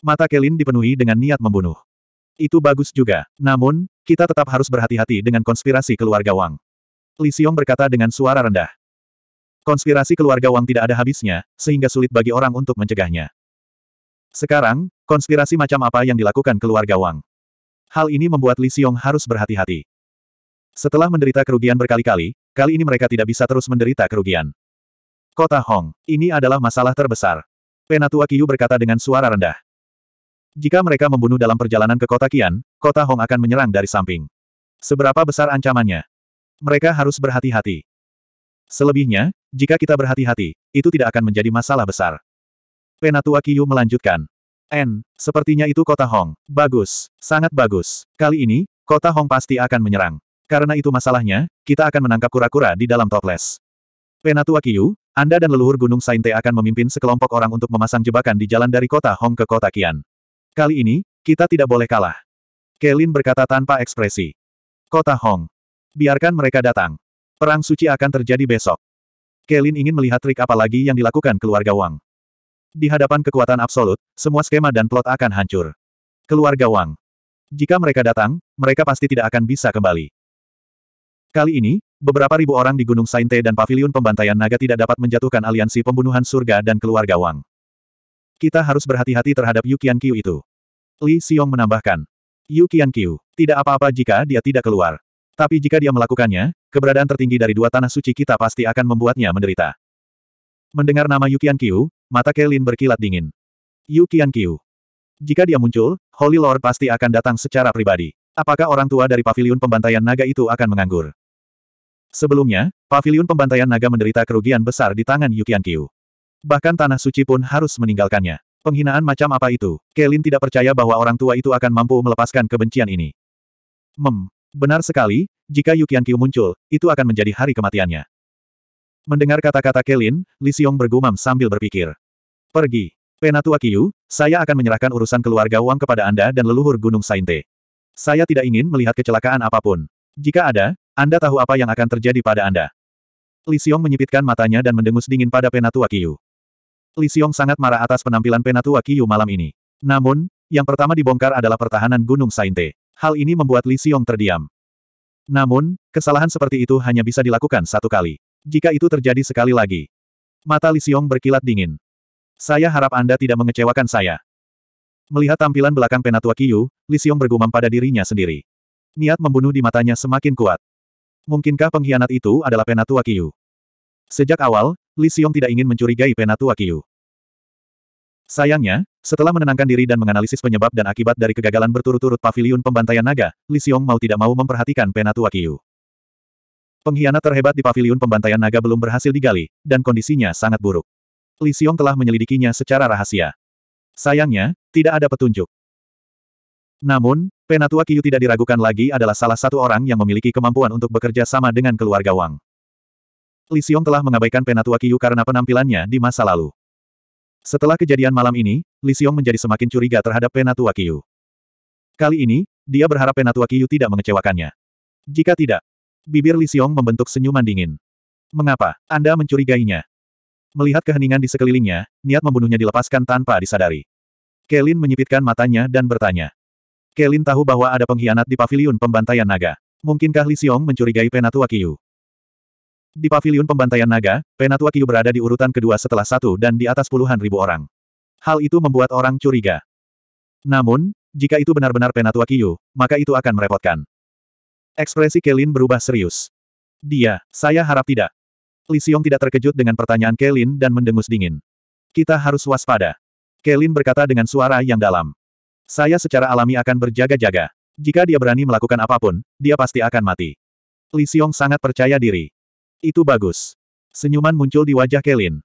Mata Kelin dipenuhi dengan niat membunuh. Itu bagus juga. Namun, kita tetap harus berhati-hati dengan konspirasi keluarga Wang. Li Xiong berkata dengan suara rendah. Konspirasi keluarga Wang tidak ada habisnya, sehingga sulit bagi orang untuk mencegahnya. Sekarang, Konspirasi macam apa yang dilakukan keluarga Wang? Hal ini membuat Li Xiong harus berhati-hati. Setelah menderita kerugian berkali-kali, kali ini mereka tidak bisa terus menderita kerugian. Kota Hong, ini adalah masalah terbesar. Penatua Qiu berkata dengan suara rendah. Jika mereka membunuh dalam perjalanan ke kota Qian, kota Hong akan menyerang dari samping. Seberapa besar ancamannya? Mereka harus berhati-hati. Selebihnya, jika kita berhati-hati, itu tidak akan menjadi masalah besar. Penatua Qiu melanjutkan. N, sepertinya itu kota Hong. Bagus, sangat bagus. Kali ini, kota Hong pasti akan menyerang. Karena itu masalahnya, kita akan menangkap kura-kura di dalam toples. Penatua Kiyu, Anda dan leluhur Gunung Sainte akan memimpin sekelompok orang untuk memasang jebakan di jalan dari kota Hong ke kota Kian. Kali ini, kita tidak boleh kalah. Kelin berkata tanpa ekspresi. Kota Hong. Biarkan mereka datang. Perang suci akan terjadi besok. Kelin ingin melihat trik apa lagi yang dilakukan keluarga Wang. Di hadapan kekuatan absolut, semua skema dan plot akan hancur. Keluarga Wang. Jika mereka datang, mereka pasti tidak akan bisa kembali. Kali ini, beberapa ribu orang di Gunung Sainte dan Paviliun Pembantaian Naga tidak dapat menjatuhkan aliansi pembunuhan surga dan keluarga Wang. Kita harus berhati-hati terhadap Yu Qiu itu. Li Xiong menambahkan. Yu Qiu, tidak apa-apa jika dia tidak keluar. Tapi jika dia melakukannya, keberadaan tertinggi dari dua tanah suci kita pasti akan membuatnya menderita. Mendengar nama Yukian Qiu, mata Kelin berkilat dingin. Yu Qian Qiu. Jika dia muncul, Holy Lord pasti akan datang secara pribadi. Apakah orang tua dari pavilion pembantaian naga itu akan menganggur? Sebelumnya, pavilion pembantaian naga menderita kerugian besar di tangan Yu Qian Qiu. Bahkan tanah suci pun harus meninggalkannya. Penghinaan macam apa itu? Kelin tidak percaya bahwa orang tua itu akan mampu melepaskan kebencian ini. Mem, benar sekali, jika Yu Qian Qiu muncul, itu akan menjadi hari kematiannya. Mendengar kata-kata Kelin, Li Xiong bergumam sambil berpikir. Pergi. Penatua Kiyu, saya akan menyerahkan urusan keluarga Wang kepada Anda dan leluhur Gunung Sainte. Saya tidak ingin melihat kecelakaan apapun. Jika ada, Anda tahu apa yang akan terjadi pada Anda. Li Xiong menyipitkan matanya dan mendengus dingin pada Penatua Kiyu. Li Xiong sangat marah atas penampilan Penatua Kiyu malam ini. Namun, yang pertama dibongkar adalah pertahanan Gunung Sainte. Hal ini membuat Li Xiong terdiam. Namun, kesalahan seperti itu hanya bisa dilakukan satu kali. Jika itu terjadi sekali lagi, mata Li Xiong berkilat dingin. Saya harap Anda tidak mengecewakan saya. Melihat tampilan belakang Penatua Kiyu, Li Xiong bergumam pada dirinya sendiri. Niat membunuh di matanya semakin kuat. Mungkinkah pengkhianat itu adalah Penatua Kiyu? Sejak awal, Li Xiong tidak ingin mencurigai Penatua Kiyu. Sayangnya, setelah menenangkan diri dan menganalisis penyebab dan akibat dari kegagalan berturut-turut paviliun pembantaian naga, Li Xiong mau tidak mau memperhatikan Penatua Kiyu. Pengkhianat terhebat di paviliun pembantaian naga belum berhasil digali, dan kondisinya sangat buruk. Li Xiong telah menyelidikinya secara rahasia. Sayangnya, tidak ada petunjuk. Namun, Penatua Kiyu tidak diragukan lagi adalah salah satu orang yang memiliki kemampuan untuk bekerja sama dengan keluarga Wang. Li Xiong telah mengabaikan Penatua Kiyu karena penampilannya di masa lalu. Setelah kejadian malam ini, Li Xiong menjadi semakin curiga terhadap Penatua Kiyu. Kali ini, dia berharap Penatua Kiyu tidak mengecewakannya. Jika tidak, bibir Li Xiong membentuk senyuman dingin. Mengapa Anda mencurigainya? Melihat keheningan di sekelilingnya, niat membunuhnya dilepaskan tanpa disadari. Kelin menyipitkan matanya dan bertanya. Kelin tahu bahwa ada pengkhianat di paviliun pembantaian naga. Mungkinkah Li Xiong mencurigai Penatua Kiyu? Di paviliun pembantaian naga, Penatua Kiyu berada di urutan kedua setelah satu dan di atas puluhan ribu orang. Hal itu membuat orang curiga. Namun, jika itu benar-benar Penatua Kiyu, maka itu akan merepotkan. Ekspresi Kelin berubah serius. Dia, saya harap tidak. Li Xiong tidak terkejut dengan pertanyaan Kelin dan mendengus dingin. Kita harus waspada. Kelin berkata dengan suara yang dalam. Saya secara alami akan berjaga-jaga. Jika dia berani melakukan apapun, dia pasti akan mati. Li Xiong sangat percaya diri. Itu bagus. Senyuman muncul di wajah Kelin.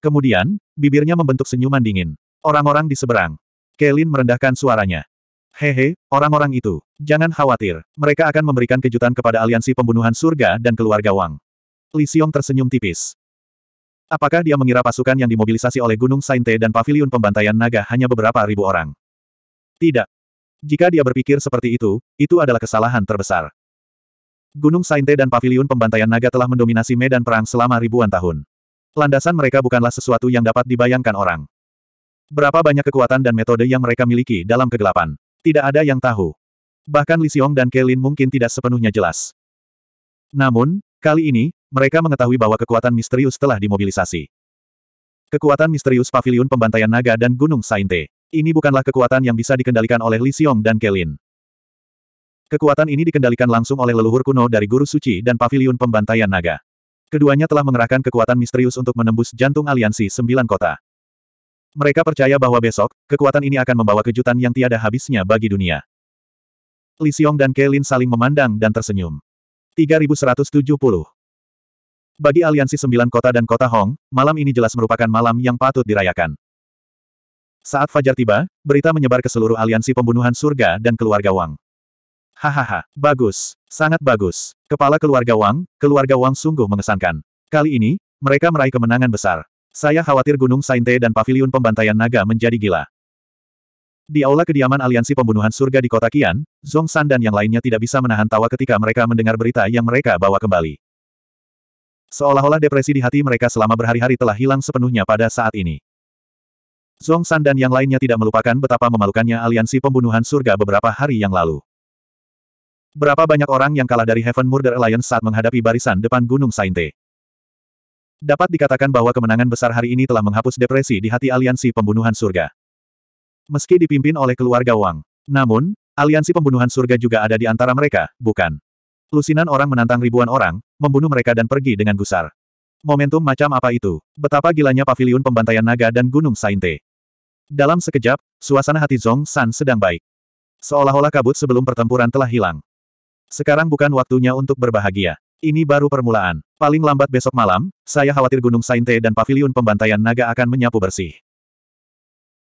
Kemudian, bibirnya membentuk senyuman dingin. Orang-orang di seberang. Kelin merendahkan suaranya. Hehe, orang-orang itu. Jangan khawatir. Mereka akan memberikan kejutan kepada aliansi pembunuhan surga dan keluarga Wang. Li Xiong tersenyum tipis. Apakah dia mengira pasukan yang dimobilisasi oleh Gunung Sainte dan Paviliun Pembantaian Naga hanya beberapa ribu orang? Tidak. Jika dia berpikir seperti itu, itu adalah kesalahan terbesar. Gunung Sainte dan Paviliun Pembantaian Naga telah mendominasi medan perang selama ribuan tahun. Landasan mereka bukanlah sesuatu yang dapat dibayangkan orang. Berapa banyak kekuatan dan metode yang mereka miliki dalam kegelapan? Tidak ada yang tahu. Bahkan Li Xiong dan Kelin mungkin tidak sepenuhnya jelas. Namun, Kali ini, mereka mengetahui bahwa kekuatan misterius telah dimobilisasi. Kekuatan misterius Paviliun Pembantaian Naga dan Gunung Sainte. Ini bukanlah kekuatan yang bisa dikendalikan oleh Li Xiong dan Kelin. Kekuatan ini dikendalikan langsung oleh leluhur kuno dari Guru Suci dan Paviliun Pembantaian Naga. Keduanya telah mengerahkan kekuatan misterius untuk menembus jantung aliansi sembilan kota. Mereka percaya bahwa besok, kekuatan ini akan membawa kejutan yang tiada habisnya bagi dunia. Li Xiong dan Kelin saling memandang dan tersenyum. 3170. Bagi aliansi sembilan kota dan kota Hong, malam ini jelas merupakan malam yang patut dirayakan. Saat Fajar tiba, berita menyebar ke seluruh aliansi pembunuhan surga dan keluarga Wang. Hahaha, bagus, sangat bagus. Kepala keluarga Wang, keluarga Wang sungguh mengesankan. Kali ini, mereka meraih kemenangan besar. Saya khawatir Gunung Sainte dan Paviliun Pembantaian Naga menjadi gila. Di aula kediaman aliansi pembunuhan surga di kota Kian, Zong San dan yang lainnya tidak bisa menahan tawa ketika mereka mendengar berita yang mereka bawa kembali. Seolah-olah depresi di hati mereka selama berhari-hari telah hilang sepenuhnya pada saat ini. Zong San dan yang lainnya tidak melupakan betapa memalukannya aliansi pembunuhan surga beberapa hari yang lalu. Berapa banyak orang yang kalah dari Heaven Murder Alliance saat menghadapi barisan depan Gunung Sainte. Dapat dikatakan bahwa kemenangan besar hari ini telah menghapus depresi di hati aliansi pembunuhan surga. Meski dipimpin oleh keluarga Wang. Namun, aliansi pembunuhan surga juga ada di antara mereka, bukan? Lusinan orang menantang ribuan orang, membunuh mereka dan pergi dengan gusar. Momentum macam apa itu? Betapa gilanya pavilion pembantaian naga dan gunung Sainte. Dalam sekejap, suasana hati Zong San sedang baik. Seolah-olah kabut sebelum pertempuran telah hilang. Sekarang bukan waktunya untuk berbahagia. Ini baru permulaan. Paling lambat besok malam, saya khawatir Gunung Sainte dan Paviliun Pembantaian Naga akan menyapu bersih.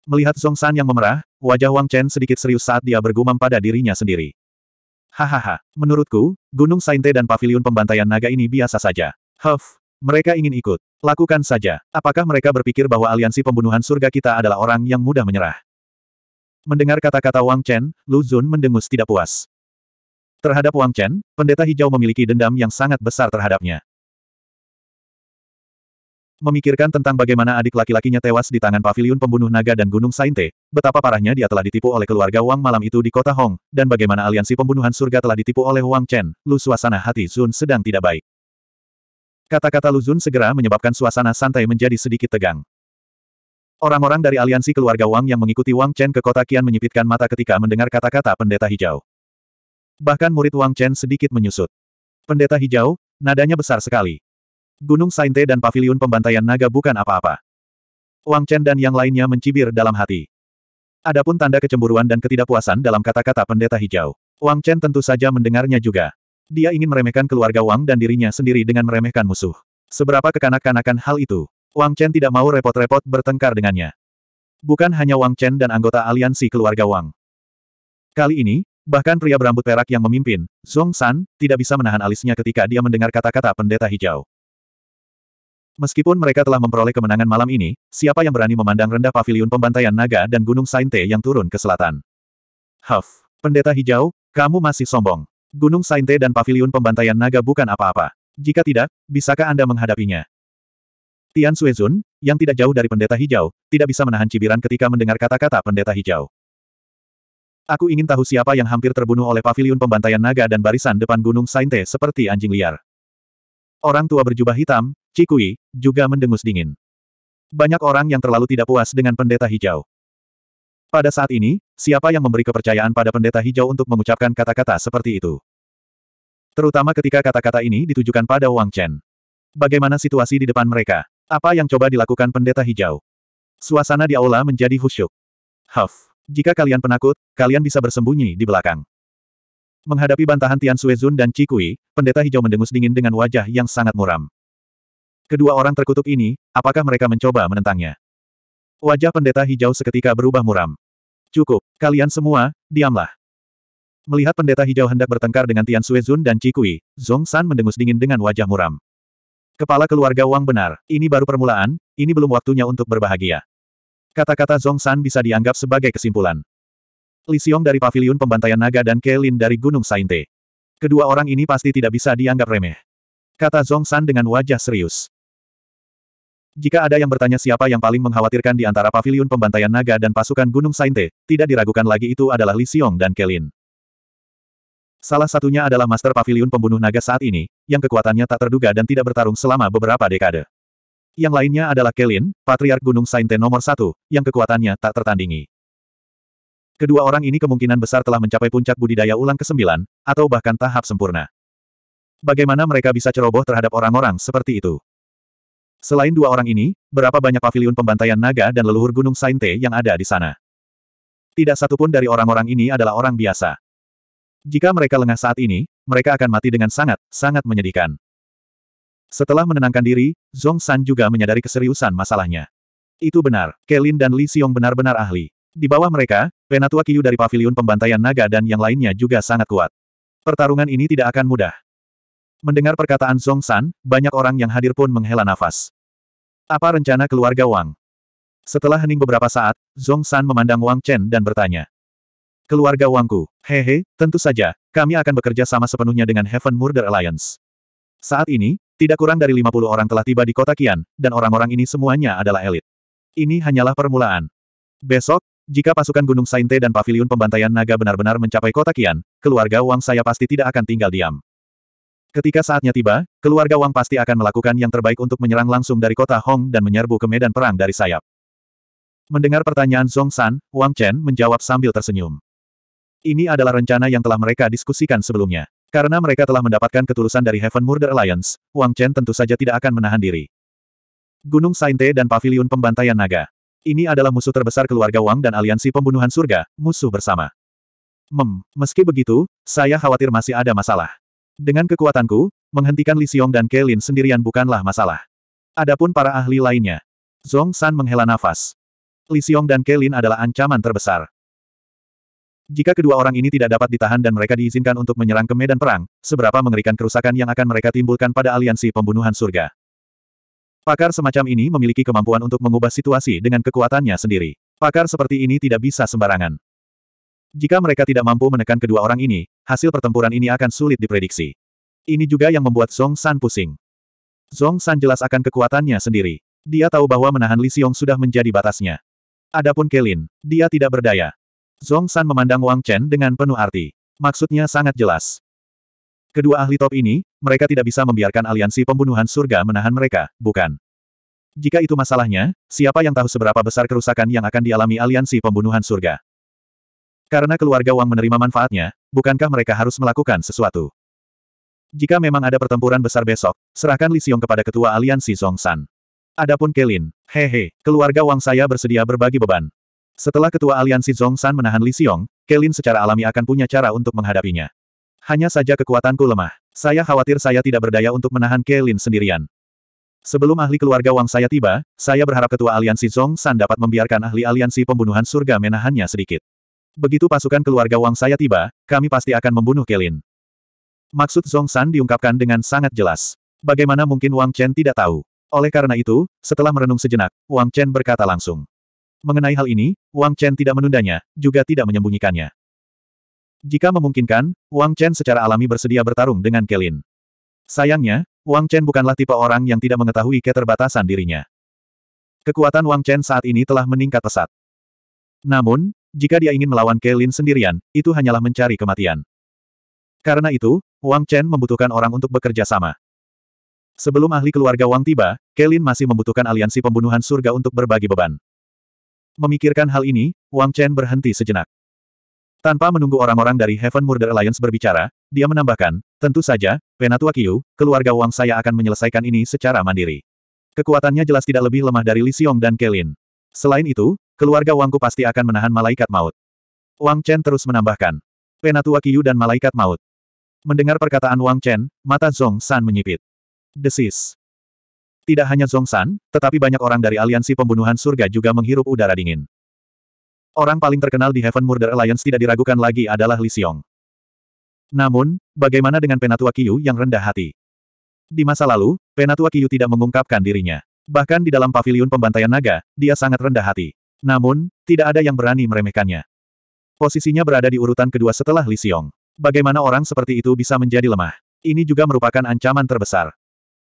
Melihat Song San yang memerah, wajah Wang Chen sedikit serius saat dia bergumam pada dirinya sendiri. Hahaha, menurutku, Gunung Sainte dan Paviliun Pembantaian Naga ini biasa saja. Huff, mereka ingin ikut. Lakukan saja. Apakah mereka berpikir bahwa aliansi pembunuhan surga kita adalah orang yang mudah menyerah? Mendengar kata-kata Wang Chen, Lu Zun mendengus tidak puas. Terhadap Wang Chen, pendeta hijau memiliki dendam yang sangat besar terhadapnya. Memikirkan tentang bagaimana adik laki-lakinya tewas di tangan pavilion pembunuh naga dan Gunung Sainte, betapa parahnya dia telah ditipu oleh keluarga Wang malam itu di kota Hong, dan bagaimana aliansi pembunuhan surga telah ditipu oleh Wang Chen, lu suasana hati Zun sedang tidak baik. Kata-kata Lu Zun segera menyebabkan suasana santai menjadi sedikit tegang. Orang-orang dari aliansi keluarga Wang yang mengikuti Wang Chen ke kota Kian menyipitkan mata ketika mendengar kata-kata pendeta hijau. Bahkan murid Wang Chen sedikit menyusut. Pendeta hijau, nadanya besar sekali. Gunung Sainte dan paviliun pembantaian naga bukan apa-apa. Wang Chen dan yang lainnya mencibir dalam hati. Adapun tanda kecemburuan dan ketidakpuasan dalam kata-kata pendeta hijau. Wang Chen tentu saja mendengarnya juga. Dia ingin meremehkan keluarga Wang dan dirinya sendiri dengan meremehkan musuh. Seberapa kekanak-kanakan hal itu, Wang Chen tidak mau repot-repot bertengkar dengannya. Bukan hanya Wang Chen dan anggota aliansi keluarga Wang. Kali ini, bahkan pria berambut perak yang memimpin, Zhong San, tidak bisa menahan alisnya ketika dia mendengar kata-kata pendeta hijau. Meskipun mereka telah memperoleh kemenangan malam ini, siapa yang berani memandang rendah pavilion pembantaian naga dan gunung Sainte yang turun ke selatan? Huff, pendeta hijau, kamu masih sombong. Gunung Sainte dan pavilion pembantaian naga bukan apa-apa. Jika tidak, bisakah Anda menghadapinya? Tian Suezun, yang tidak jauh dari pendeta hijau, tidak bisa menahan cibiran ketika mendengar kata-kata pendeta hijau. Aku ingin tahu siapa yang hampir terbunuh oleh pavilion pembantaian naga dan barisan depan gunung Sainte seperti anjing liar. Orang tua berjubah hitam, Cikui, juga mendengus dingin. Banyak orang yang terlalu tidak puas dengan pendeta hijau. Pada saat ini, siapa yang memberi kepercayaan pada pendeta hijau untuk mengucapkan kata-kata seperti itu? Terutama ketika kata-kata ini ditujukan pada Wang Chen. Bagaimana situasi di depan mereka? Apa yang coba dilakukan pendeta hijau? Suasana di aula menjadi khusyuk. Huff. Jika kalian penakut, kalian bisa bersembunyi di belakang. Menghadapi bantahan Tian Suezun dan Cikui, pendeta hijau mendengus dingin dengan wajah yang sangat muram. Kedua orang terkutuk ini, apakah mereka mencoba menentangnya? Wajah pendeta hijau seketika berubah muram. Cukup, kalian semua, diamlah. Melihat pendeta hijau hendak bertengkar dengan Tian Suezun dan Cikui, Zong San mendengus dingin dengan wajah muram. Kepala keluarga Wang benar, ini baru permulaan, ini belum waktunya untuk berbahagia. Kata-kata Zong San bisa dianggap sebagai kesimpulan. Li Xiong dari Paviliun Pembantaian Naga dan Ke dari Gunung Sainte. Kedua orang ini pasti tidak bisa dianggap remeh. Kata Zong San dengan wajah serius. Jika ada yang bertanya siapa yang paling mengkhawatirkan di antara paviliun pembantaian naga dan pasukan Gunung Sainte, tidak diragukan lagi itu adalah Li Xiong dan Kelin. Salah satunya adalah master paviliun pembunuh naga saat ini, yang kekuatannya tak terduga dan tidak bertarung selama beberapa dekade. Yang lainnya adalah Kelin, patriark Gunung Sainte nomor satu, yang kekuatannya tak tertandingi. Kedua orang ini kemungkinan besar telah mencapai puncak budidaya ulang ke-9, atau bahkan tahap sempurna. Bagaimana mereka bisa ceroboh terhadap orang-orang seperti itu? Selain dua orang ini, berapa banyak pavilion pembantaian naga dan leluhur gunung Sainte yang ada di sana? Tidak satupun dari orang-orang ini adalah orang biasa. Jika mereka lengah saat ini, mereka akan mati dengan sangat, sangat menyedihkan. Setelah menenangkan diri, Zhong San juga menyadari keseriusan masalahnya. Itu benar, Kelin dan Li Xiong benar-benar ahli. Di bawah mereka, Penatua Kiyu dari Paviliun Pembantaian Naga dan yang lainnya juga sangat kuat. Pertarungan ini tidak akan mudah. Mendengar perkataan Song San, banyak orang yang hadir pun menghela nafas. Apa rencana keluarga Wang? Setelah hening beberapa saat, Zong San memandang Wang Chen dan bertanya. Keluarga Wangku, hehe, tentu saja, kami akan bekerja sama sepenuhnya dengan Heaven Murder Alliance. Saat ini, tidak kurang dari 50 orang telah tiba di kota Kian, dan orang-orang ini semuanya adalah elit. Ini hanyalah permulaan. Besok, jika pasukan Gunung Sainte dan Paviliun Pembantaian Naga benar-benar mencapai kota Kian, keluarga Wang saya pasti tidak akan tinggal diam. Ketika saatnya tiba, keluarga Wang pasti akan melakukan yang terbaik untuk menyerang langsung dari kota Hong dan menyerbu ke medan perang dari sayap. Mendengar pertanyaan Zong San, Wang Chen menjawab sambil tersenyum. Ini adalah rencana yang telah mereka diskusikan sebelumnya. Karena mereka telah mendapatkan ketulusan dari Heaven Murder Alliance, Wang Chen tentu saja tidak akan menahan diri. Gunung Sainte dan Paviliun Pembantaian Naga ini adalah musuh terbesar keluarga Wang dan aliansi pembunuhan surga, musuh bersama. Mem, meski begitu, saya khawatir masih ada masalah. Dengan kekuatanku, menghentikan Li Xiong dan Kelin sendirian bukanlah masalah. Adapun para ahli lainnya. Zhong San menghela nafas. Li Xiong dan Kelin adalah ancaman terbesar. Jika kedua orang ini tidak dapat ditahan dan mereka diizinkan untuk menyerang ke medan perang, seberapa mengerikan kerusakan yang akan mereka timbulkan pada aliansi pembunuhan surga. Pakar semacam ini memiliki kemampuan untuk mengubah situasi dengan kekuatannya sendiri. Pakar seperti ini tidak bisa sembarangan. Jika mereka tidak mampu menekan kedua orang ini, hasil pertempuran ini akan sulit diprediksi. Ini juga yang membuat Song San pusing. Song San jelas akan kekuatannya sendiri. Dia tahu bahwa menahan Li Xiong sudah menjadi batasnya. Adapun Kelin, dia tidak berdaya. Song San memandang Wang Chen dengan penuh arti. Maksudnya sangat jelas. Kedua ahli top ini, mereka tidak bisa membiarkan aliansi pembunuhan surga menahan mereka, bukan? Jika itu masalahnya, siapa yang tahu seberapa besar kerusakan yang akan dialami aliansi pembunuhan surga? Karena keluarga Wang menerima manfaatnya, bukankah mereka harus melakukan sesuatu? Jika memang ada pertempuran besar besok, serahkan Li Xiong kepada ketua aliansi San. Adapun Kelin, hehe, keluarga Wang saya bersedia berbagi beban. Setelah ketua aliansi Zongsan menahan Li Xiong, Kelin secara alami akan punya cara untuk menghadapinya. Hanya saja kekuatanku lemah. Saya khawatir saya tidak berdaya untuk menahan Kelin sendirian. Sebelum ahli keluarga Wang saya tiba, saya berharap ketua aliansi Zong San dapat membiarkan ahli aliansi pembunuhan surga menahannya sedikit. Begitu pasukan keluarga Wang saya tiba, kami pasti akan membunuh Kelin. Maksud Zong San diungkapkan dengan sangat jelas. Bagaimana mungkin Wang Chen tidak tahu? Oleh karena itu, setelah merenung sejenak, Wang Chen berkata langsung. Mengenai hal ini, Wang Chen tidak menundanya, juga tidak menyembunyikannya. Jika memungkinkan, Wang Chen secara alami bersedia bertarung dengan Kelin. Sayangnya, Wang Chen bukanlah tipe orang yang tidak mengetahui keterbatasan dirinya. Kekuatan Wang Chen saat ini telah meningkat pesat. Namun, jika dia ingin melawan Kelin sendirian, itu hanyalah mencari kematian. Karena itu, Wang Chen membutuhkan orang untuk bekerja sama. Sebelum ahli keluarga Wang tiba, Kelin masih membutuhkan aliansi pembunuhan surga untuk berbagi beban. Memikirkan hal ini, Wang Chen berhenti sejenak. Tanpa menunggu orang-orang dari Heaven Murder Alliance berbicara, dia menambahkan, tentu saja, Penatua Qiu, keluarga Wang saya akan menyelesaikan ini secara mandiri. Kekuatannya jelas tidak lebih lemah dari Li Xiong dan Kelin. Selain itu, keluarga Wangku pasti akan menahan malaikat maut. Wang Chen terus menambahkan. Penatua Qiu dan malaikat maut. Mendengar perkataan Wang Chen, mata Zhong San menyipit. Desis. Tidak hanya Zhong San, tetapi banyak orang dari aliansi pembunuhan surga juga menghirup udara dingin. Orang paling terkenal di Heaven Murder Alliance tidak diragukan lagi adalah Li Xiong. Namun, bagaimana dengan Penatua Kiyu yang rendah hati? Di masa lalu, Penatua Kiyu tidak mengungkapkan dirinya. Bahkan di dalam paviliun pembantaian naga, dia sangat rendah hati. Namun, tidak ada yang berani meremehkannya. Posisinya berada di urutan kedua setelah Li Xiong. Bagaimana orang seperti itu bisa menjadi lemah? Ini juga merupakan ancaman terbesar.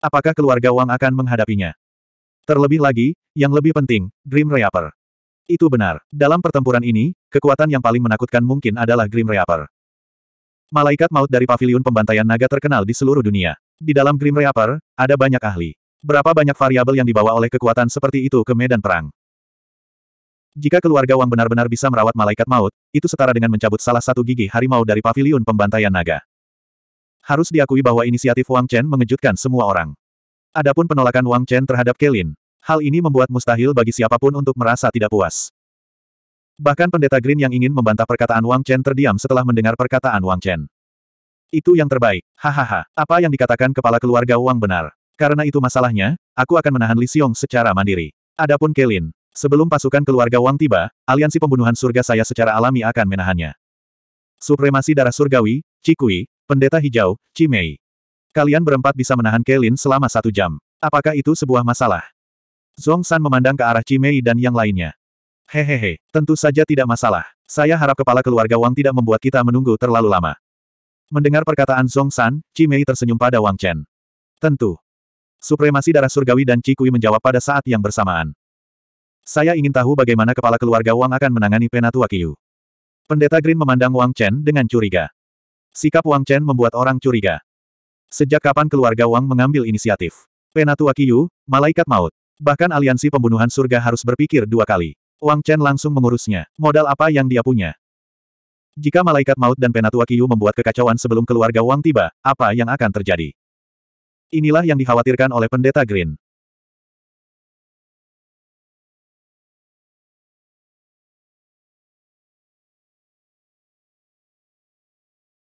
Apakah keluarga Wang akan menghadapinya? Terlebih lagi, yang lebih penting, Dream Reaper. Itu benar. Dalam pertempuran ini, kekuatan yang paling menakutkan mungkin adalah Grim Reaper. Malaikat maut dari paviliun pembantaian naga terkenal di seluruh dunia. Di dalam Grim Reaper, ada banyak ahli. Berapa banyak variabel yang dibawa oleh kekuatan seperti itu ke medan perang? Jika keluarga Wang benar-benar bisa merawat malaikat maut, itu setara dengan mencabut salah satu gigi harimau dari paviliun pembantaian naga. Harus diakui bahwa inisiatif Wang Chen mengejutkan semua orang. Adapun penolakan Wang Chen terhadap Kelin, Hal ini membuat mustahil bagi siapapun untuk merasa tidak puas. Bahkan pendeta Green yang ingin membantah perkataan Wang Chen terdiam setelah mendengar perkataan Wang Chen. Itu yang terbaik. Hahaha. Apa yang dikatakan kepala keluarga Wang benar. Karena itu masalahnya, aku akan menahan Li Xiong secara mandiri. Adapun Kelin, sebelum pasukan keluarga Wang tiba, aliansi pembunuhan surga saya secara alami akan menahannya. Supremasi darah surgawi, Cikui, pendeta hijau, Cimei. Kalian berempat bisa menahan Kelin selama satu jam. Apakah itu sebuah masalah? Zong San memandang ke arah Cimei dan yang lainnya. Hehehe, tentu saja tidak masalah. Saya harap kepala keluarga Wang tidak membuat kita menunggu terlalu lama. Mendengar perkataan Zong San, Cimei tersenyum pada Wang Chen. Tentu. Supremasi darah surgawi dan Cikui menjawab pada saat yang bersamaan. Saya ingin tahu bagaimana kepala keluarga Wang akan menangani Penatua Qiu. Pendeta Green memandang Wang Chen dengan curiga. Sikap Wang Chen membuat orang curiga. Sejak kapan keluarga Wang mengambil inisiatif? Penatua Qiu, malaikat maut. Bahkan aliansi pembunuhan surga harus berpikir dua kali. Wang Chen langsung mengurusnya. Modal apa yang dia punya? Jika malaikat maut dan penatua Kiyu membuat kekacauan sebelum keluarga Wang tiba, apa yang akan terjadi? Inilah yang dikhawatirkan oleh pendeta Green.